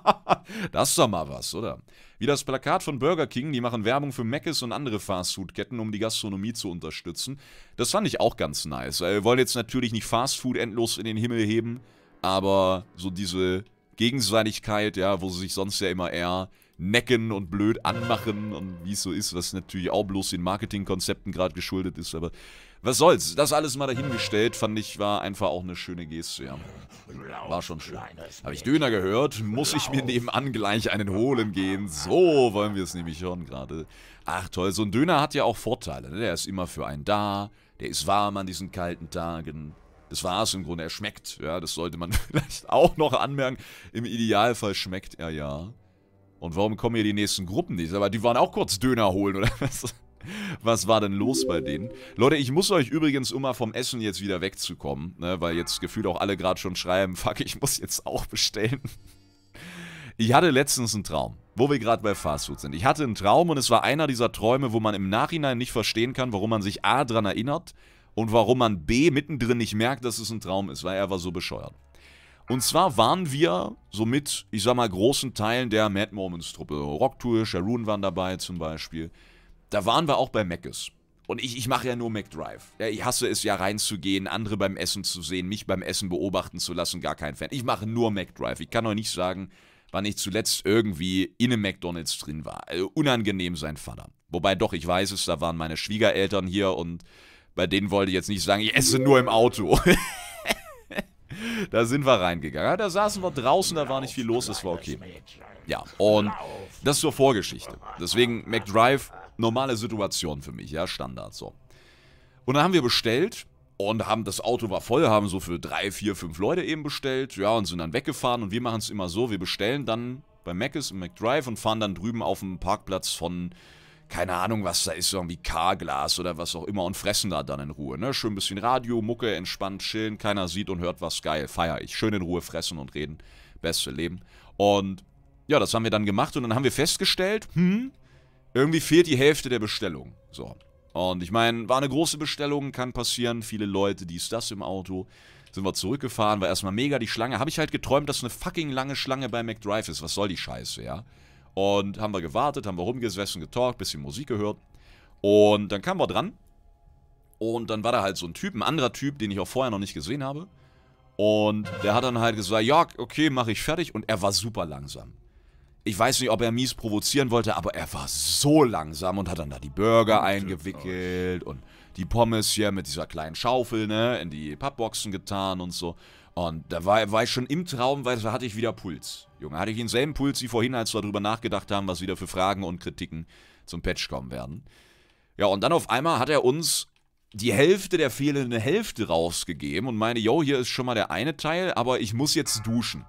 *laughs* das ist doch mal was, oder? Wie das Plakat von Burger King, die machen Werbung für Mc's und andere Fastfood-Ketten, um die Gastronomie zu unterstützen. Das fand ich auch ganz nice. Wir äh, wollen jetzt natürlich nicht Fastfood endlos in den Himmel heben, aber so diese Gegenseitigkeit, ja, wo sie sich sonst ja immer eher necken und blöd anmachen und wie es so ist, was natürlich auch bloß den Marketingkonzepten gerade geschuldet ist, aber was soll's. Das alles mal dahingestellt, fand ich, war einfach auch eine schöne Geste, ja. War schon schön. Habe ich Döner gehört, muss ich mir nebenan gleich einen holen gehen. So wollen wir es nämlich hören gerade. Ach toll, so ein Döner hat ja auch Vorteile. Ne? Der ist immer für einen da, der ist warm an diesen kalten Tagen. Das war es im Grunde, er schmeckt. Ja, das sollte man *laughs* vielleicht auch noch anmerken. Im Idealfall schmeckt er ja. Und warum kommen hier die nächsten Gruppen nicht? Aber die waren auch kurz Döner holen, oder was? Was war denn los bei denen? Leute, ich muss euch übrigens, um mal vom Essen jetzt wieder wegzukommen, ne, weil jetzt gefühlt auch alle gerade schon schreiben, *laughs* fuck, ich muss jetzt auch bestellen. Ich hatte letztens einen Traum, wo wir gerade bei Fastfood sind. Ich hatte einen Traum und es war einer dieser Träume, wo man im Nachhinein nicht verstehen kann, warum man sich A dran erinnert und warum man B mittendrin nicht merkt, dass es ein Traum ist, weil er war so bescheuert. Und zwar waren wir so mit, ich sag mal, großen Teilen der Mad Moments Truppe. Rocktour, Sharon waren dabei zum Beispiel. Da waren wir auch bei Mc's. Und ich, ich mache ja nur McDrive. Ja, ich hasse es ja reinzugehen, andere beim Essen zu sehen, mich beim Essen beobachten zu lassen, gar kein Fan. Ich mache nur McDrive. Ich kann euch nicht sagen, wann ich zuletzt irgendwie in einem McDonalds drin war. Also unangenehm sein Vater. Wobei doch, ich weiß es, da waren meine Schwiegereltern hier und bei denen wollte ich jetzt nicht sagen, ich esse nur im Auto. *laughs* da sind wir reingegangen. Da saßen wir draußen, da war nicht viel los, das war okay. Ja, und das zur Vorgeschichte. Deswegen, McDrive normale Situation für mich, ja, Standard so. Und dann haben wir bestellt und haben das Auto war voll, haben so für drei, vier, fünf Leute eben bestellt, ja, und sind dann weggefahren und wir machen es immer so, wir bestellen dann bei Mc's im McDrive und fahren dann drüben auf dem Parkplatz von keine Ahnung, was da ist, irgendwie Carglass oder was auch immer und fressen da dann in Ruhe, ne? Schön ein bisschen Radio, Mucke, entspannt chillen, keiner sieht und hört was geil, feier ich. Schön in Ruhe fressen und reden. Beste Leben. Und ja, das haben wir dann gemacht und dann haben wir festgestellt, hm, irgendwie fehlt die Hälfte der Bestellung. So. Und ich meine, war eine große Bestellung, kann passieren, viele Leute, dies, das im Auto. Sind wir zurückgefahren, war erstmal mega die Schlange. Habe ich halt geträumt, dass eine fucking lange Schlange bei McDrive ist. Was soll die Scheiße, ja? Und haben wir gewartet, haben wir rumgesessen, getalkt, bisschen Musik gehört. Und dann kamen wir dran. Und dann war da halt so ein Typ, ein anderer Typ, den ich auch vorher noch nicht gesehen habe. Und der hat dann halt gesagt, ja, okay, mache ich fertig. Und er war super langsam ich weiß nicht, ob er mies provozieren wollte, aber er war so langsam und hat dann da die Burger eingewickelt und die Pommes hier mit dieser kleinen Schaufel, ne, in die Pappboxen getan und so. Und da war, war ich schon im Traum, weil da hatte ich wieder Puls. Junge, hatte ich denselben Puls wie vorhin, als wir darüber nachgedacht haben, was wieder für Fragen und Kritiken zum Patch kommen werden. Ja, und dann auf einmal hat er uns die Hälfte der fehlenden Hälfte rausgegeben und meine, yo, hier ist schon mal der eine Teil, aber ich muss jetzt duschen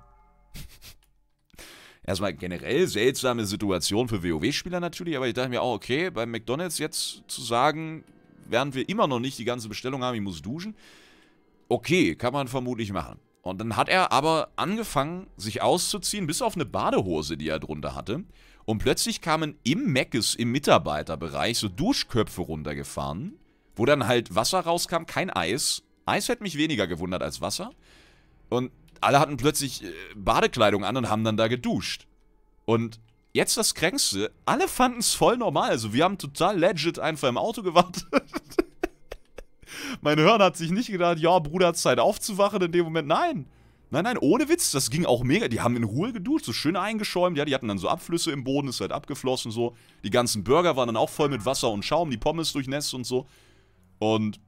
erstmal generell seltsame Situation für WoW-Spieler natürlich, aber ich dachte mir auch, okay, bei McDonalds jetzt zu sagen, während wir immer noch nicht die ganze Bestellung haben, ich muss duschen, okay, kann man vermutlich machen. Und dann hat er aber angefangen, sich auszuziehen, bis auf eine Badehose, die er drunter hatte. Und plötzlich kamen im Meckes, im Mitarbeiterbereich, so Duschköpfe runtergefahren, wo dann halt Wasser rauskam, kein Eis. Eis hätte mich weniger gewundert als Wasser. Und alle hatten plötzlich äh, Badekleidung an und haben dann da geduscht. Und jetzt das Kränkste, alle fanden es voll normal. Also wir haben total legit einfach im Auto gewartet. *laughs* mein Hirn hat sich nicht gedacht, ja, Bruder, Zeit aufzuwachen in dem Moment. Nein. Nein, nein, ohne Witz, das ging auch mega. Die haben in Ruhe geduscht, so schön eingeschäumt. Ja, die hatten dann so Abflüsse im Boden, ist halt abgeflossen so. Die ganzen Burger waren dann auch voll mit Wasser und Schaum, die Pommes durchnässt und so. Und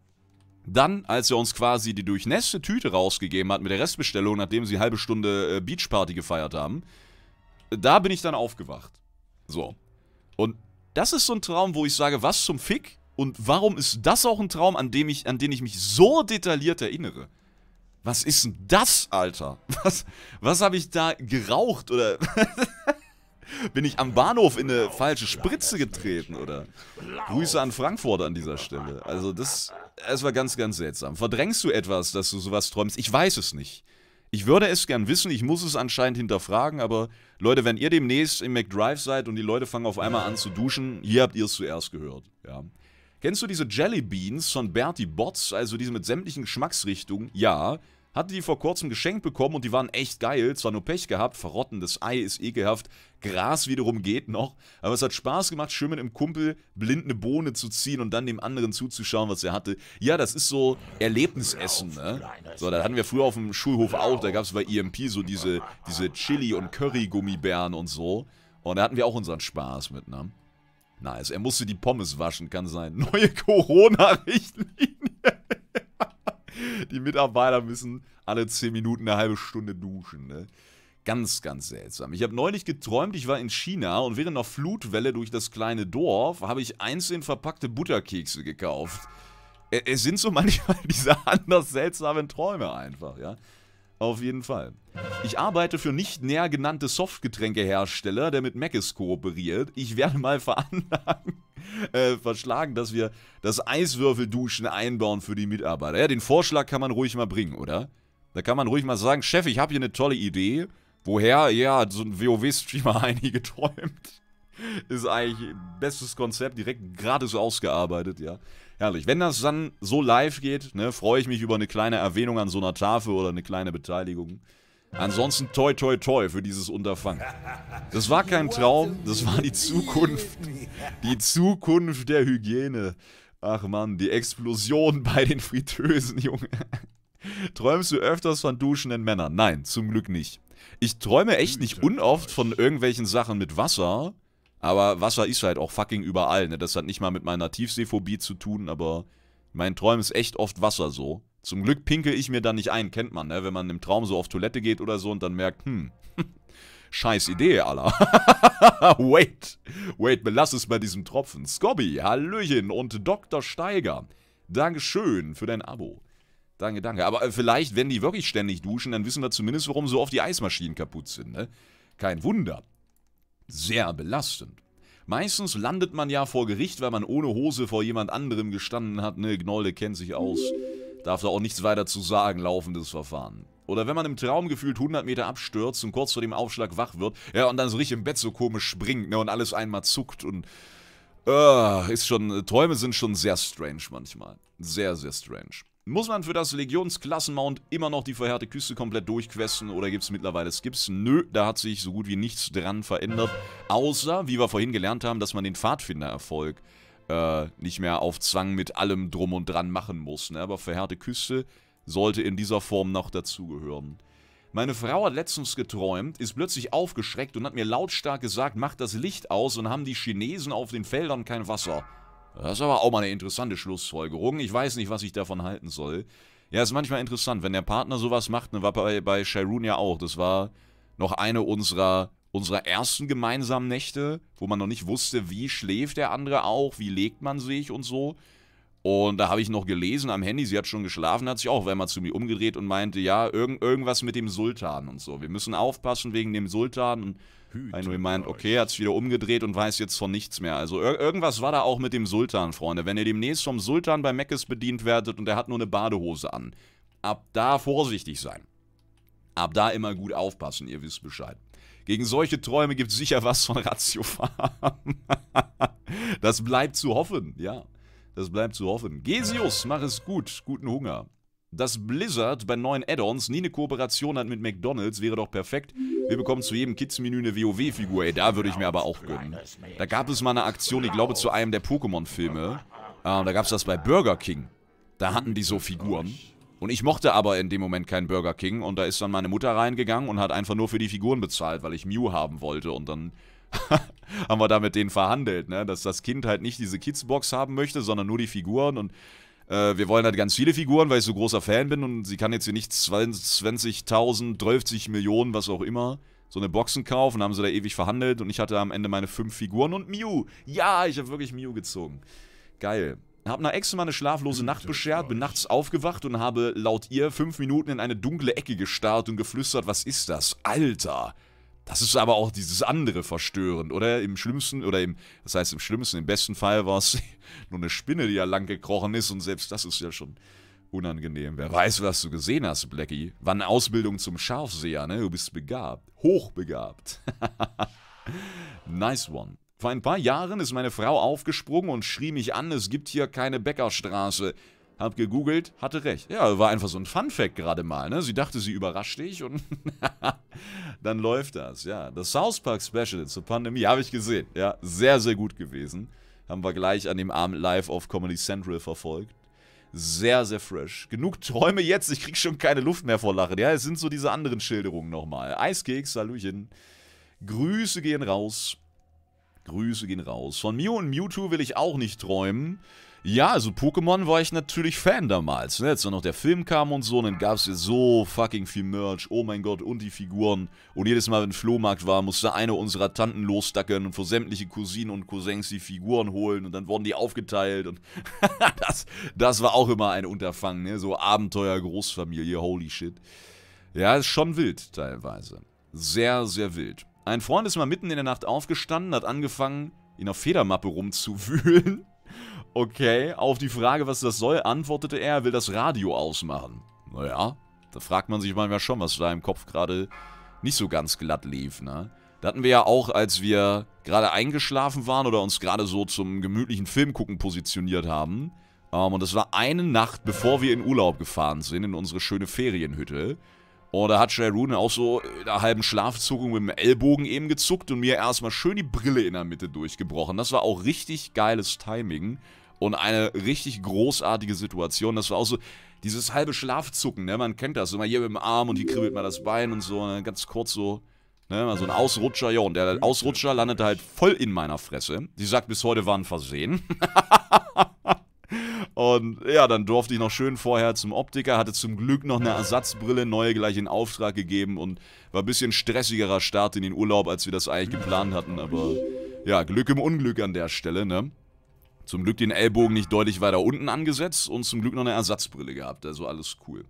dann, als er uns quasi die durchnässte Tüte rausgegeben hat mit der Restbestellung, nachdem sie eine halbe Stunde äh, Beachparty gefeiert haben, da bin ich dann aufgewacht. So. Und das ist so ein Traum, wo ich sage, was zum Fick? Und warum ist das auch ein Traum, an, dem ich, an den ich mich so detailliert erinnere? Was ist denn das, Alter? *laughs* Was, was habe ich da geraucht oder... *laughs* Bin ich am Bahnhof in eine falsche Spritze getreten, oder? Grüße an Frankfurt an dieser Stelle. Also das, es war ganz, ganz seltsam. Verdrängst du etwas, dass du sowas träumst? Ich weiß es nicht. Ich würde es gern wissen, ich muss es anscheinend hinterfragen, aber Leute, wenn ihr demnächst im McDrive seid und die Leute fangen auf einmal an zu duschen, hier habt ihr es zuerst gehört. Ja. Kennst du diese Jelly Beans von Bertie Botts, also diese mit sämtlichen Geschmacksrichtungen? Ja, hatte die vor kurzem geschenkt bekommen und die waren echt geil. Zwar nur Pech gehabt, verrotten, das Ei ist ekelhaft. Gras wiederum geht noch. Aber es hat Spaß gemacht, schön mit einem Kumpel blind eine Bohne zu ziehen und dann dem anderen zuzuschauen, was er hatte. Ja, das ist so Erlebnisessen, ne? So, das hatten wir früher auf dem Schulhof auch. Da gab es bei EMP so diese, diese Chili- und Curry-Gummibären und so. Und da hatten wir auch unseren Spaß mit, ne? Nice. Er musste die Pommes waschen, kann sein. *laughs* Neue Corona-Richtlinie. Die Mitarbeiter müssen alle 10 Minuten eine halbe Stunde duschen, ne? Ganz, ganz seltsam. Ich habe neulich geträumt, ich war in China und während einer Flutwelle durch das kleine Dorf habe ich einzeln verpackte Butterkekse gekauft. Es sind so manchmal *laughs* diese anders seltsamen Träume einfach, ja. Auf jeden Fall. Ich arbeite für nicht näher genannte Softgetränkehersteller, der mit Meckes kooperiert. Ich werde mal veranlagen, *laughs* äh, verschlagen, dass wir das Eiswürfelduschen einbauen für die Mitarbeiter. Ja, den Vorschlag kann man ruhig mal bringen, oder? Da kann man ruhig mal sagen, Chef, ich habe hier eine tolle Idee. Woher? Ja, so ein WoW-Streamer Heini *laughs* geträumt. Ist eigentlich bestes Konzept, direkt gratis ausgearbeitet, ja. Herrlich. Wenn das dann so live geht, ne, freue ich mich über eine kleine Erwähnung an so einer Tafel oder eine kleine Beteiligung. Ansonsten toi toi toi für dieses Unterfangen. Das war kein Traum, das war die Zukunft. Die Zukunft der Hygiene. Ach man, die Explosion bei den Fritösen, *laughs* Junge. Träumst du öfters von duschenden Männern? Nein, zum Glück nicht. Ich träume echt nicht unoft von irgendwelchen Sachen mit Wasser, aber Wasser ist halt auch fucking überall, ne? Das hat nicht mal mit meiner Tiefseephobie zu tun, aber mein Träum ist echt oft Wasser so. Zum Glück pinkel ich mir da nicht ein, kennt man, ne? Wenn man im Traum so auf Toilette geht oder so und dann merkt, hm, *laughs* scheiß Idee, Alter. *laughs* wait, wait, belass es bei diesem Tropfen. Scobby, Hallöchen und Dr. Steiger. Dankeschön für dein Abo. Danke, danke. Aber äh, vielleicht, wenn die wirklich ständig duschen, dann wissen wir zumindest, warum so oft die Eismaschinen kaputt sind, ne? Kein Wunder sehr belastend. Meistens landet man ja vor Gericht, weil man ohne Hose vor jemand anderem gestanden hat. Ne, Gnolde kennt sich aus. Darf da auch nichts weiter zu sagen, laufendes Verfahren. Oder wenn man im Traum gefühlt 100 Meter abstürzt und kurz vor dem Aufschlag wach wird, ja, und dann so richtig im Bett so komisch springt, ne, und alles einmal zuckt und... Uh, ist schon... Träume sind schon sehr strange manchmal. Sehr, sehr strange. Muss man für das Legionsklassenmount immer noch die verhärte Küste komplett durchquesten oder gibt es mittlerweile Skips? Nö, da hat sich so gut wie nichts dran verändert. Außer, wie wir vorhin gelernt haben, dass man den Pfadfindererfolg äh, nicht mehr auf Zwang mit allem drum und dran machen muss. Ne? Aber verhärte Küste sollte in dieser Form noch dazugehören. Meine Frau hat letztens geträumt, ist plötzlich aufgeschreckt und hat mir lautstark gesagt, mach das Licht aus und haben die Chinesen auf den Feldern kein Wasser. Das ist aber auch mal eine interessante Schlussfolgerung. Ich weiß nicht, was ich davon halten soll. Ja, ist manchmal interessant, wenn der Partner sowas macht, ne, war bei, bei Sharon ja auch. Das war noch eine unserer, unserer ersten gemeinsamen Nächte, wo man noch nicht wusste, wie schläft der andere auch, wie legt man sich und so. Und da habe ich noch gelesen am Handy, sie hat schon geschlafen, hat sich auch einmal zu mir umgedreht und meinte, ja, irgend, irgendwas mit dem Sultan und so. Wir müssen aufpassen wegen dem Sultan und ein Remind. meint, okay, hat's wieder umgedreht und weiß jetzt von nichts mehr. Also ir irgendwas war da auch mit dem Sultan, Freunde. Wenn ihr demnächst vom Sultan bei Meckes bedient werdet und er hat nur eine Badehose an, ab da vorsichtig sein. Ab da immer gut aufpassen, ihr wisst Bescheid. Gegen solche Träume gibt es sicher was von Ratio Farm. *laughs* das bleibt zu hoffen, ja. Das bleibt zu hoffen. Gesius, mach es gut. Guten Hunger. Dass Blizzard bei neuen Add-ons nie eine Kooperation hat mit McDonalds, wäre doch perfekt. Wir bekommen zu jedem Kids-Menü eine WoW-Figur. Ey, da würde ich mir aber auch gönnen. Da gab es mal eine Aktion, ich glaube, zu einem der Pokémon-Filme. Ähm, da gab es das bei Burger King. Da hatten die so Figuren. Und ich mochte aber in dem Moment keinen Burger King. Und da ist dann meine Mutter reingegangen und hat einfach nur für die Figuren bezahlt, weil ich Mew haben wollte. Und dann *laughs* haben wir da mit denen verhandelt, ne? dass das Kind halt nicht diese Kids-Box haben möchte, sondern nur die Figuren. Und äh, wir wollen halt ganz viele Figuren, weil ich so großer Fan bin und sie kann jetzt hier nicht 20.000, 30 Millionen, was auch immer, so eine Boxen kaufen, haben sie da ewig verhandelt und ich hatte am Ende meine fünf Figuren und Mew. Ja, ich habe wirklich Mew gezogen. Geil. Hab einer Ex mal eine schlaflose hm, Nacht beschert, bin nachts aufgewacht und habe laut ihr fünf Minuten in eine dunkle Ecke gestarrt und geflüstert, was ist das? Alter! Das ist aber auch dieses andere verstörend, oder? Im schlimmsten, oder im, das heißt im schlimmsten, im besten Fall war es *laughs* nur eine Spinne, die ja lang gekrochen ist und selbst das ist ja schon unangenehm. Wer weiß, was du gesehen hast, Blackie. Wann Ausbildung zum Scharfseher, ne? Du bist begabt. Hochbegabt. *laughs* nice one. Vor ein paar Jahren ist meine Frau aufgesprungen und schrie mich an, es gibt hier keine Bäckerstraße. Hab gegoogelt, hatte recht. Ja, war einfach so ein Fun-Fact gerade mal, ne? Sie dachte, sie überrascht dich und *laughs* dann läuft das, ja. Das South Park Special zur Pandemie habe ich gesehen. Ja, sehr, sehr gut gewesen. Haben wir gleich an dem Abend live auf Comedy Central verfolgt. Sehr, sehr fresh. Genug Träume jetzt, ich krieg schon keine Luft mehr vor Lachen. Ja, es sind so diese anderen Schilderungen nochmal. Eiskeks, Hallöchen. Grüße gehen raus. Grüße gehen raus. Von Mew und Mewtwo will ich auch nicht träumen. Ja, also Pokémon war ich natürlich Fan damals. Ne? Jetzt, wenn noch der Film kam und so, und dann gab es so fucking viel Merch. Oh mein Gott, und die Figuren. Und jedes Mal, wenn Flohmarkt war, musste eine unserer Tanten losdackeln und für sämtliche Cousinen und Cousins die Figuren holen. Und dann wurden die aufgeteilt. Und *laughs* das, das war auch immer ein Unterfangen. Ne? So Abenteuer, Großfamilie, holy shit. Ja, ist schon wild teilweise. Sehr, sehr wild. Ein Freund ist mal mitten in der Nacht aufgestanden, hat angefangen, in der Federmappe rumzuwühlen Okay, auf die Frage, was das soll, antwortete er, er will das Radio ausmachen. Naja, da fragt man sich manchmal schon, was da im Kopf gerade nicht so ganz glatt lief, ne? Da hatten wir ja auch, als wir gerade eingeschlafen waren oder uns gerade so zum gemütlichen Filmgucken positioniert haben. Ähm, und das war eine Nacht, bevor wir in Urlaub gefahren sind, in unsere schöne Ferienhütte. Und da hat Sharon auch so in einer halben Schlafzuckung mit dem Ellbogen eben gezuckt und mir erstmal schön die Brille in der Mitte durchgebrochen. Das war auch richtig geiles Timing. Und eine richtig großartige Situation. Das war auch so dieses halbe Schlafzucken, ne? Man kennt das. Immer hier mit dem Arm und hier kribbelt man das Bein und so. Ne? Ganz kurz so, ne? Mal so ein Ausrutscher. Ja, und der Ausrutscher landete halt voll in meiner Fresse. Sie sagt, bis heute war ein Versehen. *laughs* Und ja, dann durfte ich noch schön vorher zum Optiker, hatte zum Glück noch eine Ersatzbrille, neue gleich in Auftrag gegeben und war ein bisschen stressigerer Start in den Urlaub, als wir das eigentlich geplant hatten. Aber ja, Glück im Unglück an der Stelle, ne? Zum Glück den Ellbogen nicht deutlich weiter unten angesetzt und zum Glück noch eine Ersatzbrille gehabt, also alles cool.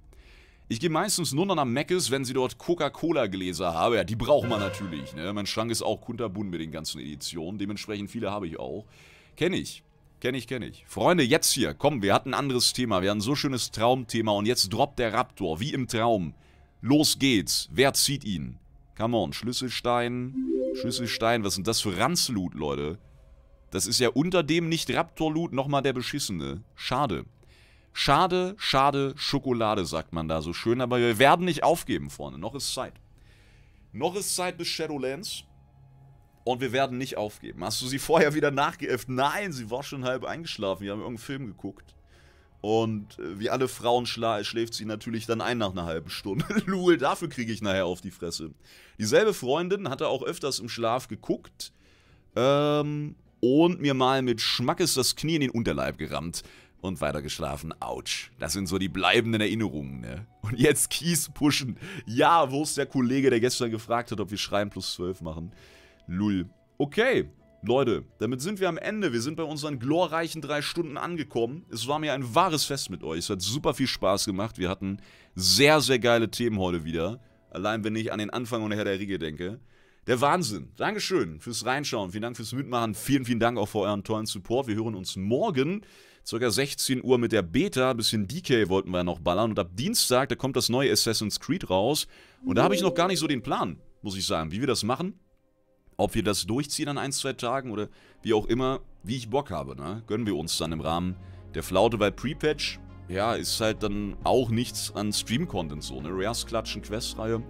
Ich gehe meistens nur noch nach Meckes, wenn sie dort Coca-Cola-Gläser habe. Ja, die braucht man natürlich, ne? Mein Schrank ist auch kunterbunt mit den ganzen Editionen. Dementsprechend viele habe ich auch. Kenne ich. Kenne ich, kenne ich. Freunde, jetzt hier. Komm, wir hatten ein anderes Thema. Wir hatten ein so schönes Traumthema und jetzt droppt der Raptor, wie im Traum. Los geht's. Wer zieht ihn? Come on, Schlüsselstein. Schlüsselstein, was sind das für Ranzloot, Leute? Das ist ja unter dem Nicht-Raptor-Loot nochmal der beschissene. Schade. Schade, schade, Schokolade, sagt man da so schön. Aber wir werden nicht aufgeben vorne. Noch ist Zeit. Noch ist Zeit bis Shadowlands. Und wir werden nicht aufgeben. Hast du sie vorher wieder nachgeäfft? Nein, sie war schon halb eingeschlafen. Wir haben irgendeinen Film geguckt. Und äh, wie alle Frauen schläft sie natürlich dann ein nach einer halben Stunde. *laughs* Lul, dafür kriege ich nachher auf die Fresse. Dieselbe Freundin hatte auch öfters im Schlaf geguckt. Ähm, und mir mal mit Schmackes das Knie in den Unterleib gerammt und weitergeschlafen. Autsch. Das sind so die bleibenden Erinnerungen, ne? Und jetzt Kies pushen. Ja, wo ist der Kollege, der gestern gefragt hat, ob wir Schreien plus 12 machen? Lull. Okay. Leute, damit sind wir am Ende. Wir sind bei unseren glorreichen drei Stunden angekommen. Es war mir ein wahres Fest mit euch. Es hat super viel Spaß gemacht. Wir hatten sehr, sehr geile Themen heute wieder. Allein wenn ich an den Anfang und Herr der Riege denke. Der Wahnsinn. Dankeschön fürs Reinschauen. Vielen Dank fürs Mitmachen. Vielen, vielen Dank auch für euren tollen Support. Wir hören uns morgen ca. 16 Uhr mit der Beta. Ein bisschen DK wollten wir noch ballern. Und ab Dienstag, da kommt das neue Assassin's Creed raus. Und da habe ich noch gar nicht so den Plan, muss ich sagen, wie wir das machen. Ob wir das durchziehen an ein, zwei Tagen oder wie auch immer, wie ich Bock habe, ne? Gönnen wir uns dann im Rahmen der Flaute, weil Pre-Patch, ja, ist halt dann auch nichts an Stream-Content so, ne? Rares klatschen, Questreihe.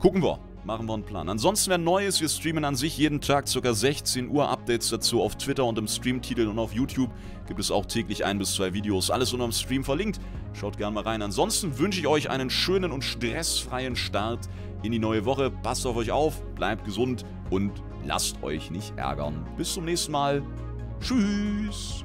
Gucken wir machen wir einen Plan. Ansonsten, wer neu ist, wir streamen an sich jeden Tag ca. 16 Uhr Updates dazu auf Twitter und im Streamtitel und auf YouTube gibt es auch täglich ein bis zwei Videos. Alles unter dem Stream verlinkt. Schaut gerne mal rein. Ansonsten wünsche ich euch einen schönen und stressfreien Start in die neue Woche. Passt auf euch auf, bleibt gesund und lasst euch nicht ärgern. Bis zum nächsten Mal. Tschüss.